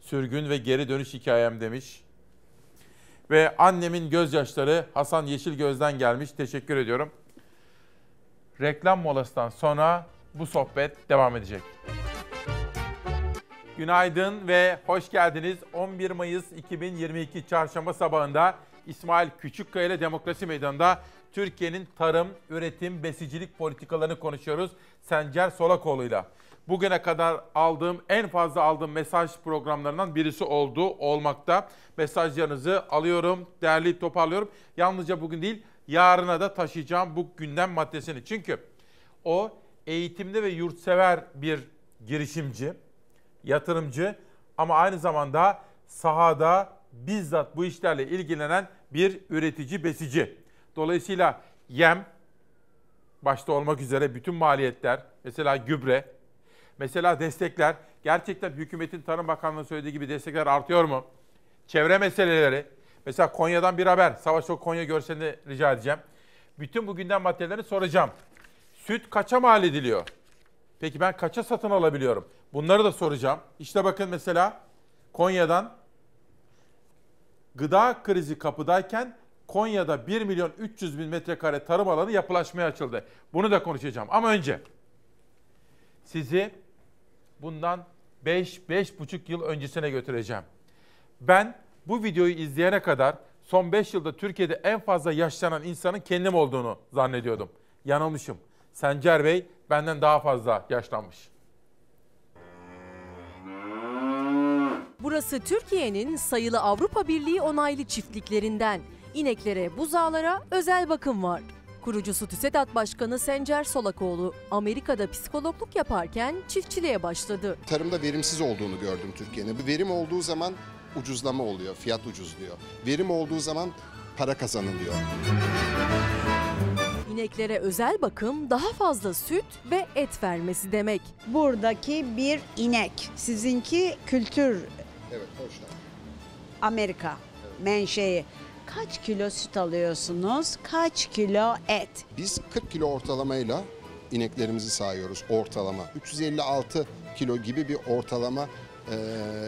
Sürgün ve geri dönüş hikayem demiş. Ve annemin gözyaşları Hasan Yeşil Göz'den gelmiş. Teşekkür ediyorum. Reklam molasından sonra bu sohbet devam edecek. Günaydın ve hoş geldiniz. 11 Mayıs 2022 çarşamba sabahında İsmail Küçükkaya ile Demokrasi Meydanı'nda Türkiye'nin tarım, üretim, besicilik politikalarını konuşuyoruz Sencer Solakoğlu ile. Bugüne kadar aldığım en fazla aldığım mesaj programlarından birisi oldu olmakta. Mesajlarınızı alıyorum, değerli toparlıyorum. Yalnızca bugün değil, yarına da taşıyacağım bu gündem maddesini. Çünkü o eğitimli ve yurtsever bir girişimci, yatırımcı ama aynı zamanda sahada bizzat bu işlerle ilgilenen bir üretici, besici. Dolayısıyla yem başta olmak üzere bütün maliyetler, mesela gübre, mesela destekler, gerçekten hükümetin Tarım Bakanlığı söylediği gibi destekler artıyor mu? Çevre meseleleri, mesela Konya'dan bir haber, Savaş Konya görselini rica edeceğim. Bütün bu gündem maddelerini soracağım. Süt kaça mal ediliyor? Peki ben kaça satın alabiliyorum? Bunları da soracağım. İşte bakın mesela Konya'dan gıda krizi kapıdayken Konya'da 1 milyon 300 bin metrekare tarım alanı yapılaşmaya açıldı. Bunu da konuşacağım ama önce sizi bundan 5-5,5 yıl öncesine götüreceğim. Ben bu videoyu izleyene kadar son 5 yılda Türkiye'de en fazla yaşlanan insanın kendim olduğunu zannediyordum. Yanılmışım. Sencer Bey benden daha fazla yaşlanmış. Burası Türkiye'nin sayılı Avrupa Birliği onaylı çiftliklerinden. İneklere, buzağlara özel bakım var. Kurucusu TÜSEDAT Başkanı Sencer Solakoğlu, Amerika'da psikologluk yaparken çiftçiliğe başladı. Tarımda verimsiz olduğunu gördüm Türkiye'nin. Bu verim olduğu zaman ucuzlama oluyor, fiyat ucuzluyor. Verim olduğu zaman para kazanılıyor. İneklere özel bakım daha fazla süt ve et vermesi demek. Buradaki bir inek. Sizinki kültür Evet, hoşlan. Amerika menşei. Kaç kilo süt alıyorsunuz? Kaç kilo et? Biz 40 kilo ortalamayla ineklerimizi sayıyoruz ortalama. 356 kilo gibi bir ortalama e,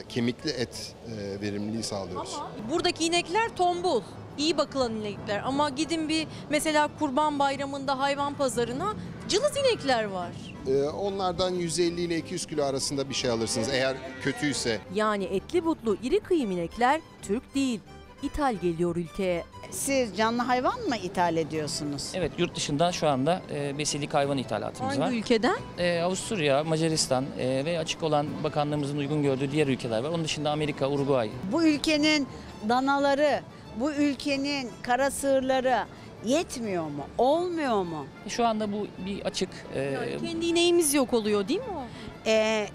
kemikli et e, verimliliği sağlıyoruz. Ama buradaki inekler tombul. iyi bakılan inekler ama gidin bir mesela kurban bayramında hayvan pazarına cılız inekler var. E, onlardan 150 ile 200 kilo arasında bir şey alırsınız eğer kötüyse. Yani etli butlu iri kıyım inekler Türk değil ithal geliyor ülkeye. Siz canlı hayvan mı ithal ediyorsunuz? Evet yurt dışından şu anda e, besilik hayvan ithalatımız Hangi var. Hangi ülkeden? E, Avusturya, Macaristan e, ve açık olan bakanlığımızın uygun gördüğü diğer ülkeler var. Onun dışında Amerika, Uruguay. Bu ülkenin danaları, bu ülkenin kara sığırları yetmiyor mu? Olmuyor mu? E, şu anda bu bir açık. E, yani kendi ineğimiz yok oluyor değil mi o? E,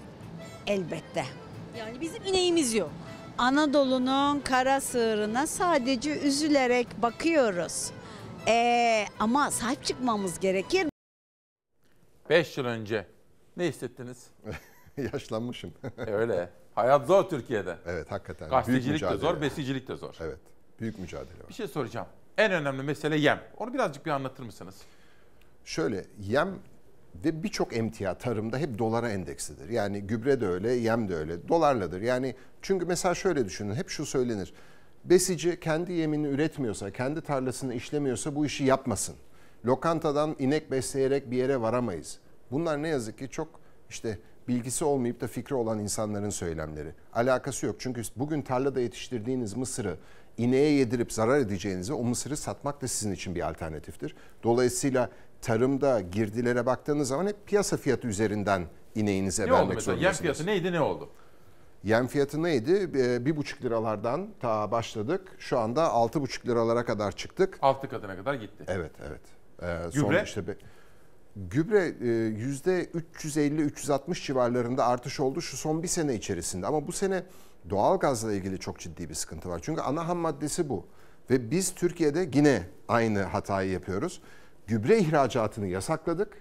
elbette. Yani bizim ineğimiz yok. Anadolu'nun kara sığırına sadece üzülerek bakıyoruz. Ee, ama sahip çıkmamız gerekir. Beş yıl önce ne hissettiniz? Yaşlanmışım. E, öyle. Hayat zor Türkiye'de. Evet hakikaten. Gazetecilik de zor, besicilik de zor. Evet. Büyük mücadele var. Bir şey soracağım. En önemli mesele yem. Onu birazcık bir anlatır mısınız? Şöyle yem ve birçok emtia tarımda hep dolara endeksidir. Yani gübre de öyle, yem de öyle, dolarladır. Yani çünkü mesela şöyle düşünün, hep şu söylenir. Besici kendi yemini üretmiyorsa, kendi tarlasını işlemiyorsa bu işi yapmasın. Lokantadan inek besleyerek bir yere varamayız. Bunlar ne yazık ki çok işte bilgisi olmayıp da fikri olan insanların söylemleri. Alakası yok. Çünkü bugün tarlada yetiştirdiğiniz mısırı ineğe yedirip zarar edeceğinize o mısırı satmak da sizin için bir alternatiftir. Dolayısıyla tarımda girdilere baktığınız zaman hep piyasa fiyatı üzerinden ineğinize ne vermek oldu mesela? zorundasınız. Yem fiyatı neydi ne oldu? Yem fiyatı neydi? Ee, bir buçuk liralardan ta başladık. Şu anda altı buçuk liralara kadar çıktık. Altı katına kadar gitti. Evet, evet. Ee, Gübre? Işte bir... Gübre e, yüzde 350-360 civarlarında artış oldu şu son bir sene içerisinde. Ama bu sene doğal gazla ilgili çok ciddi bir sıkıntı var. Çünkü ana ham maddesi bu. Ve biz Türkiye'de yine aynı hatayı yapıyoruz. Gübre ihracatını yasakladık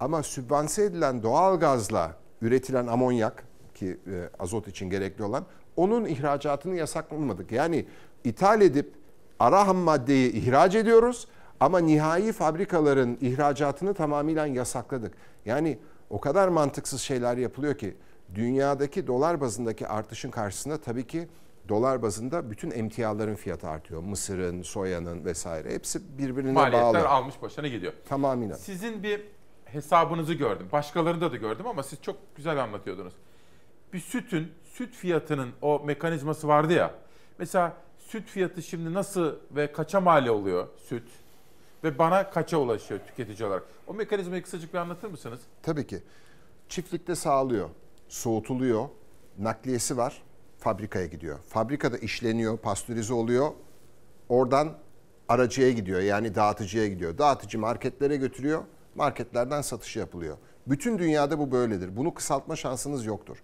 ama sübvanse edilen doğal gazla üretilen amonyak ki e, azot için gerekli olan onun ihracatını yasaklamadık. Yani ithal edip ara ham maddeyi ihraç ediyoruz ama nihai fabrikaların ihracatını tamamen yasakladık. Yani o kadar mantıksız şeyler yapılıyor ki dünyadaki dolar bazındaki artışın karşısında tabii ki dolar bazında bütün emtiaların fiyatı artıyor. Mısırın, soyanın vesaire hepsi birbirine Maliyetler bağlı. Maliyetler almış başına gidiyor. Tamamıyla. Sizin bir hesabınızı gördüm. Başkalarında da gördüm ama siz çok güzel anlatıyordunuz. Bir sütün, süt fiyatının o mekanizması vardı ya. Mesela süt fiyatı şimdi nasıl ve kaça mali oluyor süt? Ve bana kaça ulaşıyor tüketici olarak? O mekanizmayı kısacık bir anlatır mısınız? Tabii ki. Çiftlikte sağlıyor soğutuluyor, nakliyesi var, fabrikaya gidiyor. Fabrikada işleniyor, pastörize oluyor. Oradan aracıya gidiyor yani dağıtıcıya gidiyor. Dağıtıcı marketlere götürüyor, marketlerden satışı yapılıyor. Bütün dünyada bu böyledir. Bunu kısaltma şansınız yoktur.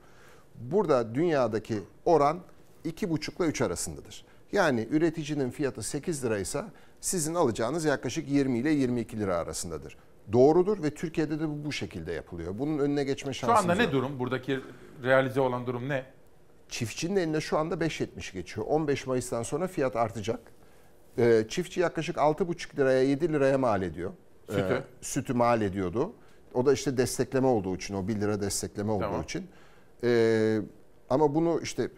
Burada dünyadaki oran 2,5 ile 3 arasındadır. Yani üreticinin fiyatı 8 liraysa sizin alacağınız yaklaşık 20 ile 22 lira arasındadır doğrudur ve Türkiye'de de bu, bu şekilde yapılıyor. Bunun önüne geçme şansı Şu anda ne yok. durum? Buradaki realize olan durum ne? Çiftçinin elinde şu anda 5.70 geçiyor. 15 Mayıs'tan sonra fiyat artacak. Ee, çiftçi yaklaşık 6.5 liraya 7 liraya mal ediyor. Ee, sütü. sütü mal ediyordu. O da işte destekleme olduğu için, o 1 lira destekleme olduğu tamam. için. Ee, ama bunu işte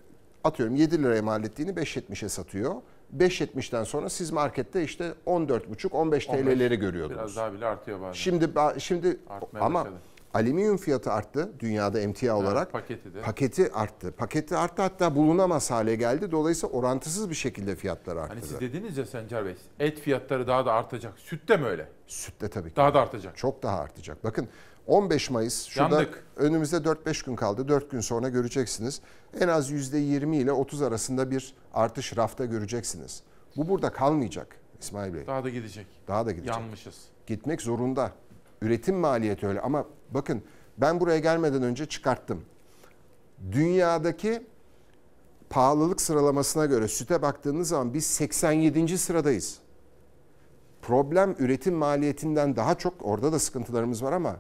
atıyorum 7 liraya mal ettiğini 5.70'e satıyor. 5.70'den sonra siz markette işte 14.5 15 TL'leri görüyordunuz. Biraz daha bile artıyor bazen. Şimdi şimdi ama başladı. alüminyum fiyatı arttı dünyada emtia evet, olarak. Paketi de. Paketi arttı. Paketi arttı hatta bulunamaz hale geldi. Dolayısıyla orantısız bir şekilde fiyatlar hani arttı. Hani siz dediniz ya Sencer Bey et fiyatları daha da artacak. Süt de mi öyle? Süt de tabii ki. Daha da artacak. Çok daha artacak. Bakın 15 Mayıs şurada Yandık. önümüzde 4-5 gün kaldı. 4 gün sonra göreceksiniz. En az %20 ile 30 arasında bir artış rafta göreceksiniz. Bu burada kalmayacak İsmail Bey. Daha da gidecek. Daha da gidecek. Yanmışız. Gitmek zorunda. Üretim maliyeti öyle ama bakın ben buraya gelmeden önce çıkarttım. Dünyadaki pahalılık sıralamasına göre süte baktığınız zaman biz 87. sıradayız problem üretim maliyetinden daha çok orada da sıkıntılarımız var ama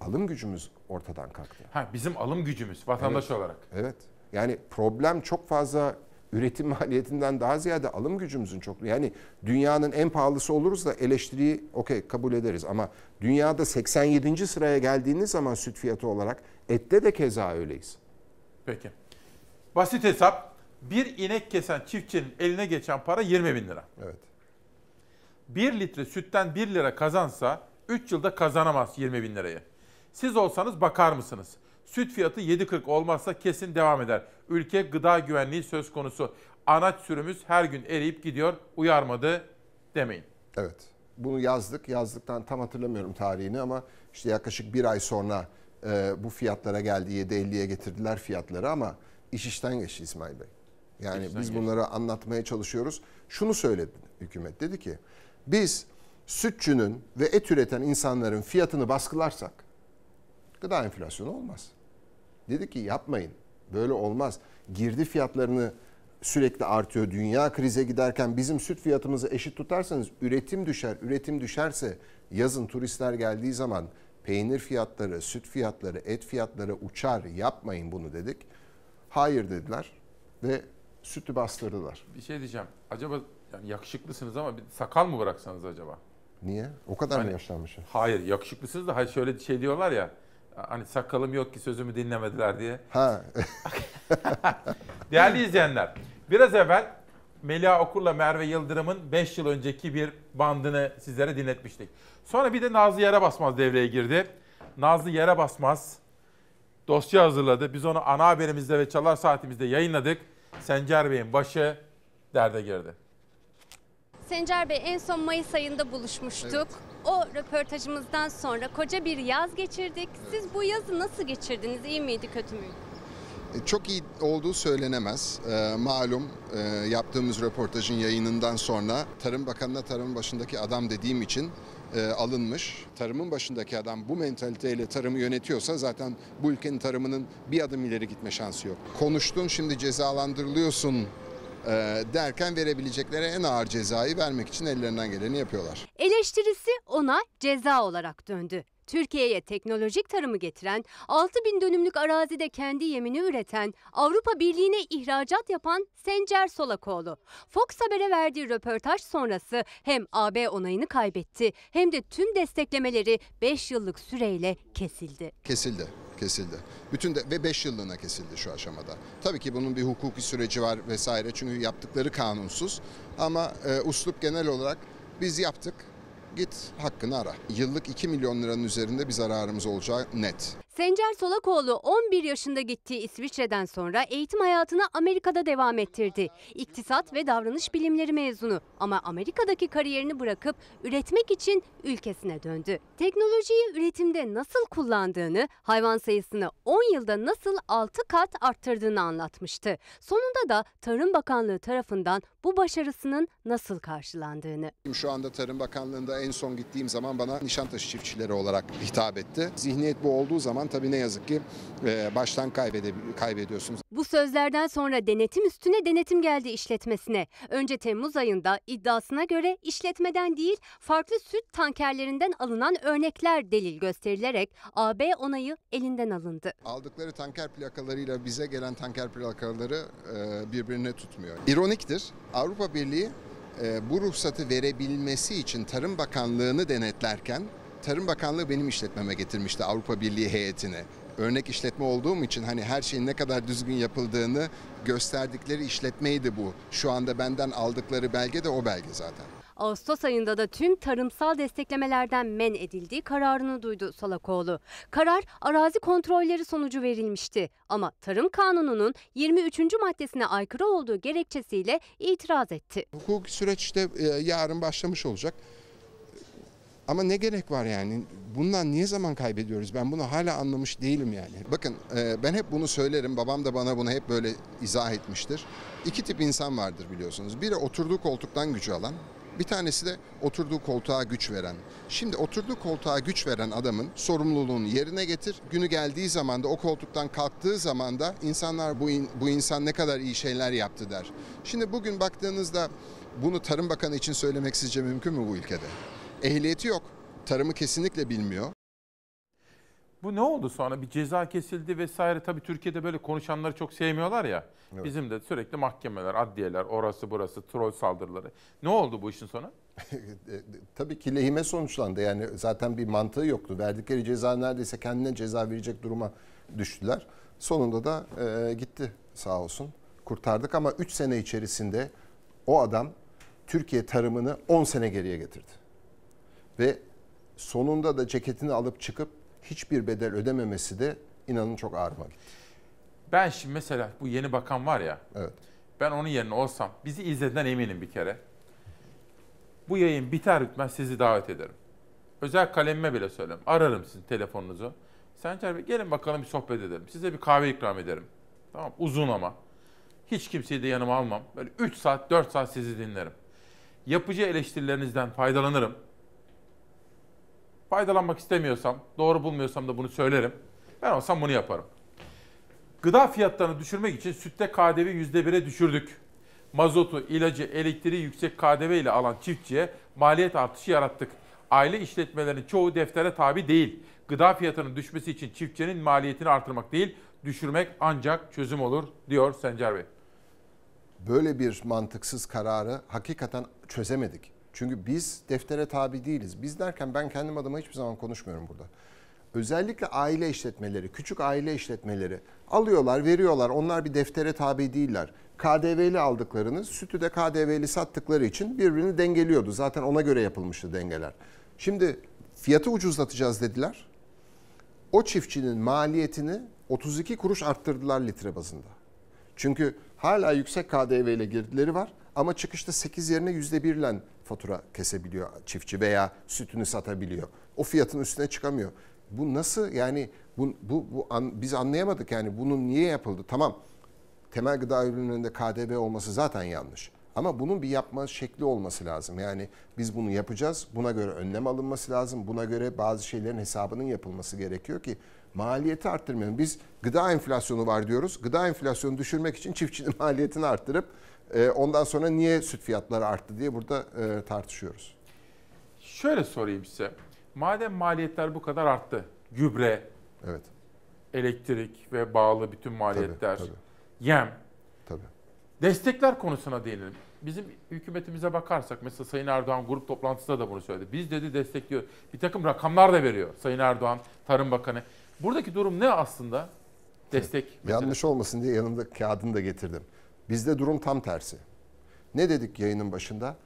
alım gücümüz ortadan kalktı. Ha, bizim alım gücümüz vatandaş evet. olarak. Evet. Yani problem çok fazla üretim maliyetinden daha ziyade alım gücümüzün çok yani dünyanın en pahalısı oluruz da eleştiriyi okey kabul ederiz ama dünyada 87. sıraya geldiğiniz zaman süt fiyatı olarak ette de keza öyleyiz. Peki. Basit hesap bir inek kesen çiftçinin eline geçen para 20 bin lira. Evet. Bir litre sütten 1 lira kazansa 3 yılda kazanamaz 20 bin lirayı. Siz olsanız bakar mısınız? Süt fiyatı 7.40 olmazsa kesin devam eder. Ülke gıda güvenliği söz konusu. Anaç sürümüz her gün eriyip gidiyor. Uyarmadı demeyin. Evet. Bunu yazdık. Yazdıktan tam hatırlamıyorum tarihini ama işte yaklaşık bir ay sonra e, bu fiyatlara geldi. 7.50'ye getirdiler fiyatları ama iş işten geçti İsmail Bey. Yani işten biz geçti. bunları anlatmaya çalışıyoruz. Şunu söyledi hükümet. Dedi ki biz sütçünün ve et üreten insanların fiyatını baskılarsak gıda enflasyonu olmaz. Dedi ki yapmayın. Böyle olmaz. Girdi fiyatlarını sürekli artıyor. Dünya krize giderken bizim süt fiyatımızı eşit tutarsanız üretim düşer. Üretim düşerse yazın turistler geldiği zaman peynir fiyatları, süt fiyatları, et fiyatları uçar. Yapmayın bunu dedik. Hayır dediler ve sütü bastırdılar. Bir şey diyeceğim. Acaba yani yakışıklısınız ama bir sakal mı bıraksanız acaba? Niye? O kadar hani, mı yaşlanmışım? Hayır, yakışıklısınız da hayır şöyle şey diyorlar ya Hani sakalım yok ki sözümü dinlemediler diye. Ha. Değerli izleyenler, biraz evvel Melia Okur'la Merve Yıldırım'ın 5 yıl önceki bir bandını sizlere dinletmiştik. Sonra bir de Nazlı Yere Basmaz devreye girdi. Nazlı Yere Basmaz dosya hazırladı. Biz onu ana haberimizde ve çalar saatimizde yayınladık. Sencer Bey'in başı derde girdi. Sencer Bey en son Mayıs ayında buluşmuştuk. Evet. O röportajımızdan sonra koca bir yaz geçirdik. Siz bu yazı nasıl geçirdiniz? İyi miydi, kötü müydü? E, çok iyi olduğu söylenemez. E, malum e, yaptığımız röportajın yayınından sonra Tarım Bakanı'na tarımın başındaki adam dediğim için e, alınmış. Tarımın başındaki adam bu mentaliteyle tarımı yönetiyorsa zaten bu ülkenin tarımının bir adım ileri gitme şansı yok. Konuştun şimdi cezalandırılıyorsun e, derken verebilecekleri en ağır cezayı vermek için ellerinden geleni yapıyorlar. Eleştirisi ona ceza olarak döndü. Türkiye'ye teknolojik tarımı getiren, 6 bin dönümlük arazide kendi yemini üreten, Avrupa Birliği'ne ihracat yapan Sencer Solakoğlu. Fox Haber'e verdiği röportaj sonrası hem AB onayını kaybetti hem de tüm desteklemeleri 5 yıllık süreyle kesildi. Kesildi kesildi. Bütün de ve 5 yıllığına kesildi şu aşamada. Tabii ki bunun bir hukuki süreci var vesaire çünkü yaptıkları kanunsuz. Ama e, uslup genel olarak biz yaptık git hakkını ara. Yıllık 2 milyon liranın üzerinde bir zararımız olacağı net. Sencer Solakoğlu 11 yaşında gittiği İsviçre'den sonra eğitim hayatını Amerika'da devam ettirdi. İktisat ve davranış bilimleri mezunu ama Amerika'daki kariyerini bırakıp üretmek için ülkesine döndü. Teknolojiyi üretimde nasıl kullandığını, hayvan sayısını 10 yılda nasıl 6 kat arttırdığını anlatmıştı. Sonunda da Tarım Bakanlığı tarafından bu başarısının nasıl karşılandığını. Şu anda Tarım Bakanlığı'nda en son gittiğim zaman bana Nişantaşı çiftçileri olarak hitap etti. Zihniyet bu olduğu zaman zaman tabii ne yazık ki e, baştan kaybediyorsunuz. Bu sözlerden sonra denetim üstüne denetim geldi işletmesine. Önce Temmuz ayında iddiasına göre işletmeden değil farklı süt tankerlerinden alınan örnekler delil gösterilerek AB onayı elinden alındı. Aldıkları tanker plakalarıyla bize gelen tanker plakaları e, birbirine tutmuyor. İroniktir. Avrupa Birliği e, bu ruhsatı verebilmesi için Tarım Bakanlığı'nı denetlerken Tarım Bakanlığı benim işletmeme getirmişti Avrupa Birliği heyetini. Örnek işletme olduğum için hani her şeyin ne kadar düzgün yapıldığını gösterdikleri işletmeydi bu. Şu anda benden aldıkları belge de o belge zaten. Ağustos ayında da tüm tarımsal desteklemelerden men edildiği kararını duydu Salakoğlu. Karar arazi kontrolleri sonucu verilmişti ama Tarım Kanunu'nun 23. maddesine aykırı olduğu gerekçesiyle itiraz etti. Hukuk süreçte e, yarın başlamış olacak. Ama ne gerek var yani? Bundan niye zaman kaybediyoruz? Ben bunu hala anlamış değilim yani. Bakın e, ben hep bunu söylerim. Babam da bana bunu hep böyle izah etmiştir. İki tip insan vardır biliyorsunuz. Biri oturduğu koltuktan gücü alan, bir tanesi de oturduğu koltuğa güç veren. Şimdi oturduğu koltuğa güç veren adamın sorumluluğunu yerine getir. Günü geldiği zaman da o koltuktan kalktığı zaman da insanlar bu, in, bu insan ne kadar iyi şeyler yaptı der. Şimdi bugün baktığınızda bunu Tarım Bakanı için söylemek sizce mümkün mü bu ülkede? Ehliyeti yok. Tarımı kesinlikle bilmiyor. Bu ne oldu sonra? Bir ceza kesildi vesaire. Tabii Türkiye'de böyle konuşanları çok sevmiyorlar ya. Evet. Bizim de sürekli mahkemeler, adliyeler, orası burası, troll saldırıları. Ne oldu bu işin sonu? E, tabii ki lehime sonuçlandı. Yani zaten bir mantığı yoktu. Verdikleri ceza neredeyse kendine ceza verecek duruma düştüler. Sonunda da e, gitti sağ olsun. Kurtardık ama 3 sene içerisinde o adam Türkiye tarımını 10 sene geriye getirdi. Ve sonunda da ceketini alıp çıkıp hiçbir bedel ödememesi de inanın çok ağırma gitti. Ben şimdi mesela bu yeni bakan var ya. Evet. Ben onun yerine olsam bizi izlediğinden eminim bir kere. Bu yayın biter bitmez sizi davet ederim. Özel kalemime bile söylerim. Ararım sizin telefonunuzu. Sencer Bey gelin bakalım bir sohbet edelim. Size bir kahve ikram ederim. Tamam uzun ama. Hiç kimseyi de yanıma almam. Böyle 3 saat 4 saat sizi dinlerim. Yapıcı eleştirilerinizden faydalanırım. Faydalanmak istemiyorsam, doğru bulmuyorsam da bunu söylerim. Ben olsam bunu yaparım. Gıda fiyatlarını düşürmek için sütte KDV %1'e düşürdük. Mazotu, ilacı, elektriği yüksek KDV ile alan çiftçiye maliyet artışı yarattık. Aile işletmelerinin çoğu deftere tabi değil. Gıda fiyatının düşmesi için çiftçinin maliyetini artırmak değil, düşürmek ancak çözüm olur diyor Sencer Bey. Böyle bir mantıksız kararı hakikaten çözemedik. Çünkü biz deftere tabi değiliz. Biz derken ben kendim adıma hiçbir zaman konuşmuyorum burada. Özellikle aile işletmeleri, küçük aile işletmeleri alıyorlar, veriyorlar. Onlar bir deftere tabi değiller. KDV'li aldıklarını sütü de KDV'li sattıkları için birbirini dengeliyordu. Zaten ona göre yapılmıştı dengeler. Şimdi fiyatı ucuzlatacağız dediler. O çiftçinin maliyetini 32 kuruş arttırdılar litre bazında. Çünkü hala yüksek KDV ile girdileri var ama çıkışta 8 yerine %1 ile fatura kesebiliyor çiftçi veya sütünü satabiliyor. O fiyatın üstüne çıkamıyor. Bu nasıl yani bu, bu, bu an, biz anlayamadık yani bunun niye yapıldı? Tamam temel gıda ürünlerinde KDV olması zaten yanlış. Ama bunun bir yapma şekli olması lazım. Yani biz bunu yapacağız. Buna göre önlem alınması lazım. Buna göre bazı şeylerin hesabının yapılması gerekiyor ki maliyeti arttırmayalım. Biz gıda enflasyonu var diyoruz. Gıda enflasyonu düşürmek için çiftçinin maliyetini arttırıp e, ondan sonra niye süt fiyatları arttı diye burada e, tartışıyoruz. Şöyle sorayım size. Madem maliyetler bu kadar arttı. Gübre, evet. elektrik ve bağlı bütün maliyetler, tabii, tabii. yem. Tabii. Destekler konusuna değinelim. Bizim hükümetimize bakarsak mesela Sayın Erdoğan grup toplantısında da bunu söyledi. Biz dedi destekliyor. Bir takım rakamlar da veriyor Sayın Erdoğan, Tarım Bakanı. Buradaki durum ne aslında? Destek. Evet. Yanlış olmasın diye yanımda kağıdını da getirdim. Bizde durum tam tersi. Ne dedik yayının başında?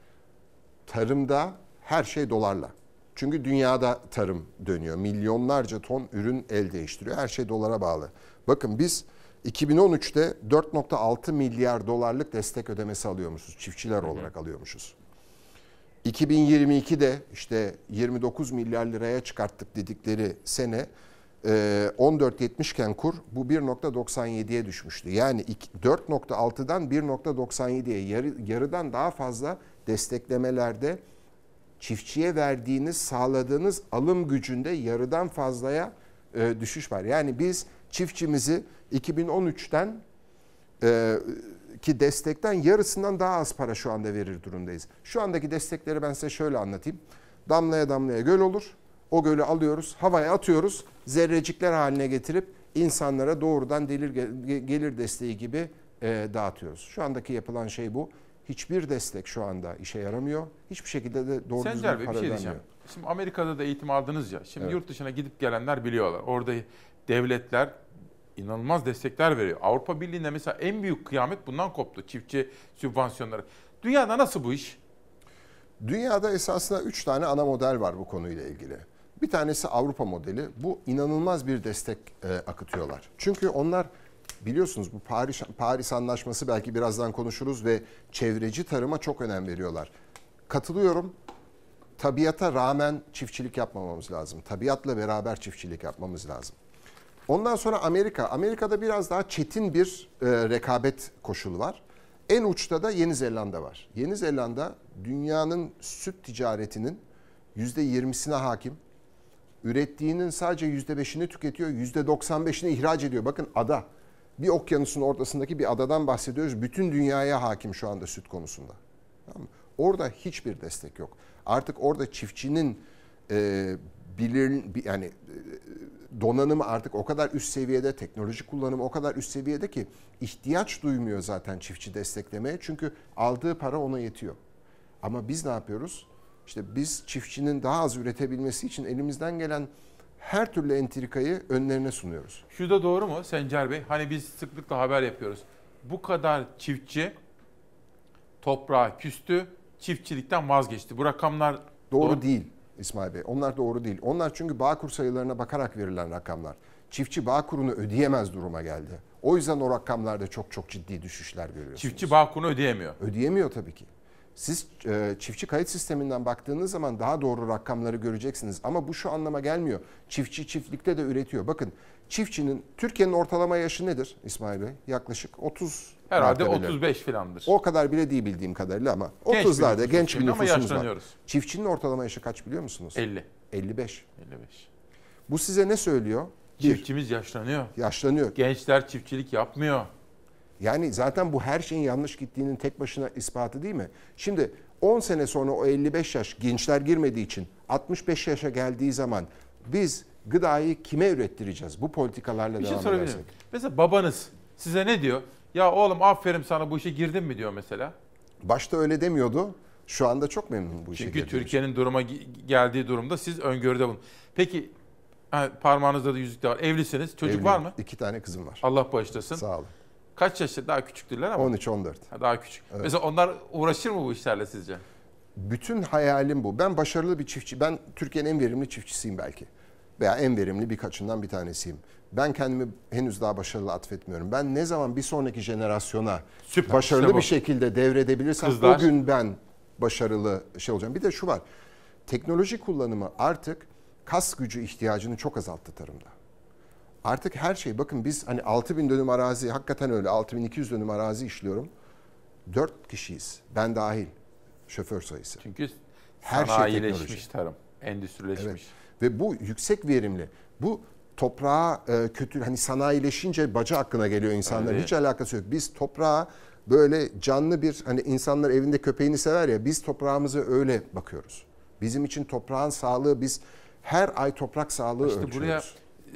Tarımda her şey dolarla. Çünkü dünyada tarım dönüyor. Milyonlarca ton ürün el değiştiriyor. Her şey dolara bağlı. Bakın biz 2013'te 4.6 milyar dolarlık destek ödemesi alıyormuşuz. Çiftçiler olarak alıyormuşuz. 2022'de işte 29 milyar liraya çıkarttık dedikleri sene 14.70 ee, iken kur bu 1.97'ye düşmüştü. Yani 4.6'dan 1.97'ye yarı, yarıdan daha fazla desteklemelerde çiftçiye verdiğiniz, sağladığınız alım gücünde yarıdan fazlaya e, düşüş var. Yani biz çiftçimizi 2013'ten e, ki destekten yarısından daha az para şu anda verir durumdayız. Şu andaki destekleri ben size şöyle anlatayım. Damlaya damlaya göl olur. O gölü alıyoruz, havaya atıyoruz, zerrecikler haline getirip insanlara doğrudan delir, gelir desteği gibi e, dağıtıyoruz. Şu andaki yapılan şey bu. Hiçbir destek şu anda işe yaramıyor. Hiçbir şekilde de doğru Sencer düzgün para şey Şimdi Amerika'da da eğitim aldınız ya. Şimdi evet. yurt dışına gidip gelenler biliyorlar. Orada devletler inanılmaz destekler veriyor. Avrupa Birliği'nde mesela en büyük kıyamet bundan koptu. Çiftçi sübvansiyonları. Dünyada nasıl bu iş? Dünyada esasında 3 tane ana model var bu konuyla ilgili. Bir tanesi Avrupa modeli. Bu inanılmaz bir destek e, akıtıyorlar. Çünkü onlar biliyorsunuz bu Paris, Paris Anlaşması belki birazdan konuşuruz ve çevreci tarıma çok önem veriyorlar. Katılıyorum. Tabiata rağmen çiftçilik yapmamamız lazım. Tabiatla beraber çiftçilik yapmamız lazım. Ondan sonra Amerika. Amerika'da biraz daha çetin bir e, rekabet koşulu var. En uçta da Yeni Zelanda var. Yeni Zelanda dünyanın süt ticaretinin %20'sine hakim ürettiğinin sadece yüzde beşini tüketiyor, yüzde %95'ini ihraç ediyor. Bakın ada. Bir okyanusun ortasındaki bir adadan bahsediyoruz. Bütün dünyaya hakim şu anda süt konusunda. Tamam Orada hiçbir destek yok. Artık orada çiftçinin e, bilir yani e, donanımı artık o kadar üst seviyede, teknoloji kullanımı o kadar üst seviyede ki ihtiyaç duymuyor zaten çiftçi desteklemeye. Çünkü aldığı para ona yetiyor. Ama biz ne yapıyoruz? İşte biz çiftçinin daha az üretebilmesi için elimizden gelen her türlü entrikayı önlerine sunuyoruz. Şu da doğru mu Sencer Bey? Hani biz sıklıkla haber yapıyoruz. Bu kadar çiftçi toprağa küstü, çiftçilikten vazgeçti. Bu rakamlar doğru, doğru değil İsmail Bey. Onlar doğru değil. Onlar çünkü Bağkur sayılarına bakarak verilen rakamlar. Çiftçi Bağkur'unu ödeyemez duruma geldi. O yüzden o rakamlarda çok çok ciddi düşüşler görüyorsunuz. Çiftçi Bağkur'unu ödeyemiyor. Ödeyemiyor tabii ki. Siz e, çiftçi kayıt sisteminden baktığınız zaman daha doğru rakamları göreceksiniz. Ama bu şu anlama gelmiyor. Çiftçi çiftlikte de üretiyor. Bakın çiftçinin Türkiye'nin ortalama yaşı nedir İsmail Bey? Yaklaşık 30 herhalde 35 filandır. O kadar bile değil bildiğim kadarıyla ama genç 30'larda genç, genç bir nüfusumuz var. Çiftçinin ortalama yaşı kaç biliyor musunuz? 50. 55. 55. Bu size ne söylüyor? Bir, Çiftçimiz yaşlanıyor. Yaşlanıyor. Gençler çiftçilik yapmıyor. Yani zaten bu her şeyin yanlış gittiğinin tek başına ispatı değil mi? Şimdi 10 sene sonra o 55 yaş gençler girmediği için 65 yaşa geldiği zaman biz gıdayı kime ürettireceğiz? Bu politikalarla bir şey devam şey edersek. Mesela babanız size ne diyor? Ya oğlum aferin sana bu işe girdin mi diyor mesela. Başta öyle demiyordu. Şu anda çok memnun bu işe Çünkü Türkiye'nin duruma geldiği durumda siz öngörüde bulun. Peki parmağınızda da yüzük de var. Evlisiniz. Çocuk Evliyim. var mı? İki tane kızım var. Allah bağışlasın. Sağ olun. Kaç yaşta daha küçüktüler ama? 13-14. Daha küçük. Evet. Mesela onlar uğraşır mı bu işlerle sizce? Bütün hayalim bu. Ben başarılı bir çiftçi, ben Türkiye'nin en verimli çiftçisiyim belki. Veya en verimli birkaçından bir tanesiyim. Ben kendimi henüz daha başarılı atfetmiyorum. Ben ne zaman bir sonraki jenerasyona Süper, başarılı işte bir şekilde devredebilirsem Kızlar. o ben başarılı şey olacağım. Bir de şu var. Teknoloji kullanımı artık kas gücü ihtiyacını çok azalttı tarımda artık her şey bakın biz hani 6000 dönüm arazi hakikaten öyle 6200 dönüm arazi işliyorum. 4 kişiyiz ben dahil şoför sayısı. Çünkü her şey teknoloji. tarım, endüstrileşmiş. Evet. Ve bu yüksek verimli. Bu toprağa e, kötü hani sanayileşince bacı aklına geliyor insanların evet. hiç alakası yok. Biz toprağa böyle canlı bir hani insanlar evinde köpeğini sever ya biz toprağımıza öyle bakıyoruz. Bizim için toprağın sağlığı biz her ay toprak sağlığı işte ölçüyoruz. buraya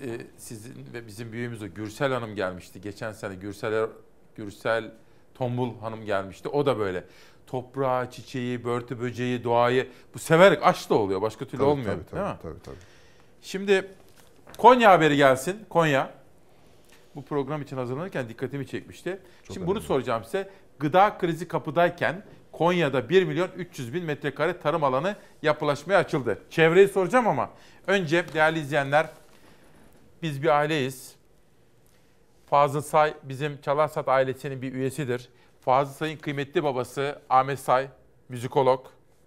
e, sizin ve bizim büyüğümüz o Gürsel Hanım gelmişti. Geçen sene Gürsel Gürsel Tombul Hanım gelmişti. O da böyle toprağı, çiçeği, börtü böceği, doğayı bu severek aşkla oluyor. Başka türlü tabii, olmuyor. Tabii, değil tabii, mi? Tabii, tabii. Şimdi Konya haberi gelsin. Konya. Bu program için hazırlanırken dikkatimi çekmişti. Çok Şimdi önemli. bunu soracağım size. Gıda krizi kapıdayken Konya'da 1 milyon 300 bin metrekare tarım alanı yapılaşmaya açıldı. Çevreyi soracağım ama önce değerli izleyenler biz bir aileyiz. Fazıl Say bizim Çalarsat ailesinin bir üyesidir. Fazıl Say'ın kıymetli babası Ahmet Say, müzikolog,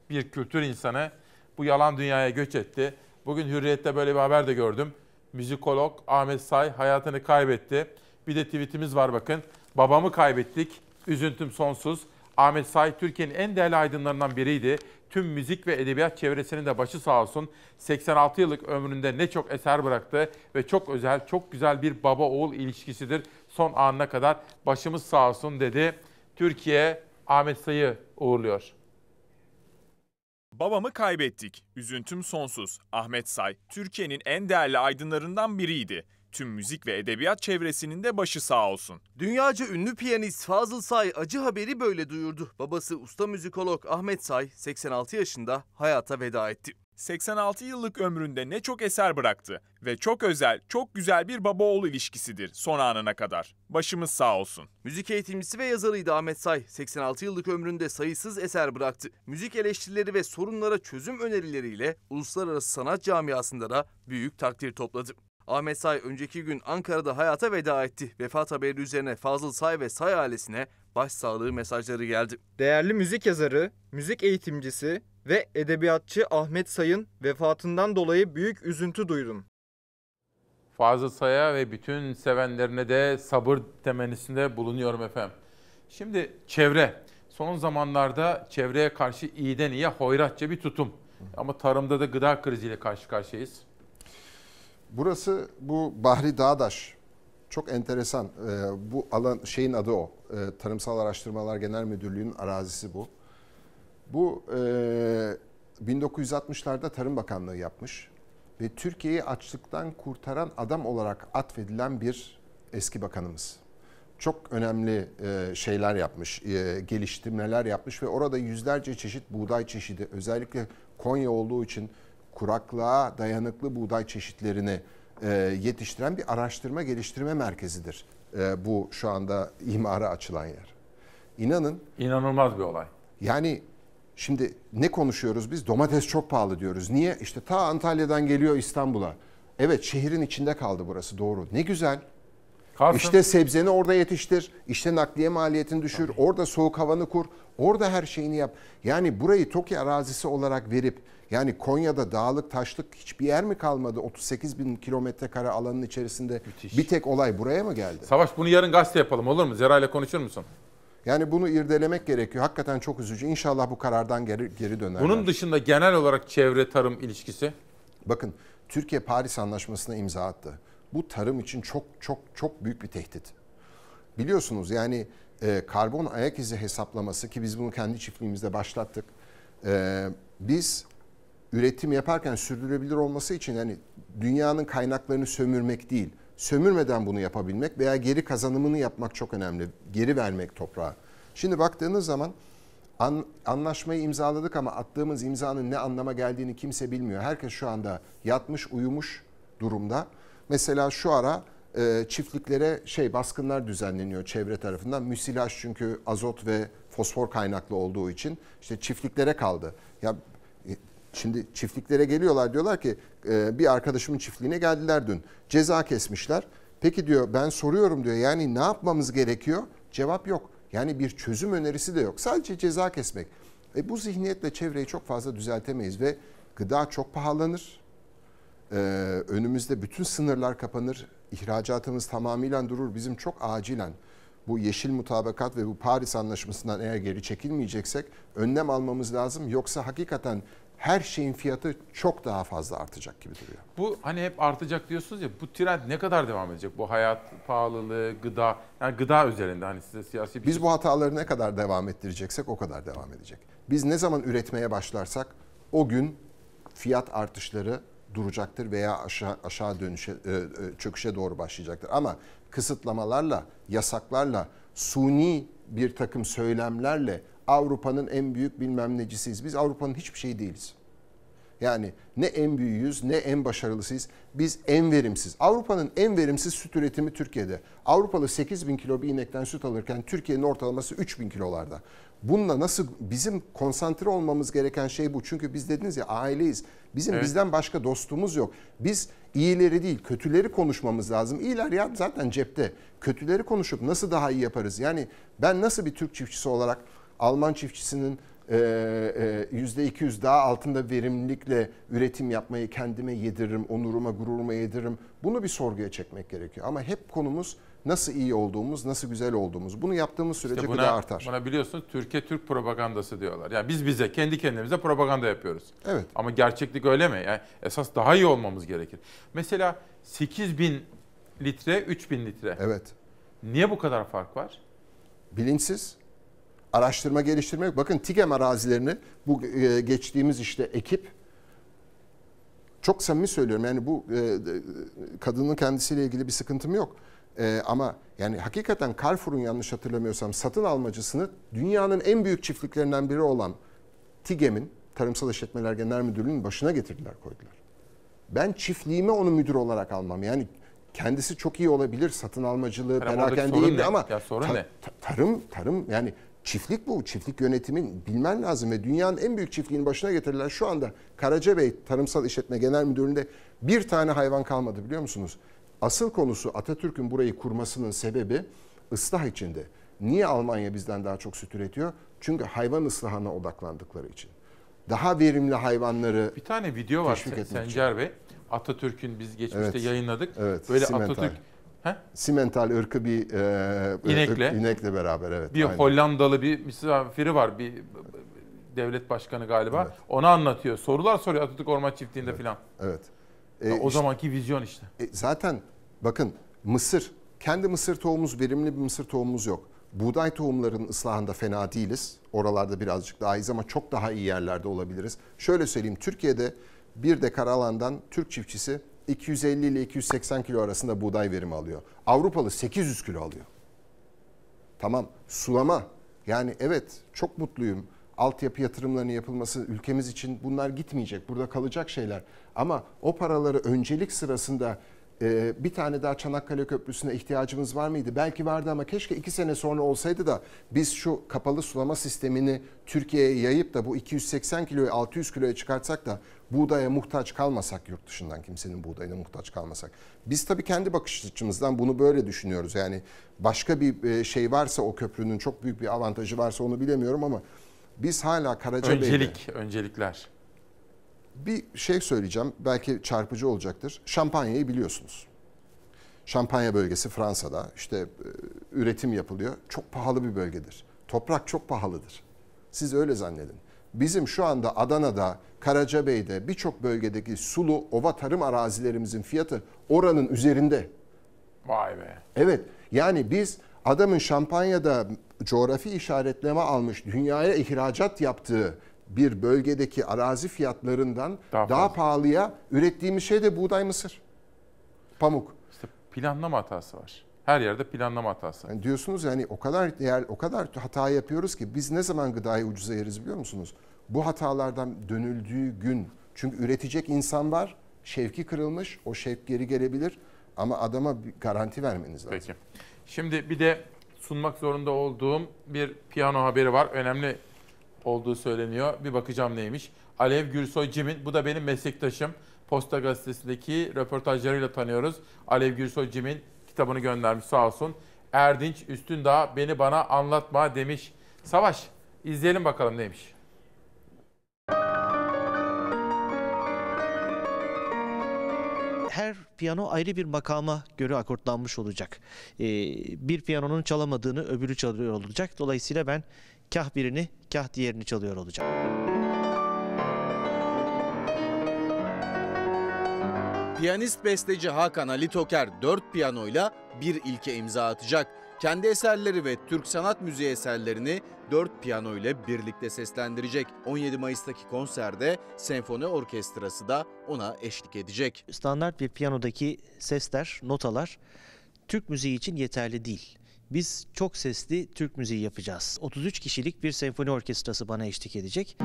bir kültür insanı. Bu yalan dünyaya göç etti. Bugün Hürriyet'te böyle bir haber de gördüm. Müzikolog Ahmet Say hayatını kaybetti. Bir de tweetimiz var bakın. Babamı kaybettik. Üzüntüm sonsuz. Ahmet Say Türkiye'nin en değerli aydınlarından biriydi tüm müzik ve edebiyat çevresinin de başı sağ olsun. 86 yıllık ömründe ne çok eser bıraktı ve çok özel, çok güzel bir baba-oğul ilişkisidir. Son anına kadar başımız sağ olsun dedi. Türkiye Ahmet Say'ı uğurluyor. Babamı kaybettik. Üzüntüm sonsuz. Ahmet Say, Türkiye'nin en değerli aydınlarından biriydi tüm müzik ve edebiyat çevresinin de başı sağ olsun. Dünyaca ünlü piyanist Fazıl Say acı haberi böyle duyurdu. Babası usta müzikolog Ahmet Say 86 yaşında hayata veda etti. 86 yıllık ömründe ne çok eser bıraktı ve çok özel, çok güzel bir baba oğlu ilişkisidir son anına kadar. Başımız sağ olsun. Müzik eğitimcisi ve yazarıydı Ahmet Say. 86 yıllık ömründe sayısız eser bıraktı. Müzik eleştirileri ve sorunlara çözüm önerileriyle uluslararası sanat camiasında da büyük takdir topladı. Ahmet Say önceki gün Ankara'da hayata veda etti. Vefat haberi üzerine Fazıl Say ve Say ailesine başsağlığı mesajları geldi. Değerli müzik yazarı, müzik eğitimcisi ve edebiyatçı Ahmet Say'ın vefatından dolayı büyük üzüntü duydum. Fazıl Say'a ve bütün sevenlerine de sabır temennisinde bulunuyorum efendim. Şimdi çevre. Son zamanlarda çevreye karşı iyiden iyiye hoyratça bir tutum. Ama tarımda da gıda kriziyle karşı karşıyayız. Burası bu Bahri Dağdaş çok enteresan. E, bu alan şeyin adı o. E, Tarımsal Araştırmalar Genel Müdürlüğü'nün arazisi bu. Bu e, 1960'larda Tarım Bakanlığı yapmış ve Türkiye'yi açlıktan kurtaran adam olarak atfedilen bir eski bakanımız. Çok önemli e, şeyler yapmış, e, geliştirmeler yapmış ve orada yüzlerce çeşit buğday çeşidi özellikle Konya olduğu için kuraklığa dayanıklı buğday çeşitlerini e, yetiştiren bir araştırma geliştirme merkezidir. E, bu şu anda imara açılan yer. İnanın. İnanılmaz bir olay. Yani şimdi ne konuşuyoruz biz? Domates çok pahalı diyoruz. Niye? İşte ta Antalya'dan geliyor İstanbul'a. Evet şehrin içinde kaldı burası doğru. Ne güzel. Kalsın. İşte sebzeni orada yetiştir. İşte nakliye maliyetini düşür. Tabii. Orada soğuk havanı kur. Orada her şeyini yap. Yani burayı Tokyo arazisi olarak verip yani Konya'da dağlık taşlık hiçbir yer mi kalmadı? 38 bin kilometre kare alanın içerisinde Müthiş. bir tek olay buraya mı geldi? Savaş bunu yarın gazete yapalım olur mu? Zera ile konuşur musun? Yani bunu irdelemek gerekiyor. Hakikaten çok üzücü. İnşallah bu karardan geri, geri döner. Bunun dışında genel olarak çevre tarım ilişkisi? Bakın Türkiye Paris Anlaşması'na imza attı. Bu tarım için çok çok çok büyük bir tehdit. Biliyorsunuz yani e, karbon ayak izi hesaplaması ki biz bunu kendi çiftliğimizde başlattık. E, biz üretim yaparken sürdürülebilir olması için yani dünyanın kaynaklarını sömürmek değil, sömürmeden bunu yapabilmek veya geri kazanımını yapmak çok önemli. Geri vermek toprağa. Şimdi baktığınız zaman an, anlaşmayı imzaladık ama attığımız imzanın ne anlama geldiğini kimse bilmiyor. Herkes şu anda yatmış, uyumuş durumda. Mesela şu ara e, çiftliklere şey baskınlar düzenleniyor çevre tarafından. Müsilaj çünkü azot ve fosfor kaynaklı olduğu için işte çiftliklere kaldı. Ya Şimdi çiftliklere geliyorlar diyorlar ki ee, bir arkadaşımın çiftliğine geldiler dün. Ceza kesmişler. Peki diyor ben soruyorum diyor yani ne yapmamız gerekiyor? Cevap yok. Yani bir çözüm önerisi de yok. Sadece ceza kesmek. E bu zihniyetle çevreyi çok fazla düzeltemeyiz ve gıda çok pahalanır. Ee, önümüzde bütün sınırlar kapanır. İhracatımız tamamıyla durur. Bizim çok acilen bu yeşil mutabakat ve bu Paris Anlaşması'ndan eğer geri çekilmeyeceksek önlem almamız lazım. Yoksa hakikaten her şeyin fiyatı çok daha fazla artacak gibi duruyor. Bu hani hep artacak diyorsunuz ya bu trend ne kadar devam edecek? Bu hayat pahalılığı, gıda yani gıda üzerinde hani size siyasi bir Biz bu hataları ne kadar devam ettireceksek o kadar devam edecek. Biz ne zaman üretmeye başlarsak o gün fiyat artışları duracaktır veya aşağı aşağı dönüşe e, e, çöküşe doğru başlayacaktır. Ama kısıtlamalarla, yasaklarla, suni bir takım söylemlerle Avrupa'nın en büyük bilmem necisiyiz. Biz Avrupa'nın hiçbir şeyi değiliz. Yani ne en büyüğüyüz ne en başarılısıyız. Biz en verimsiz. Avrupa'nın en verimsiz süt üretimi Türkiye'de. Avrupalı 8 bin kilo bir inekten süt alırken Türkiye'nin ortalaması 3 bin kilolarda. Bununla nasıl bizim konsantre olmamız gereken şey bu. Çünkü biz dediniz ya aileyiz. Bizim evet. bizden başka dostumuz yok. Biz iyileri değil kötüleri konuşmamız lazım. İyiler ya zaten cepte. Kötüleri konuşup nasıl daha iyi yaparız? Yani ben nasıl bir Türk çiftçisi olarak Alman çiftçisinin e, e, yüzde %200 daha altında verimlilikle üretim yapmayı kendime yediririm, onuruma, gururuma yediririm. Bunu bir sorguya çekmek gerekiyor. Ama hep konumuz nasıl iyi olduğumuz, nasıl güzel olduğumuz. Bunu yaptığımız sürece işte buna, gıda artar. Buna biliyorsun Türkiye Türk propagandası diyorlar. Yani biz bize, kendi kendimize propaganda yapıyoruz. Evet. Ama gerçeklik öyle mi? Yani esas daha iyi olmamız gerekir. Mesela 8 bin litre, 3 bin litre. Evet. Niye bu kadar fark var? Bilinçsiz. Araştırma geliştirme yok. Bakın TİGEM arazilerini bu e, geçtiğimiz işte ekip çok samimi söylüyorum yani bu e, kadının kendisiyle ilgili bir sıkıntım yok. E, ama yani hakikaten Carrefour'un yanlış hatırlamıyorsam satın almacısını dünyanın en büyük çiftliklerinden biri olan TİGEM'in Tarımsal İşletmeler Genel Müdürlüğü'nün başına getirdiler koydular. Ben çiftliğime onu müdür olarak almam. Yani kendisi çok iyi olabilir satın almacılığı, Tarım perakendeydi ama ya, sorun ta, ne? Ta, tarım tarım yani Çiftlik bu. Çiftlik yönetimin bilmen lazım ve dünyanın en büyük çiftliğinin başına getirdiler. şu anda Karacabey Tarımsal İşletme Genel Müdürlüğü'nde bir tane hayvan kalmadı biliyor musunuz? Asıl konusu Atatürk'ün burayı kurmasının sebebi ıslah içinde. Niye Almanya bizden daha çok süt üretiyor? Çünkü hayvan ıslahına odaklandıkları için. Daha verimli hayvanları Bir tane video var Sencer Bey. Atatürk'ün biz geçmişte evet. yayınladık. Evet, Böyle simental. Atatürk Simental ırkı bir e, e inekle. Irk, inekle beraber evet. Bir aynen. Hollandalı bir misafiri var bir devlet başkanı galiba. Evet. Ona anlatıyor. Sorular soruyor Atatürk Orman Çiftliği'nde evet. filan. Evet. E, e, o işte, zamanki vizyon işte. E, zaten bakın mısır kendi mısır tohumumuz verimli bir mısır tohumumuz yok. Buğday tohumlarının ıslahında fena değiliz. Oralarda birazcık daha iyiyiz ama çok daha iyi yerlerde olabiliriz. Şöyle söyleyeyim Türkiye'de bir dekar alandan Türk çiftçisi 250 ile 280 kilo arasında buğday verimi alıyor. Avrupalı 800 kilo alıyor. Tamam sulama yani evet çok mutluyum. Altyapı yatırımlarının yapılması ülkemiz için bunlar gitmeyecek. Burada kalacak şeyler. Ama o paraları öncelik sırasında ee, bir tane daha Çanakkale Köprüsü'ne ihtiyacımız var mıydı? Belki vardı ama keşke iki sene sonra olsaydı da biz şu kapalı sulama sistemini Türkiye'ye yayıp da bu 280 kiloyu 600 kiloya çıkartsak da buğdaya muhtaç kalmasak yurt dışından kimsenin buğdayına muhtaç kalmasak. Biz tabii kendi bakış açımızdan bunu böyle düşünüyoruz. Yani başka bir e, şey varsa o köprünün çok büyük bir avantajı varsa onu bilemiyorum ama biz hala Karacabey'de. Öncelik, öncelikler. Bir şey söyleyeceğim belki çarpıcı olacaktır. Şampanya'yı biliyorsunuz. Şampanya bölgesi Fransa'da işte e, üretim yapılıyor. Çok pahalı bir bölgedir. Toprak çok pahalıdır. Siz öyle zannedin. Bizim şu anda Adana'da, Karacabey'de birçok bölgedeki sulu ova tarım arazilerimizin fiyatı oranın üzerinde. Vay be. Evet yani biz adamın şampanyada coğrafi işaretleme almış, dünyaya ihracat yaptığı bir bölgedeki arazi fiyatlarından daha, daha pahalıya ürettiğimiz şey de buğday mısır. Pamuk. İşte planlama hatası var. Her yerde planlama hatası. Yani diyorsunuz yani o kadar değer o kadar hata yapıyoruz ki biz ne zaman gıdayı ucuza yeriz biliyor musunuz? Bu hatalardan dönüldüğü gün. Çünkü üretecek insan var. Şevki kırılmış. O şevk geri gelebilir ama adama bir garanti vermeniz lazım. Peki. Şimdi bir de sunmak zorunda olduğum bir piyano haberi var. Önemli olduğu söyleniyor. Bir bakacağım neymiş. Alev Gürsoy Cim'in, bu da benim meslektaşım. Posta Gazetesi'ndeki röportajlarıyla tanıyoruz. Alev Gürsoy Cim'in kitabını göndermiş sağ olsun. Erdinç Üstündağ beni bana anlatma demiş. Savaş izleyelim bakalım neymiş. her piyano ayrı bir makama göre akortlanmış olacak. Ee, bir piyanonun çalamadığını öbürü çalıyor olacak. Dolayısıyla ben kah birini kah diğerini çalıyor olacak. Piyanist besteci Hakan Ali Toker 4 piyanoyla bir ilke imza atacak. Kendi eserleri ve Türk sanat müziği eserlerini 4 piyano ile birlikte seslendirecek. 17 Mayıs'taki konserde senfoni orkestrası da ona eşlik edecek. Standart bir piyanodaki sesler, notalar Türk müziği için yeterli değil biz çok sesli Türk müziği yapacağız. 33 kişilik bir senfoni orkestrası bana eşlik edecek.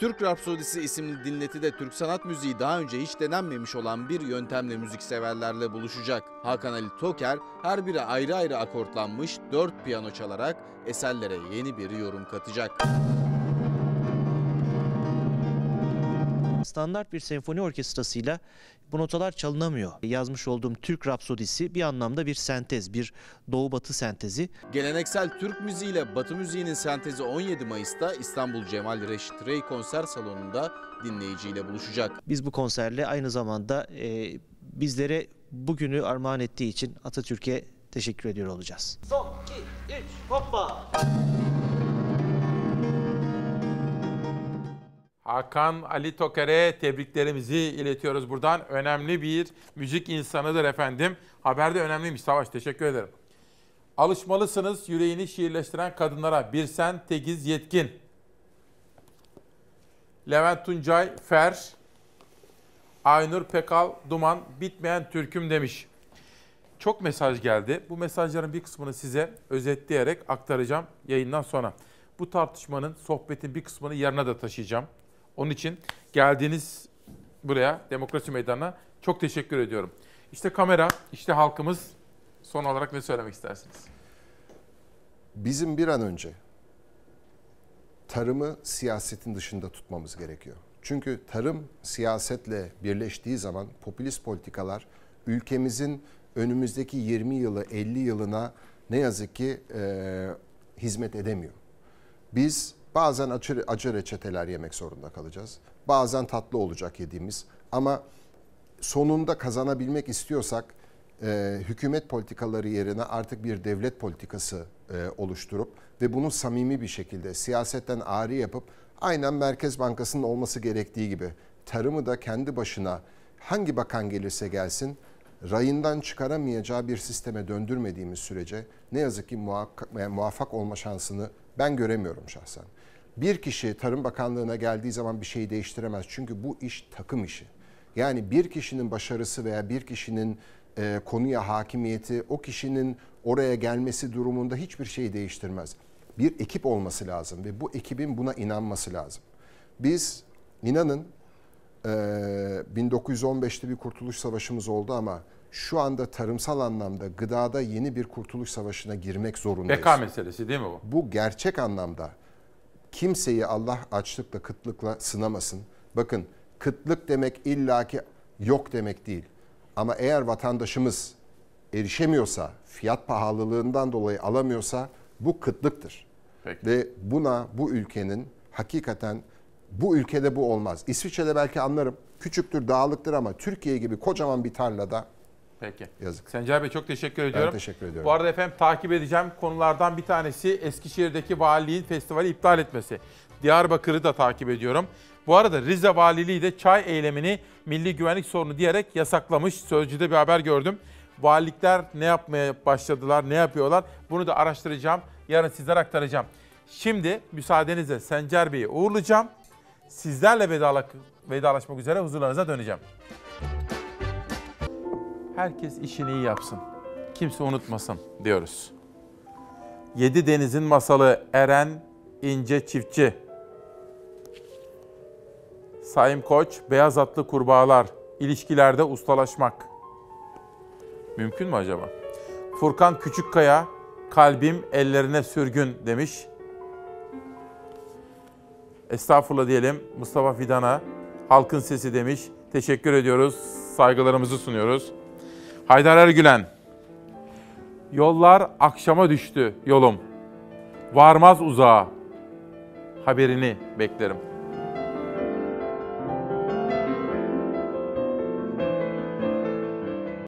Türk Rapsodisi isimli dinleti de Türk sanat müziği daha önce hiç denenmemiş olan bir yöntemle müzikseverlerle buluşacak. Hakan Ali Toker her biri ayrı ayrı akortlanmış dört piyano çalarak eserlere yeni bir yorum katacak. standart bir senfoni orkestrasıyla bu notalar çalınamıyor. Yazmış olduğum Türk Rapsodisi bir anlamda bir sentez, bir doğu-batı sentezi. Geleneksel Türk müziği ile Batı müziğinin sentezi 17 Mayıs'ta İstanbul Cemal Reşit Rey konser salonunda dinleyiciyle buluşacak. Biz bu konserle aynı zamanda e, bizlere bugünü armağan ettiği için Atatürk'e teşekkür ediyor olacağız. Son, iki, üç, hoppa! Hakan Ali Toker'e tebriklerimizi iletiyoruz buradan. Önemli bir müzik insanıdır efendim. Haberde önemliymiş Savaş. Teşekkür ederim. Alışmalısınız yüreğini şiirleştiren kadınlara. Birsen Tegiz Yetkin. Levent Tuncay Fer. Aynur Pekal Duman bitmeyen türküm demiş. Çok mesaj geldi. Bu mesajların bir kısmını size özetleyerek aktaracağım yayından sonra. Bu tartışmanın, sohbetin bir kısmını yarına da taşıyacağım. Onun için geldiğiniz buraya, demokrasi meydanına çok teşekkür ediyorum. İşte kamera, işte halkımız. Son olarak ne söylemek istersiniz? Bizim bir an önce tarımı siyasetin dışında tutmamız gerekiyor. Çünkü tarım siyasetle birleştiği zaman popülist politikalar ülkemizin önümüzdeki 20 yılı 50 yılına ne yazık ki e, hizmet edemiyor. Biz Bazen acı, acı reçeteler yemek zorunda kalacağız. Bazen tatlı olacak yediğimiz. Ama sonunda kazanabilmek istiyorsak e, hükümet politikaları yerine artık bir devlet politikası e, oluşturup ve bunu samimi bir şekilde siyasetten ağrı yapıp aynen Merkez Bankası'nın olması gerektiği gibi tarımı da kendi başına hangi bakan gelirse gelsin rayından çıkaramayacağı bir sisteme döndürmediğimiz sürece ne yazık ki muhakkak, e, muvaffak olma şansını ben göremiyorum şahsen bir kişi Tarım Bakanlığı'na geldiği zaman bir şeyi değiştiremez. Çünkü bu iş takım işi. Yani bir kişinin başarısı veya bir kişinin e, konuya hakimiyeti, o kişinin oraya gelmesi durumunda hiçbir şey değiştirmez. Bir ekip olması lazım ve bu ekibin buna inanması lazım. Biz inanın e, 1915'te bir kurtuluş savaşımız oldu ama şu anda tarımsal anlamda gıdada yeni bir kurtuluş savaşına girmek zorundayız. Beka meselesi değil mi bu? Bu gerçek anlamda kimseyi Allah açlıkla, kıtlıkla sınamasın. Bakın kıtlık demek illaki yok demek değil. Ama eğer vatandaşımız erişemiyorsa, fiyat pahalılığından dolayı alamıyorsa bu kıtlıktır. Peki. Ve buna bu ülkenin hakikaten bu ülkede bu olmaz. İsviçre'de belki anlarım. Küçüktür, dağlıktır ama Türkiye gibi kocaman bir tarlada Peki. Yazık. Sencer Bey çok teşekkür ediyorum. Ben teşekkür ediyorum. Bu arada efendim takip edeceğim konulardan bir tanesi Eskişehir'deki valiliğin festivali iptal etmesi. Diyarbakır'ı da takip ediyorum. Bu arada Rize Valiliği de çay eylemini milli güvenlik sorunu diyerek yasaklamış. Sözcü'de bir haber gördüm. Valilikler ne yapmaya başladılar, ne yapıyorlar? Bunu da araştıracağım. Yarın sizlere aktaracağım. Şimdi müsaadenizle Sencer Bey'i uğurlayacağım. Sizlerle vedalaşmak üzere huzurlarınıza döneceğim herkes işini iyi yapsın. Kimse unutmasın diyoruz. Yedi Deniz'in masalı Eren İnce Çiftçi. Saim Koç, Beyaz Atlı Kurbağalar, İlişkilerde Ustalaşmak. Mümkün mü acaba? Furkan Küçükkaya, Kalbim Ellerine Sürgün demiş. Estağfurullah diyelim Mustafa Fidan'a, Halkın Sesi demiş. Teşekkür ediyoruz, saygılarımızı sunuyoruz. Haydar Ergülen. Yollar akşama düştü yolum. Varmaz uzağa. Haberini beklerim.